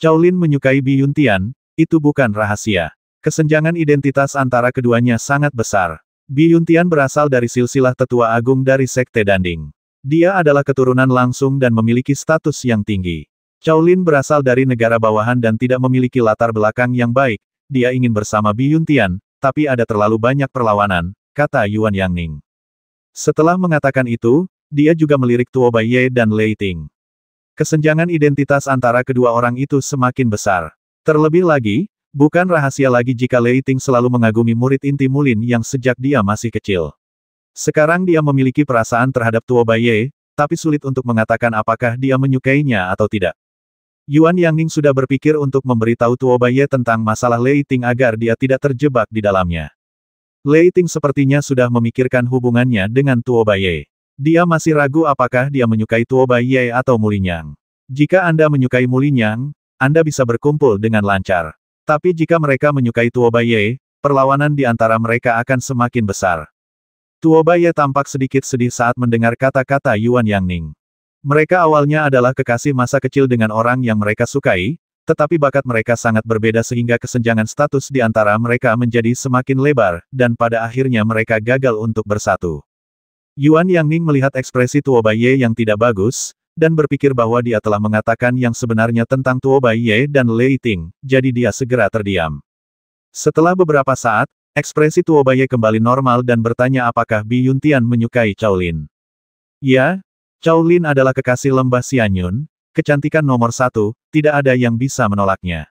Chaolin menyukai Biyuntian, itu bukan rahasia. Kesenjangan identitas antara keduanya sangat besar. Bi Yuntian berasal dari silsilah tetua agung dari Sekte Danding. Dia adalah keturunan langsung dan memiliki status yang tinggi. Chao Lin berasal dari negara bawahan dan tidak memiliki latar belakang yang baik. Dia ingin bersama Bi Yuntian, tapi ada terlalu banyak perlawanan, kata Yuan Yang Ning. Setelah mengatakan itu, dia juga melirik Tuo Bai Ye dan Lei Ting. Kesenjangan identitas antara kedua orang itu semakin besar. Terlebih lagi, bukan rahasia lagi jika Lei Ting selalu mengagumi murid inti Mulin yang sejak dia masih kecil. Sekarang dia memiliki perasaan terhadap Tuo Baye, tapi sulit untuk mengatakan apakah dia menyukainya atau tidak. Yuan Yangning sudah berpikir untuk memberitahu Tuo Baye tentang masalah Lei Ting agar dia tidak terjebak di dalamnya. Lei Ting sepertinya sudah memikirkan hubungannya dengan Tuo Baye. Dia masih ragu apakah dia menyukai Tuo Baye atau Mulinyang. Jika Anda menyukai Mulinyang, anda bisa berkumpul dengan lancar. Tapi jika mereka menyukai Tuo Baye, perlawanan di antara mereka akan semakin besar. Tuo Baye tampak sedikit sedih saat mendengar kata-kata Yuan Yang Ning. Mereka awalnya adalah kekasih masa kecil dengan orang yang mereka sukai, tetapi bakat mereka sangat berbeda sehingga kesenjangan status di antara mereka menjadi semakin lebar, dan pada akhirnya mereka gagal untuk bersatu. Yuan Yang Ning melihat ekspresi Tuo Baye yang tidak bagus, dan berpikir bahwa dia telah mengatakan yang sebenarnya tentang Tuo Bai Ye dan Lei Ting, jadi dia segera terdiam. Setelah beberapa saat, ekspresi Tuo Bai Ye kembali normal dan bertanya apakah Bi Yuntian menyukai Chao Lin. Ya, Chao Lin adalah kekasih lembah Xianyun, kecantikan nomor satu, tidak ada yang bisa menolaknya.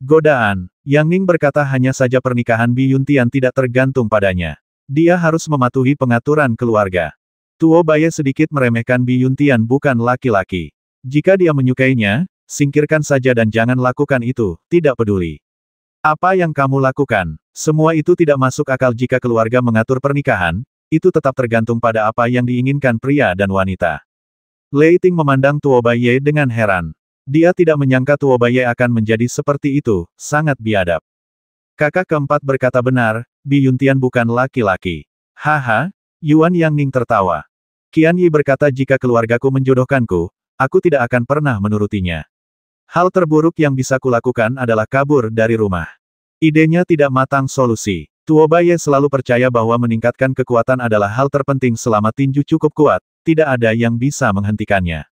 Godaan, Yang Ning berkata hanya saja pernikahan Bi Yuntian tidak tergantung padanya. Dia harus mematuhi pengaturan keluarga. Tuo Baye sedikit meremehkan Bi Yuntian bukan laki-laki. Jika dia menyukainya, singkirkan saja dan jangan lakukan itu, tidak peduli. Apa yang kamu lakukan, semua itu tidak masuk akal jika keluarga mengatur pernikahan, itu tetap tergantung pada apa yang diinginkan pria dan wanita. Leiting memandang Tuo Baye dengan heran. Dia tidak menyangka Tuo Baye akan menjadi seperti itu, sangat biadab. Kakak keempat berkata benar, Bi Yuntian bukan laki-laki. Haha, Yuan Yang Ning tertawa. Qian Yi berkata jika keluargaku menjodohkanku, aku tidak akan pernah menurutinya. Hal terburuk yang bisa kulakukan adalah kabur dari rumah. Idenya tidak matang solusi. Tuobaye selalu percaya bahwa meningkatkan kekuatan adalah hal terpenting selama tinju cukup kuat, tidak ada yang bisa menghentikannya.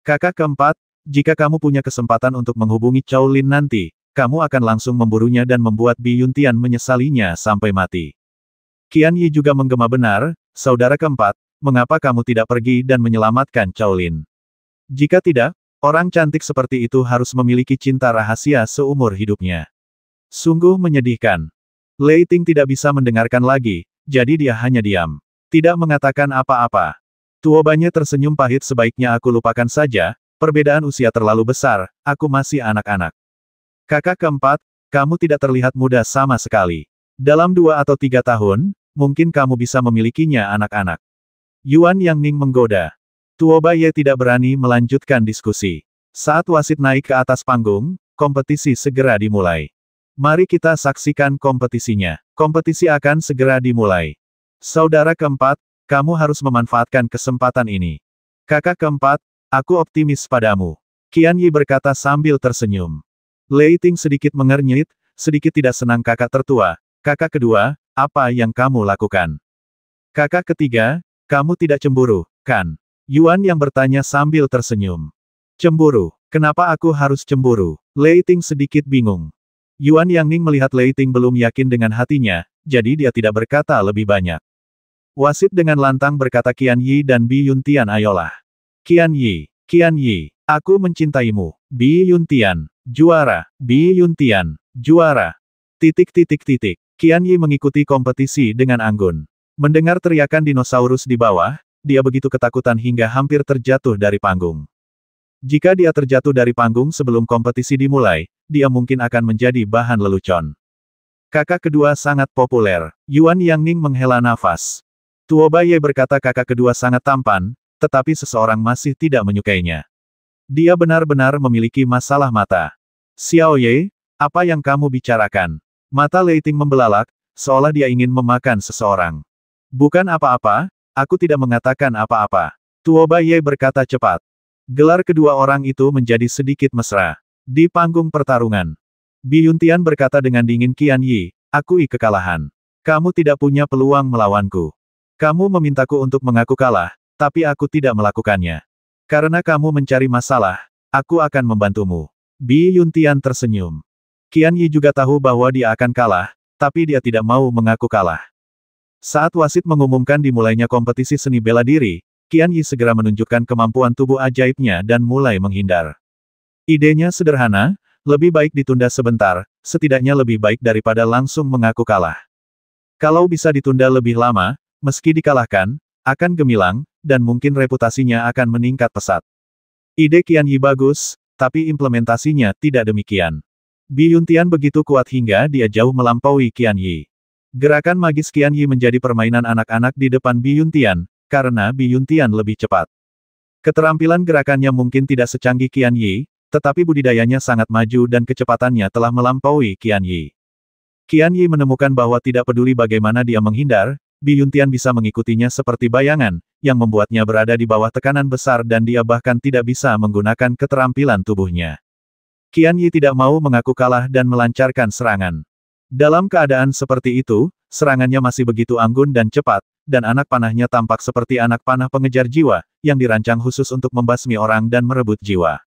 Kakak keempat, jika kamu punya kesempatan untuk menghubungi Chow Lin nanti, kamu akan langsung memburunya dan membuat Bi Yuntian menyesalinya sampai mati. Qian Yi juga menggema benar, saudara keempat, mengapa kamu tidak pergi dan menyelamatkan Lin? Jika tidak, orang cantik seperti itu harus memiliki cinta rahasia seumur hidupnya. Sungguh menyedihkan. Lei Ting tidak bisa mendengarkan lagi, jadi dia hanya diam. Tidak mengatakan apa-apa. Tuobanya tersenyum pahit sebaiknya aku lupakan saja, perbedaan usia terlalu besar, aku masih anak-anak. Kakak keempat, kamu tidak terlihat muda sama sekali. Dalam dua atau tiga tahun, Mungkin kamu bisa memilikinya anak-anak. Yuan Yang Ning menggoda. Tuoba Ye tidak berani melanjutkan diskusi. Saat wasit naik ke atas panggung, kompetisi segera dimulai. Mari kita saksikan kompetisinya. Kompetisi akan segera dimulai. Saudara keempat, kamu harus memanfaatkan kesempatan ini. Kakak keempat, aku optimis padamu. Qian Yi berkata sambil tersenyum. Lei Ting sedikit mengernyit, sedikit tidak senang kakak tertua. Kakak kedua, apa yang kamu lakukan? Kakak ketiga, kamu tidak cemburu, kan? Yuan yang bertanya sambil tersenyum. Cemburu, kenapa aku harus cemburu? Leiting sedikit bingung. Yuan Yang Ning melihat Leiting belum yakin dengan hatinya, jadi dia tidak berkata lebih banyak. Wasit dengan lantang berkata Qian Yi dan Bi Yun Tian ayolah. Qian Yi, Qian Yi, aku mencintaimu. Bi Yun Tian, juara. Bi Yun Tian, juara. Titik titik titik. Qian Yi mengikuti kompetisi dengan anggun. Mendengar teriakan dinosaurus di bawah, dia begitu ketakutan hingga hampir terjatuh dari panggung. Jika dia terjatuh dari panggung sebelum kompetisi dimulai, dia mungkin akan menjadi bahan lelucon. Kakak kedua sangat populer. Yuan Yang Ning menghela nafas. Tuo Baye berkata kakak kedua sangat tampan, tetapi seseorang masih tidak menyukainya. Dia benar-benar memiliki masalah mata. Xiao Ye, apa yang kamu bicarakan? Mata Leiting membelalak, seolah dia ingin memakan seseorang. Bukan apa-apa, aku tidak mengatakan apa-apa. Tuoba Baye berkata cepat. Gelar kedua orang itu menjadi sedikit mesra. Di panggung pertarungan. Bi Yuntian berkata dengan dingin Qian Yi, akui kekalahan. Kamu tidak punya peluang melawanku. Kamu memintaku untuk mengaku kalah, tapi aku tidak melakukannya. Karena kamu mencari masalah, aku akan membantumu. Bi Yuntian tersenyum. Kian Yi juga tahu bahwa dia akan kalah, tapi dia tidak mau mengaku kalah. Saat wasit mengumumkan dimulainya kompetisi seni bela diri, Kian Yi segera menunjukkan kemampuan tubuh ajaibnya dan mulai menghindar. Idenya sederhana, lebih baik ditunda sebentar, setidaknya lebih baik daripada langsung mengaku kalah. Kalau bisa ditunda lebih lama, meski dikalahkan, akan gemilang, dan mungkin reputasinya akan meningkat pesat. Ide Kian Yi bagus, tapi implementasinya tidak demikian. Biyuntian begitu kuat hingga dia jauh melampaui Qian Yi. Gerakan magis Qian Yi menjadi permainan anak-anak di depan Bi Yuntian, karena Bi Yuntian lebih cepat. Keterampilan gerakannya mungkin tidak secanggih Qian Yi, tetapi budidayanya sangat maju dan kecepatannya telah melampaui Qian Yi. Qian Yi menemukan bahwa tidak peduli bagaimana dia menghindar, Bi Yuntian bisa mengikutinya seperti bayangan, yang membuatnya berada di bawah tekanan besar dan dia bahkan tidak bisa menggunakan keterampilan tubuhnya. Qian Yi tidak mau mengaku kalah dan melancarkan serangan. Dalam keadaan seperti itu, serangannya masih begitu anggun dan cepat, dan anak panahnya tampak seperti anak panah pengejar jiwa, yang dirancang khusus untuk membasmi orang dan merebut jiwa.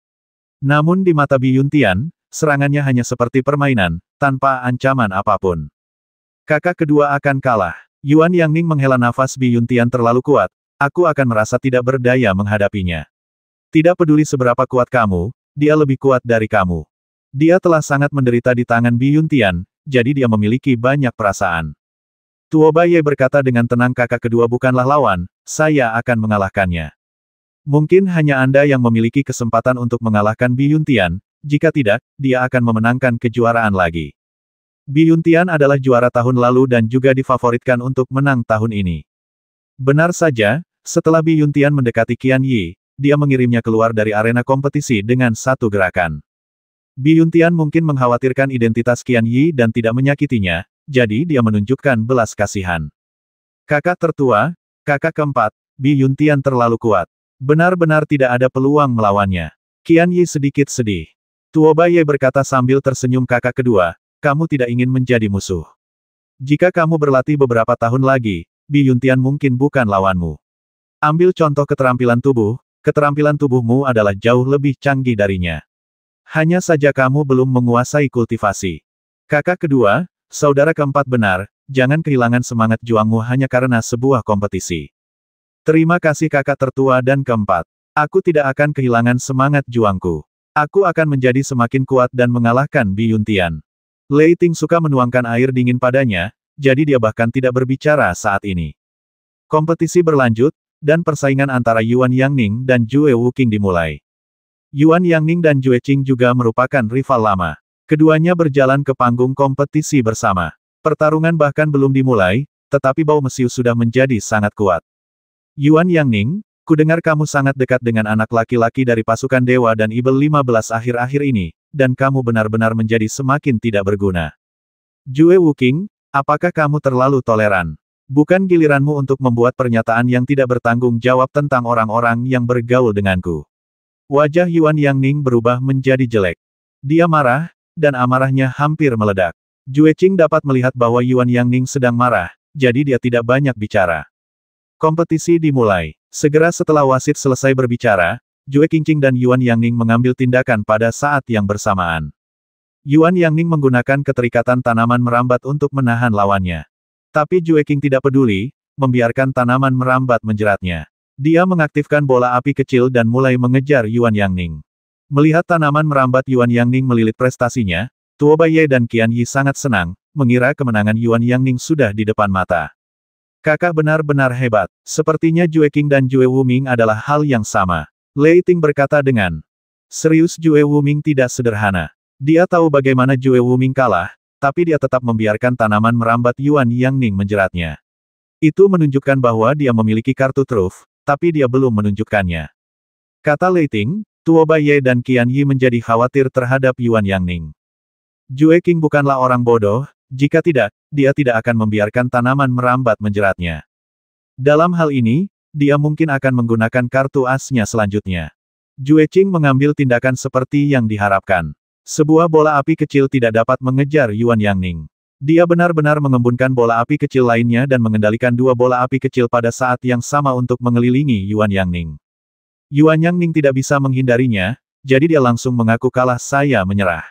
Namun di mata Biyuntian, serangannya hanya seperti permainan, tanpa ancaman apapun. Kakak kedua akan kalah. Yuan Yang Ning menghela nafas Biyuntian terlalu kuat, aku akan merasa tidak berdaya menghadapinya. Tidak peduli seberapa kuat kamu, dia lebih kuat dari kamu. Dia telah sangat menderita di tangan Bi Yuntian, jadi dia memiliki banyak perasaan. Tuo Baye berkata dengan tenang kakak kedua bukanlah lawan, saya akan mengalahkannya. Mungkin hanya Anda yang memiliki kesempatan untuk mengalahkan Bi Yuntian, jika tidak, dia akan memenangkan kejuaraan lagi. Bi Yuntian adalah juara tahun lalu dan juga difavoritkan untuk menang tahun ini. Benar saja, setelah Bi Yuntian mendekati Qian Yi, dia mengirimnya keluar dari arena kompetisi dengan satu gerakan. Biyuntian mungkin mengkhawatirkan identitas Qian Yi dan tidak menyakitinya, jadi dia menunjukkan belas kasihan. Kakak tertua, kakak keempat, Biyuntian terlalu kuat. Benar-benar tidak ada peluang melawannya. Qian Yi sedikit sedih. Tuoba Ye berkata sambil tersenyum kakak kedua, kamu tidak ingin menjadi musuh. Jika kamu berlatih beberapa tahun lagi, Biyuntian mungkin bukan lawanmu. Ambil contoh keterampilan tubuh, Keterampilan tubuhmu adalah jauh lebih canggih darinya. Hanya saja kamu belum menguasai kultivasi. Kakak kedua, saudara keempat benar, jangan kehilangan semangat juangmu hanya karena sebuah kompetisi. Terima kasih kakak tertua dan keempat. Aku tidak akan kehilangan semangat juangku. Aku akan menjadi semakin kuat dan mengalahkan Biyuntian. Lei Ting suka menuangkan air dingin padanya, jadi dia bahkan tidak berbicara saat ini. Kompetisi berlanjut, dan persaingan antara Yuan Yangning dan Jue Wuking dimulai. Yuan Yangning dan Jue Qing juga merupakan rival lama. Keduanya berjalan ke panggung kompetisi bersama. Pertarungan bahkan belum dimulai, tetapi bau mesiu sudah menjadi sangat kuat. Yuan Yangning, kudengar kamu sangat dekat dengan anak laki-laki dari pasukan dewa dan Ibel 15 akhir-akhir ini, dan kamu benar-benar menjadi semakin tidak berguna. Jue Wuking, apakah kamu terlalu toleran? Bukan giliranmu untuk membuat pernyataan yang tidak bertanggung jawab tentang orang-orang yang bergaul denganku. Wajah Yuan Yang Ning berubah menjadi jelek. Dia marah, dan amarahnya hampir meledak. Jue Qing dapat melihat bahwa Yuan Yang Ning sedang marah, jadi dia tidak banyak bicara. Kompetisi dimulai. Segera setelah wasit selesai berbicara, Jue Qingqing dan Yuan Yang Ning mengambil tindakan pada saat yang bersamaan. Yuan Yang Ning menggunakan keterikatan tanaman merambat untuk menahan lawannya. Tapi King tidak peduli, membiarkan tanaman merambat menjeratnya. Dia mengaktifkan bola api kecil dan mulai mengejar Yuan Yangning. Melihat tanaman merambat Yuan Yangning melilit prestasinya, Tuo Baiye dan Qian Yi sangat senang, mengira kemenangan Yuan Yangning sudah di depan mata. Kakak benar-benar hebat. Sepertinya Jue King dan Jue Wuming adalah hal yang sama. Lei Ting berkata dengan serius Jue Wuming tidak sederhana. Dia tahu bagaimana Jue Wuming kalah, tapi dia tetap membiarkan tanaman merambat Yuan Yang Ning menjeratnya. Itu menunjukkan bahwa dia memiliki kartu truf, tapi dia belum menunjukkannya. Kata Lei Tuo Tuoba Ye dan Qian Yi menjadi khawatir terhadap Yuan Yang Ning. Jue King bukanlah orang bodoh, jika tidak, dia tidak akan membiarkan tanaman merambat menjeratnya. Dalam hal ini, dia mungkin akan menggunakan kartu asnya selanjutnya. Jue Qing mengambil tindakan seperti yang diharapkan. Sebuah bola api kecil tidak dapat mengejar Yuan Yangning. Dia benar-benar mengembunkan bola api kecil lainnya dan mengendalikan dua bola api kecil pada saat yang sama untuk mengelilingi Yuan Yangning. Yuan Yangning tidak bisa menghindarinya, jadi dia langsung mengaku kalah saya menyerah.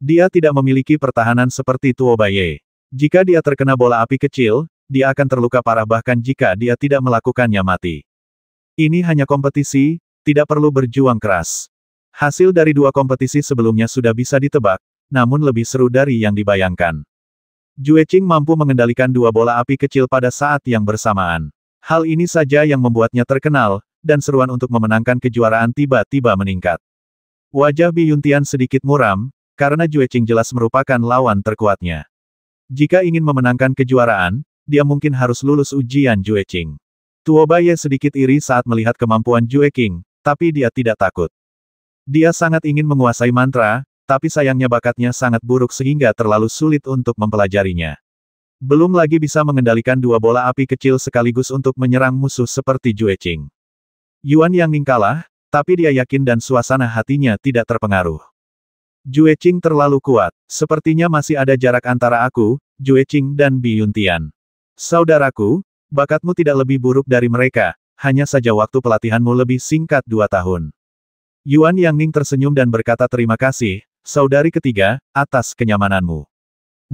Dia tidak memiliki pertahanan seperti Tuo Baye. Jika dia terkena bola api kecil, dia akan terluka parah bahkan jika dia tidak melakukannya mati. Ini hanya kompetisi, tidak perlu berjuang keras. Hasil dari dua kompetisi sebelumnya sudah bisa ditebak, namun lebih seru dari yang dibayangkan. Jue Qing mampu mengendalikan dua bola api kecil pada saat yang bersamaan. Hal ini saja yang membuatnya terkenal, dan seruan untuk memenangkan kejuaraan tiba-tiba meningkat. Wajah Bi Yuntian sedikit muram, karena Jue Qing jelas merupakan lawan terkuatnya. Jika ingin memenangkan kejuaraan, dia mungkin harus lulus ujian Jue Qing. Baye sedikit iri saat melihat kemampuan Jue Qing, tapi dia tidak takut. Dia sangat ingin menguasai mantra, tapi sayangnya bakatnya sangat buruk sehingga terlalu sulit untuk mempelajarinya. Belum lagi bisa mengendalikan dua bola api kecil sekaligus untuk menyerang musuh seperti Jue Qing. Yuan Yang Ning kalah, tapi dia yakin dan suasana hatinya tidak terpengaruh. Jue Qing terlalu kuat, sepertinya masih ada jarak antara aku, Jue Qing dan Bi Yuntian. Saudaraku, bakatmu tidak lebih buruk dari mereka, hanya saja waktu pelatihanmu lebih singkat dua tahun. Yuan Yang Ning tersenyum dan berkata terima kasih, saudari ketiga, atas kenyamananmu.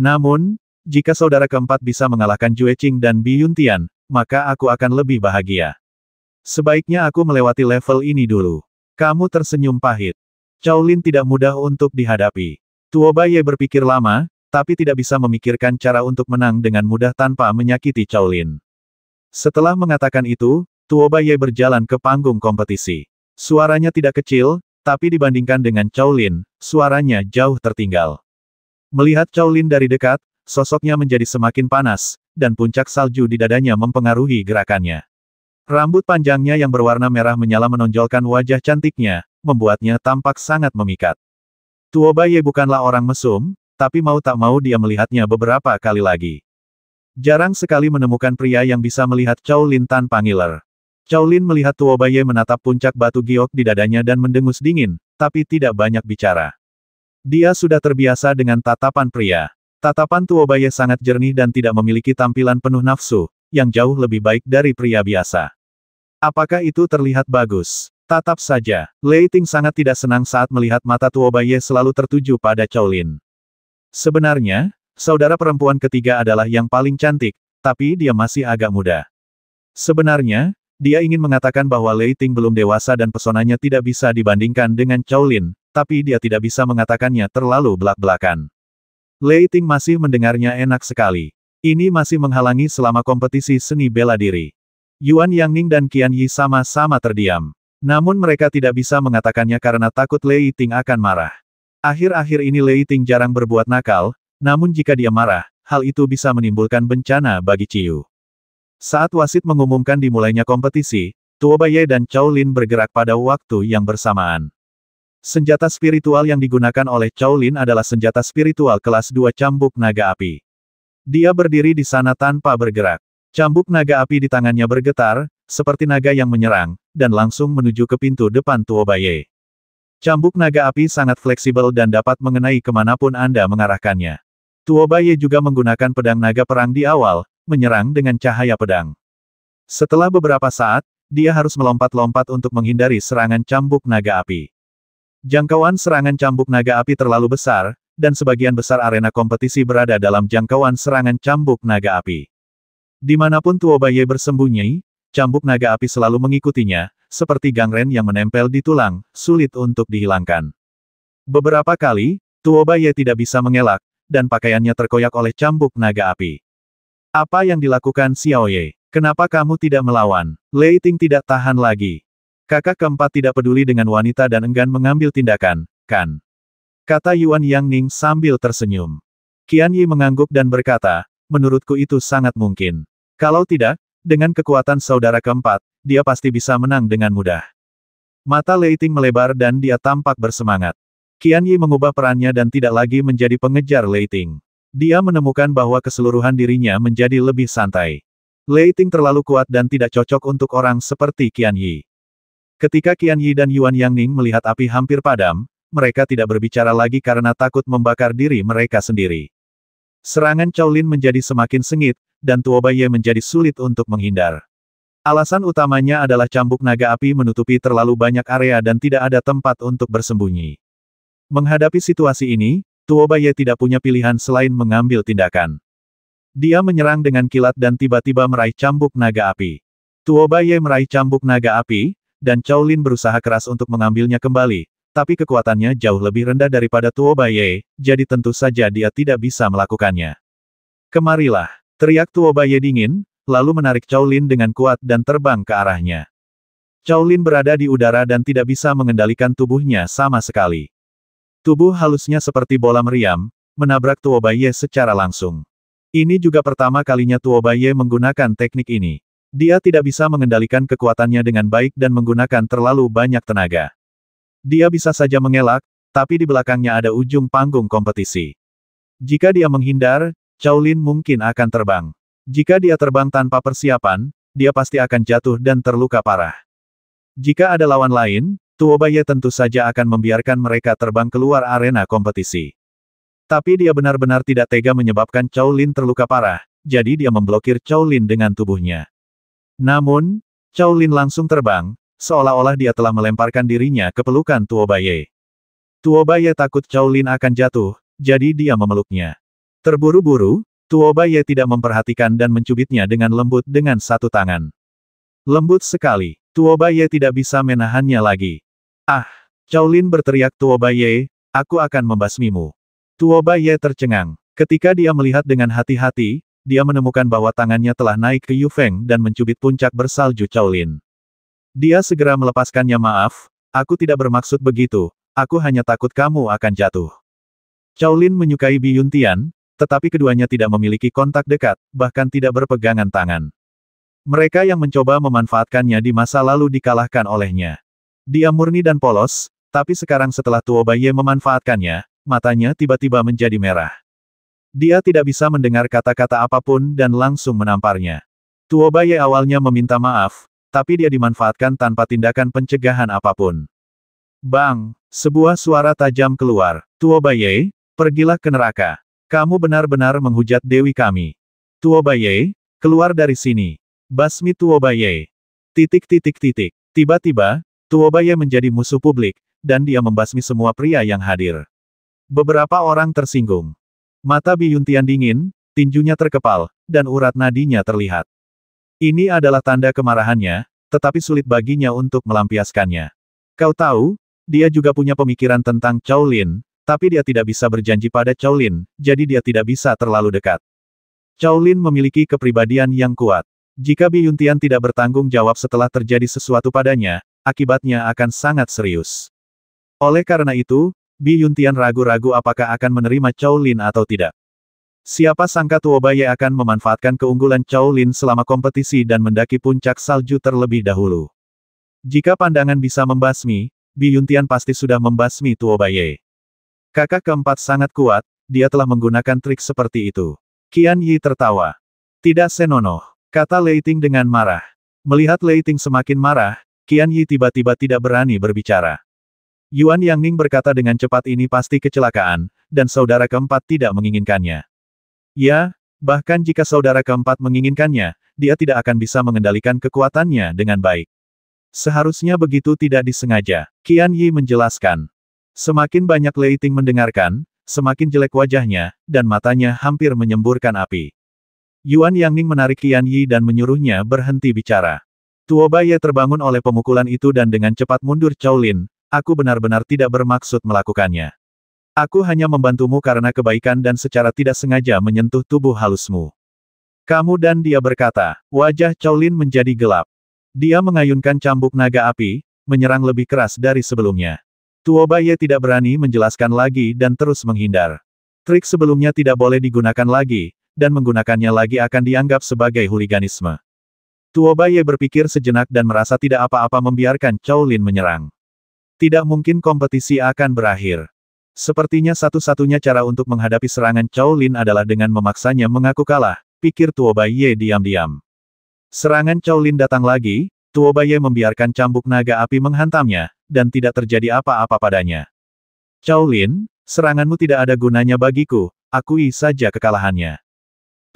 Namun, jika saudara keempat bisa mengalahkan Jue Qing dan Bi Yun Tian, maka aku akan lebih bahagia. Sebaiknya aku melewati level ini dulu. Kamu tersenyum pahit. Chao Lin tidak mudah untuk dihadapi. Bai Ye berpikir lama, tapi tidak bisa memikirkan cara untuk menang dengan mudah tanpa menyakiti Chao Lin. Setelah mengatakan itu, Bai Ye berjalan ke panggung kompetisi. Suaranya tidak kecil, tapi dibandingkan dengan Chow Lin, suaranya jauh tertinggal. Melihat Chow Lin dari dekat, sosoknya menjadi semakin panas, dan puncak salju di dadanya mempengaruhi gerakannya. Rambut panjangnya yang berwarna merah menyala menonjolkan wajah cantiknya, membuatnya tampak sangat memikat. Baye bukanlah orang mesum, tapi mau tak mau dia melihatnya beberapa kali lagi. Jarang sekali menemukan pria yang bisa melihat Chow Lin tanpa ngiler. Lin melihat Tuo Tuobaye menatap puncak batu giok di dadanya dan mendengus dingin, tapi tidak banyak bicara. Dia sudah terbiasa dengan tatapan pria. Tatapan Tuo Tuobaye sangat jernih dan tidak memiliki tampilan penuh nafsu, yang jauh lebih baik dari pria biasa. Apakah itu terlihat bagus? Tatap saja, Lei Ting sangat tidak senang saat melihat mata Tuo Tuobaye selalu tertuju pada Lin. Sebenarnya, saudara perempuan ketiga adalah yang paling cantik, tapi dia masih agak muda. Sebenarnya, dia ingin mengatakan bahwa Lei Ting belum dewasa dan pesonanya tidak bisa dibandingkan dengan Chow Lin, tapi dia tidak bisa mengatakannya terlalu belak-belakan. Lei Ting masih mendengarnya enak sekali. Ini masih menghalangi selama kompetisi seni bela diri. Yuan Yang Ning dan Qian Yi sama-sama terdiam. Namun mereka tidak bisa mengatakannya karena takut Lei Ting akan marah. Akhir-akhir ini Lei Ting jarang berbuat nakal, namun jika dia marah, hal itu bisa menimbulkan bencana bagi Ciu. Saat wasit mengumumkan dimulainya kompetisi, Tuobaye dan Chao Lin bergerak pada waktu yang bersamaan. Senjata spiritual yang digunakan oleh Chao Lin adalah senjata spiritual kelas 2 cambuk naga api. Dia berdiri di sana tanpa bergerak. Cambuk naga api di tangannya bergetar, seperti naga yang menyerang, dan langsung menuju ke pintu depan Tuobaye. Cambuk naga api sangat fleksibel dan dapat mengenai kemanapun Anda mengarahkannya. Tuobaye juga menggunakan pedang naga perang di awal, menyerang dengan cahaya pedang. Setelah beberapa saat, dia harus melompat-lompat untuk menghindari serangan cambuk naga api. Jangkauan serangan cambuk naga api terlalu besar, dan sebagian besar arena kompetisi berada dalam jangkauan serangan cambuk naga api. Dimanapun Tuobaye bersembunyi, cambuk naga api selalu mengikutinya, seperti gangren yang menempel di tulang, sulit untuk dihilangkan. Beberapa kali, Tuobaye tidak bisa mengelak, dan pakaiannya terkoyak oleh cambuk naga api. Apa yang dilakukan Xiao Ye? Kenapa kamu tidak melawan? Lei Ting tidak tahan lagi. Kakak keempat tidak peduli dengan wanita dan enggan mengambil tindakan, kan? Kata Yuan Yang Ning sambil tersenyum. Qian Yi mengangguk dan berkata, menurutku itu sangat mungkin. Kalau tidak, dengan kekuatan saudara keempat, dia pasti bisa menang dengan mudah. Mata Lei Ting melebar dan dia tampak bersemangat. Qian Yi mengubah perannya dan tidak lagi menjadi pengejar Lei Ting. Dia menemukan bahwa keseluruhan dirinya menjadi lebih santai. Lei Ting terlalu kuat dan tidak cocok untuk orang seperti Qian Yi. Ketika Qian Yi dan Yuan Yang Ning melihat api hampir padam, mereka tidak berbicara lagi karena takut membakar diri mereka sendiri. Serangan Lin menjadi semakin sengit, dan Tuo Ye menjadi sulit untuk menghindar. Alasan utamanya adalah cambuk naga api menutupi terlalu banyak area dan tidak ada tempat untuk bersembunyi. Menghadapi situasi ini, Tuobaye tidak punya pilihan selain mengambil tindakan. Dia menyerang dengan kilat dan tiba-tiba meraih cambuk naga api. Tuobaye meraih cambuk naga api, dan Lin berusaha keras untuk mengambilnya kembali, tapi kekuatannya jauh lebih rendah daripada Tuobaye, jadi tentu saja dia tidak bisa melakukannya. Kemarilah, teriak Tuobaye dingin, lalu menarik Lin dengan kuat dan terbang ke arahnya. Lin berada di udara dan tidak bisa mengendalikan tubuhnya sama sekali. Tubuh halusnya seperti bola meriam, menabrak Tuobaye secara langsung. Ini juga pertama kalinya Tuobaye menggunakan teknik ini. Dia tidak bisa mengendalikan kekuatannya dengan baik dan menggunakan terlalu banyak tenaga. Dia bisa saja mengelak, tapi di belakangnya ada ujung panggung kompetisi. Jika dia menghindar, Lin mungkin akan terbang. Jika dia terbang tanpa persiapan, dia pasti akan jatuh dan terluka parah. Jika ada lawan lain, Tuobaye tentu saja akan membiarkan mereka terbang keluar arena kompetisi. Tapi dia benar-benar tidak tega menyebabkan Chow Lin terluka parah, jadi dia memblokir Chow Lin dengan tubuhnya. Namun, Chow Lin langsung terbang, seolah-olah dia telah melemparkan dirinya ke pelukan Tuobaye. Tuobaye takut Chow Lin akan jatuh, jadi dia memeluknya. Terburu-buru, Tuobaye tidak memperhatikan dan mencubitnya dengan lembut dengan satu tangan. Lembut sekali, Tuobaye tidak bisa menahannya lagi. Ah! Lin berteriak Tuoba Ye, aku akan membasmimu. Tuoba Ye tercengang. Ketika dia melihat dengan hati-hati, dia menemukan bahwa tangannya telah naik ke Yu Feng dan mencubit puncak bersalju Lin. Dia segera melepaskannya maaf, aku tidak bermaksud begitu, aku hanya takut kamu akan jatuh. Lin menyukai Bi Biyuntian, tetapi keduanya tidak memiliki kontak dekat, bahkan tidak berpegangan tangan. Mereka yang mencoba memanfaatkannya di masa lalu dikalahkan olehnya. Dia murni dan polos, tapi sekarang setelah Tuo Baiye memanfaatkannya, matanya tiba-tiba menjadi merah. Dia tidak bisa mendengar kata-kata apapun dan langsung menamparnya. Tuo Baiye awalnya meminta maaf, tapi dia dimanfaatkan tanpa tindakan pencegahan apapun. Bang, sebuah suara tajam keluar. Tuo Baiye, pergilah ke neraka. Kamu benar-benar menghujat dewi kami. Tuo Baiye, keluar dari sini. Basmi Tuo Baiye. Titik titik titik. Tiba-tiba, Tuobaye menjadi musuh publik, dan dia membasmi semua pria yang hadir. Beberapa orang tersinggung. Mata Biyuntian dingin, tinjunya terkepal, dan urat nadinya terlihat. Ini adalah tanda kemarahannya, tetapi sulit baginya untuk melampiaskannya. Kau tahu, dia juga punya pemikiran tentang Chow Lin, tapi dia tidak bisa berjanji pada Chow Lin, jadi dia tidak bisa terlalu dekat. Chow Lin memiliki kepribadian yang kuat. Jika Bi Yuntian tidak bertanggung jawab setelah terjadi sesuatu padanya, akibatnya akan sangat serius. Oleh karena itu, Bi Yuntian ragu-ragu apakah akan menerima Chow Lin atau tidak. Siapa sangka Tuobaye akan memanfaatkan keunggulan Chow Lin selama kompetisi dan mendaki puncak salju terlebih dahulu. Jika pandangan bisa membasmi, Bi Yuntian pasti sudah membasmi Tuobaye. Kakak keempat sangat kuat, dia telah menggunakan trik seperti itu. Qian Yi tertawa. Tidak senonoh, kata Leiting dengan marah. Melihat Leiting semakin marah, Qian Yi tiba-tiba tidak berani berbicara. Yuan Yang Ning berkata dengan cepat ini pasti kecelakaan, dan saudara keempat tidak menginginkannya. Ya, bahkan jika saudara keempat menginginkannya, dia tidak akan bisa mengendalikan kekuatannya dengan baik. Seharusnya begitu tidak disengaja, Qian Yi menjelaskan. Semakin banyak Leiting mendengarkan, semakin jelek wajahnya, dan matanya hampir menyemburkan api. Yuan Yang Ning menarik Qian Yi dan menyuruhnya berhenti bicara. Tuobaye terbangun oleh pemukulan itu dan dengan cepat mundur Chow Lin, aku benar-benar tidak bermaksud melakukannya. Aku hanya membantumu karena kebaikan dan secara tidak sengaja menyentuh tubuh halusmu. Kamu dan dia berkata, wajah Chow Lin menjadi gelap. Dia mengayunkan cambuk naga api, menyerang lebih keras dari sebelumnya. Tuobaye tidak berani menjelaskan lagi dan terus menghindar. Trik sebelumnya tidak boleh digunakan lagi, dan menggunakannya lagi akan dianggap sebagai huliganisme. Tuo Baye berpikir sejenak dan merasa tidak apa-apa membiarkan Chow Lin menyerang. Tidak mungkin kompetisi akan berakhir. Sepertinya satu-satunya cara untuk menghadapi serangan Chow Lin adalah dengan memaksanya mengaku kalah, pikir Tuo Baye diam-diam. Serangan Chow Lin datang lagi, Tuo Baye membiarkan cambuk naga api menghantamnya, dan tidak terjadi apa-apa padanya. Chow Lin, seranganmu tidak ada gunanya bagiku, akui saja kekalahannya.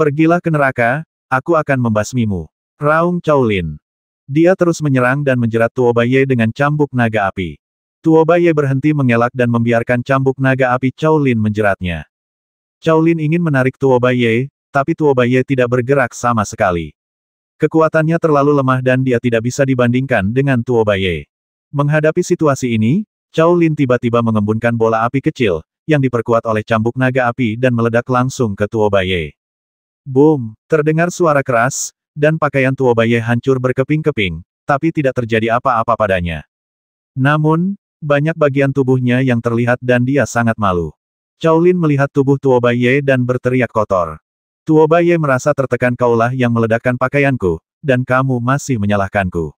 Pergilah ke neraka, aku akan membasmimu. Raung Lin. Dia terus menyerang dan menjerat Tuo Tuobaye dengan cambuk naga api. Tuo Tuobaye berhenti mengelak dan membiarkan cambuk naga api Lin menjeratnya. Lin ingin menarik Tuo Tuobaye, tapi Tuo Tuobaye tidak bergerak sama sekali. Kekuatannya terlalu lemah dan dia tidak bisa dibandingkan dengan Tuo Tuobaye. Menghadapi situasi ini, Chao Lin tiba-tiba mengembunkan bola api kecil, yang diperkuat oleh cambuk naga api dan meledak langsung ke Tuo Tuobaye. Boom! Terdengar suara keras, dan pakaian tua baye hancur berkeping-keping, tapi tidak terjadi apa-apa padanya. Namun, banyak bagian tubuhnya yang terlihat dan dia sangat malu. Chaolin melihat tubuh tua baye dan berteriak kotor. baye merasa tertekan kaulah yang meledakkan pakaianku, dan kamu masih menyalahkanku.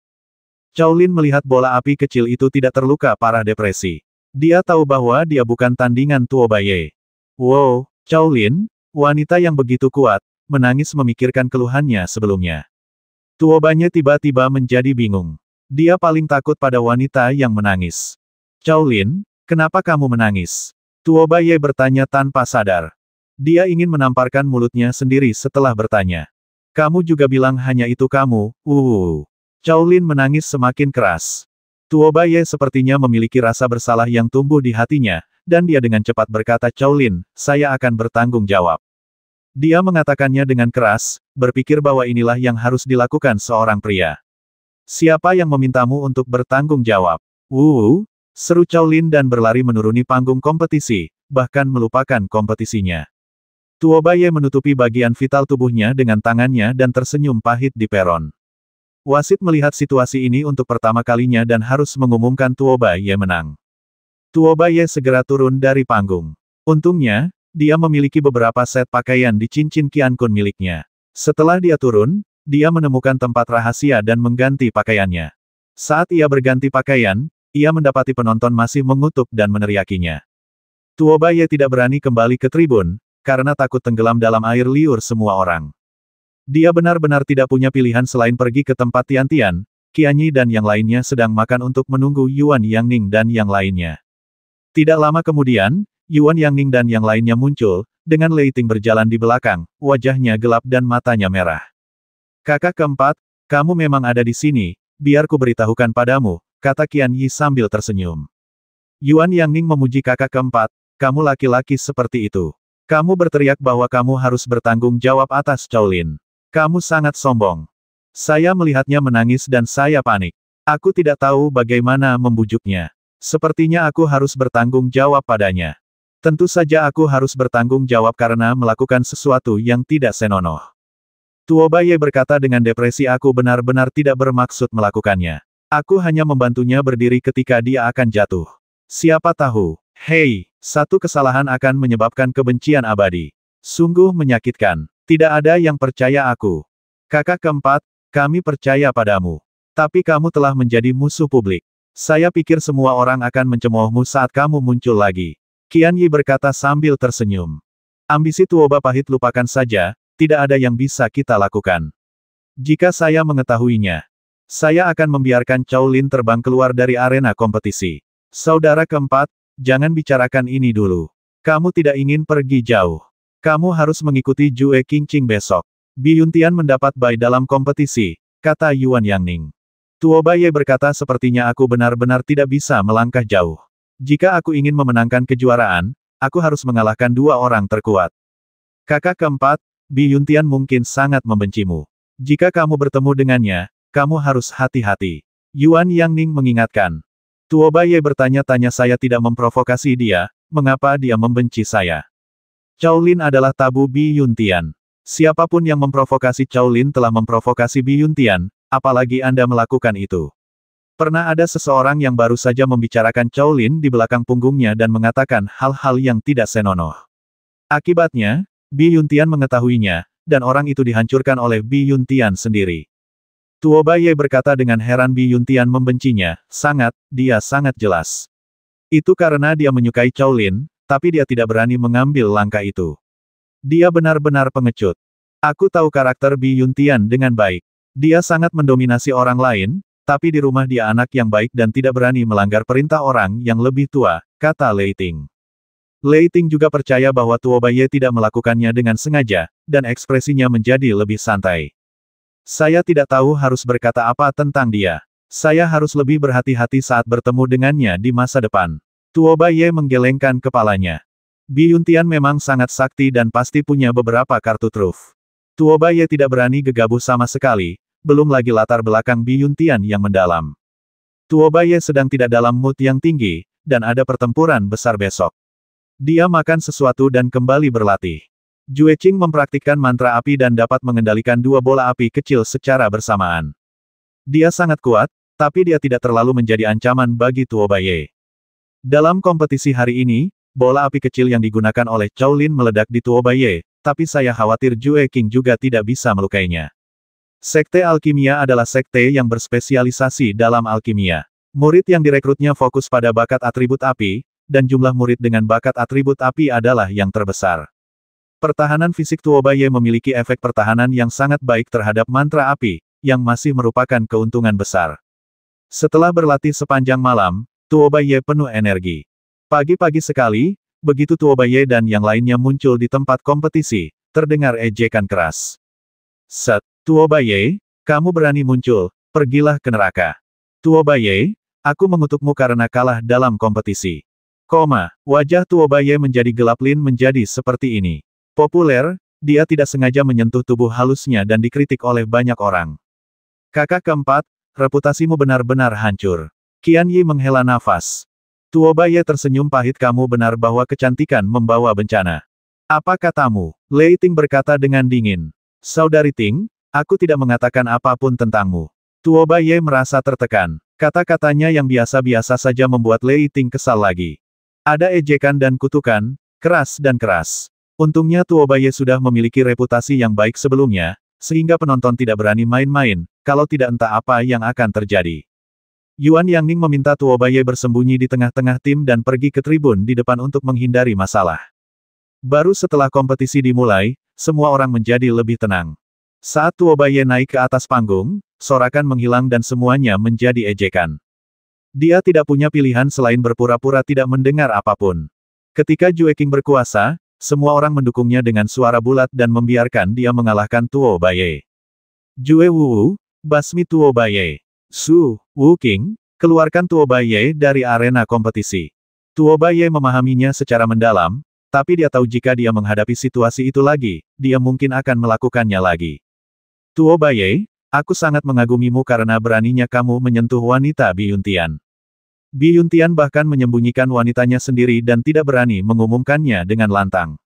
Chaolin melihat bola api kecil itu tidak terluka parah depresi. Dia tahu bahwa dia bukan tandingan baye. Wow, Chaolin, wanita yang begitu kuat, menangis memikirkan keluhannya sebelumnya. Tuobanya tiba-tiba menjadi bingung. Dia paling takut pada wanita yang menangis. Chow Lin, kenapa kamu menangis? Tuoba Ye bertanya tanpa sadar. Dia ingin menamparkan mulutnya sendiri setelah bertanya. Kamu juga bilang hanya itu kamu, uh. Chow Lin menangis semakin keras. Tuoba Ye sepertinya memiliki rasa bersalah yang tumbuh di hatinya, dan dia dengan cepat berkata Chow Lin, saya akan bertanggung jawab. Dia mengatakannya dengan keras, berpikir bahwa inilah yang harus dilakukan seorang pria. Siapa yang memintamu untuk bertanggung jawab? Wu! seru Chow Lin dan berlari menuruni panggung kompetisi, bahkan melupakan kompetisinya. Baye menutupi bagian vital tubuhnya dengan tangannya dan tersenyum pahit di peron. Wasit melihat situasi ini untuk pertama kalinya dan harus mengumumkan Baye menang. Baye segera turun dari panggung. Untungnya, dia memiliki beberapa set pakaian di cincin Qian Kun miliknya. Setelah dia turun, dia menemukan tempat rahasia dan mengganti pakaiannya. Saat ia berganti pakaian, ia mendapati penonton masih mengutuk dan meneriakinya. Tuo Baye tidak berani kembali ke tribun, karena takut tenggelam dalam air liur semua orang. Dia benar-benar tidak punya pilihan selain pergi ke tempat Tian Tian, Kianyi dan yang lainnya sedang makan untuk menunggu Yuan Yang Ning dan yang lainnya. Tidak lama kemudian, Yuan Yang Ning dan yang lainnya muncul, dengan Lei Ting berjalan di belakang, wajahnya gelap dan matanya merah. Kakak keempat, kamu memang ada di sini, biar ku beritahukan padamu, kata Qian Yi sambil tersenyum. Yuan Yang Ning memuji kakak keempat, kamu laki-laki seperti itu. Kamu berteriak bahwa kamu harus bertanggung jawab atas Lin. Kamu sangat sombong. Saya melihatnya menangis dan saya panik. Aku tidak tahu bagaimana membujuknya. Sepertinya aku harus bertanggung jawab padanya. Tentu saja aku harus bertanggung jawab karena melakukan sesuatu yang tidak senonoh. Tuobaye berkata dengan depresi aku benar-benar tidak bermaksud melakukannya. Aku hanya membantunya berdiri ketika dia akan jatuh. Siapa tahu, hei, satu kesalahan akan menyebabkan kebencian abadi. Sungguh menyakitkan. Tidak ada yang percaya aku. Kakak keempat, kami percaya padamu. Tapi kamu telah menjadi musuh publik. Saya pikir semua orang akan mencemoohmu saat kamu muncul lagi. Qian Yi berkata sambil tersenyum. Ambisi Tuoba pahit lupakan saja, tidak ada yang bisa kita lakukan. Jika saya mengetahuinya, saya akan membiarkan Chow Lin terbang keluar dari arena kompetisi. Saudara keempat, jangan bicarakan ini dulu. Kamu tidak ingin pergi jauh. Kamu harus mengikuti Jue Qingqing besok. Bi Biyuntian mendapat bai dalam kompetisi, kata Yuan Yangning. Tuoba Ye berkata sepertinya aku benar-benar tidak bisa melangkah jauh. Jika aku ingin memenangkan kejuaraan, aku harus mengalahkan dua orang terkuat. Kakak keempat, Bi Yuntian mungkin sangat membencimu. Jika kamu bertemu dengannya, kamu harus hati-hati. Yuan Yang Ning mengingatkan. Tuoba Ye bertanya-tanya saya tidak memprovokasi dia, mengapa dia membenci saya. Chao Lin adalah tabu Bi Yuntian. Siapapun yang memprovokasi Chao Lin telah memprovokasi Bi Yuntian, apalagi Anda melakukan itu. Pernah ada seseorang yang baru saja membicarakan Chow Lin di belakang punggungnya dan mengatakan hal-hal yang tidak senonoh. Akibatnya, Bi Yuntian mengetahuinya, dan orang itu dihancurkan oleh Bi Yuntian sendiri. Tuo Baye berkata dengan heran Bi Yuntian membencinya, sangat, dia sangat jelas. Itu karena dia menyukai Chow Lin, tapi dia tidak berani mengambil langkah itu. Dia benar-benar pengecut. Aku tahu karakter Bi Yuntian dengan baik. Dia sangat mendominasi orang lain, tapi di rumah dia anak yang baik dan tidak berani melanggar perintah orang yang lebih tua, kata Leiting. Leiting juga percaya bahwa Tuo Baye tidak melakukannya dengan sengaja, dan ekspresinya menjadi lebih santai. Saya tidak tahu harus berkata apa tentang dia. Saya harus lebih berhati-hati saat bertemu dengannya di masa depan. Tuo Baye menggelengkan kepalanya. Bi Yuntian memang sangat sakti dan pasti punya beberapa kartu truf. Tuo Baye tidak berani gegabah sama sekali, belum lagi latar belakang biyuntian yang mendalam. Tuo Baye sedang tidak dalam mood yang tinggi, dan ada pertempuran besar besok. Dia makan sesuatu dan kembali berlatih. Jue Qing mempraktikkan mantra api dan dapat mengendalikan dua bola api kecil secara bersamaan. Dia sangat kuat, tapi dia tidak terlalu menjadi ancaman bagi Tuo Tuobaye. Dalam kompetisi hari ini, bola api kecil yang digunakan oleh Chow Lin meledak di Tuo Tuobaye, tapi saya khawatir Jue Qing juga tidak bisa melukainya. Sekte alkimia adalah sekte yang berspesialisasi dalam alkimia. Murid yang direkrutnya fokus pada bakat atribut api, dan jumlah murid dengan bakat atribut api adalah yang terbesar. Pertahanan fisik Tuobaye memiliki efek pertahanan yang sangat baik terhadap mantra api, yang masih merupakan keuntungan besar. Setelah berlatih sepanjang malam, Tuobaye penuh energi. Pagi-pagi sekali, begitu Tuobaye dan yang lainnya muncul di tempat kompetisi, terdengar ejekan keras. Set. Tuobaye, kamu berani muncul, pergilah ke neraka. Tuobaye, aku mengutukmu karena kalah dalam kompetisi. Koma, wajah Tuobaye menjadi gelap Lin menjadi seperti ini. Populer, dia tidak sengaja menyentuh tubuh halusnya dan dikritik oleh banyak orang. Kakak keempat, reputasimu benar-benar hancur. Qian Yi menghela nafas. Tuobaye tersenyum pahit kamu benar bahwa kecantikan membawa bencana. Apa katamu? Lei Ting berkata dengan dingin. Saudari Ting, Aku tidak mengatakan apapun tentangmu. Tuo Baye merasa tertekan. Kata-katanya yang biasa-biasa saja membuat Lei Ting kesal lagi. Ada ejekan dan kutukan, keras dan keras. Untungnya Tuo Baye sudah memiliki reputasi yang baik sebelumnya, sehingga penonton tidak berani main-main, kalau tidak entah apa yang akan terjadi. Yuan Yangning meminta Baye bersembunyi di tengah-tengah tim dan pergi ke tribun di depan untuk menghindari masalah. Baru setelah kompetisi dimulai, semua orang menjadi lebih tenang. Saat Tuo Tuobaye naik ke atas panggung, sorakan menghilang dan semuanya menjadi ejekan. Dia tidak punya pilihan selain berpura-pura tidak mendengar apapun. Ketika King berkuasa, semua orang mendukungnya dengan suara bulat dan membiarkan dia mengalahkan Tuo Tuobaye. Jue Wu, basmi Tuo Tuobaye. Su, Wu King, keluarkan Tuo Tuobaye dari arena kompetisi. Tuo Tuobaye memahaminya secara mendalam, tapi dia tahu jika dia menghadapi situasi itu lagi, dia mungkin akan melakukannya lagi. Tuo Baye, aku sangat mengagumimu karena beraninya kamu menyentuh wanita Biyuntian. Biyuntian bahkan menyembunyikan wanitanya sendiri dan tidak berani mengumumkannya dengan lantang.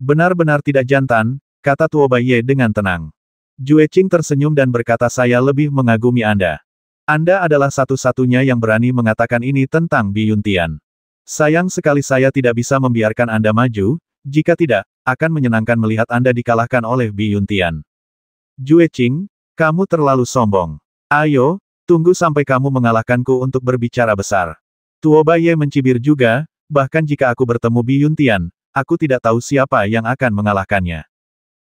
Benar-benar tidak jantan, kata Tuo Baye dengan tenang. Jue Qing tersenyum dan berkata saya lebih mengagumi Anda. Anda adalah satu-satunya yang berani mengatakan ini tentang Biyuntian. Sayang sekali saya tidak bisa membiarkan Anda maju, jika tidak, akan menyenangkan melihat Anda dikalahkan oleh Biyuntian. Jue Qing, kamu terlalu sombong. Ayo, tunggu sampai kamu mengalahkanku untuk berbicara besar. Tuo Baye mencibir juga, bahkan jika aku bertemu Bi Yuntian, aku tidak tahu siapa yang akan mengalahkannya.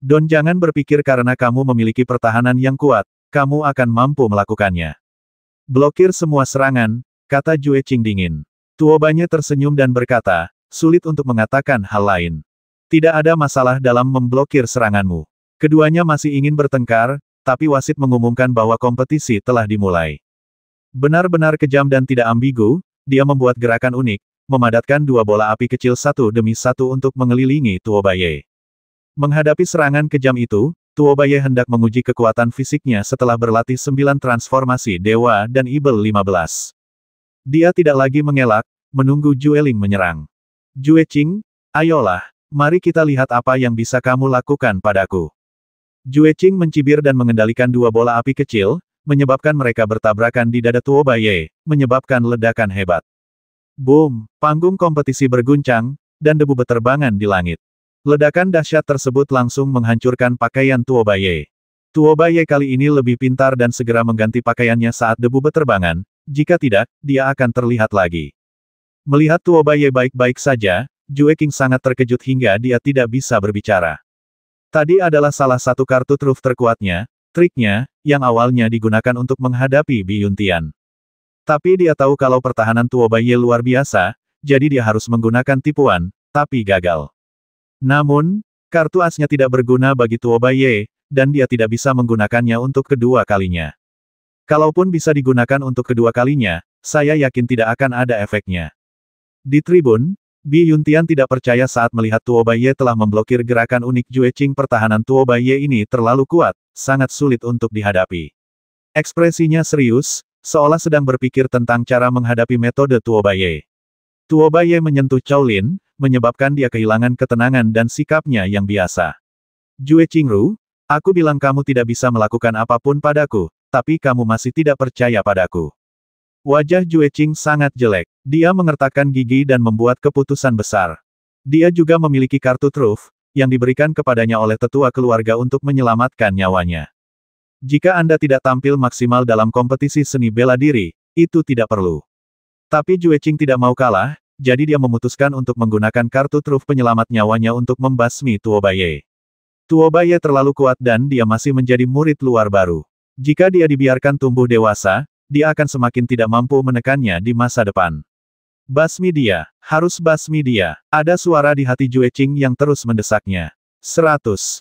Don jangan berpikir karena kamu memiliki pertahanan yang kuat, kamu akan mampu melakukannya. Blokir semua serangan, kata Jue Qing dingin. Tuobanya tersenyum dan berkata, sulit untuk mengatakan hal lain. Tidak ada masalah dalam memblokir seranganmu. Keduanya masih ingin bertengkar, tapi wasit mengumumkan bahwa kompetisi telah dimulai. Benar-benar kejam dan tidak ambigu, dia membuat gerakan unik, memadatkan dua bola api kecil satu demi satu untuk mengelilingi Tuobaye. Menghadapi serangan kejam itu, Tuobaye hendak menguji kekuatan fisiknya setelah berlatih sembilan transformasi Dewa dan Ibel 15. Dia tidak lagi mengelak, menunggu Jueling menyerang. Jue Qing, ayolah, mari kita lihat apa yang bisa kamu lakukan padaku. Jue Qing mencibir dan mengendalikan dua bola api kecil, menyebabkan mereka bertabrakan di dada Tuo Baye, menyebabkan ledakan hebat. Boom! Panggung kompetisi berguncang, dan debu beterbangan di langit. Ledakan dahsyat tersebut langsung menghancurkan pakaian Tuo Baye. Tuo Baye kali ini lebih pintar dan segera mengganti pakaiannya saat debu beterbangan, jika tidak, dia akan terlihat lagi. Melihat Tuo Baye baik-baik saja, Jue King sangat terkejut hingga dia tidak bisa berbicara. Tadi adalah salah satu kartu truf terkuatnya, triknya, yang awalnya digunakan untuk menghadapi Bi Yuntian. Tapi dia tahu kalau pertahanan Bai Ye luar biasa, jadi dia harus menggunakan tipuan, tapi gagal. Namun, kartu asnya tidak berguna bagi Bai Ye, dan dia tidak bisa menggunakannya untuk kedua kalinya. Kalaupun bisa digunakan untuk kedua kalinya, saya yakin tidak akan ada efeknya. Di tribun, Bi Yuntian tidak percaya saat melihat Tuo Baiye telah memblokir gerakan unik Jue Qing pertahanan Tuo Baiye ini terlalu kuat, sangat sulit untuk dihadapi. Ekspresinya serius, seolah sedang berpikir tentang cara menghadapi metode Tuo Baiye. Tuo Baiye menyentuh Chao Lin, menyebabkan dia kehilangan ketenangan dan sikapnya yang biasa. Jue Qingru, aku bilang kamu tidak bisa melakukan apapun padaku, tapi kamu masih tidak percaya padaku. Wajah Jue Qing sangat jelek. Dia mengertakkan gigi dan membuat keputusan besar. Dia juga memiliki kartu truf, yang diberikan kepadanya oleh tetua keluarga untuk menyelamatkan nyawanya. Jika Anda tidak tampil maksimal dalam kompetisi seni bela diri, itu tidak perlu. Tapi Jue Qing tidak mau kalah, jadi dia memutuskan untuk menggunakan kartu truf penyelamat nyawanya untuk membasmi Tuo Tuobaye. Tuobaye terlalu kuat dan dia masih menjadi murid luar baru. Jika dia dibiarkan tumbuh dewasa, dia akan semakin tidak mampu menekannya di masa depan. Basmi dia, harus basmi dia. Ada suara di hati Jue Qing yang terus mendesaknya. 100.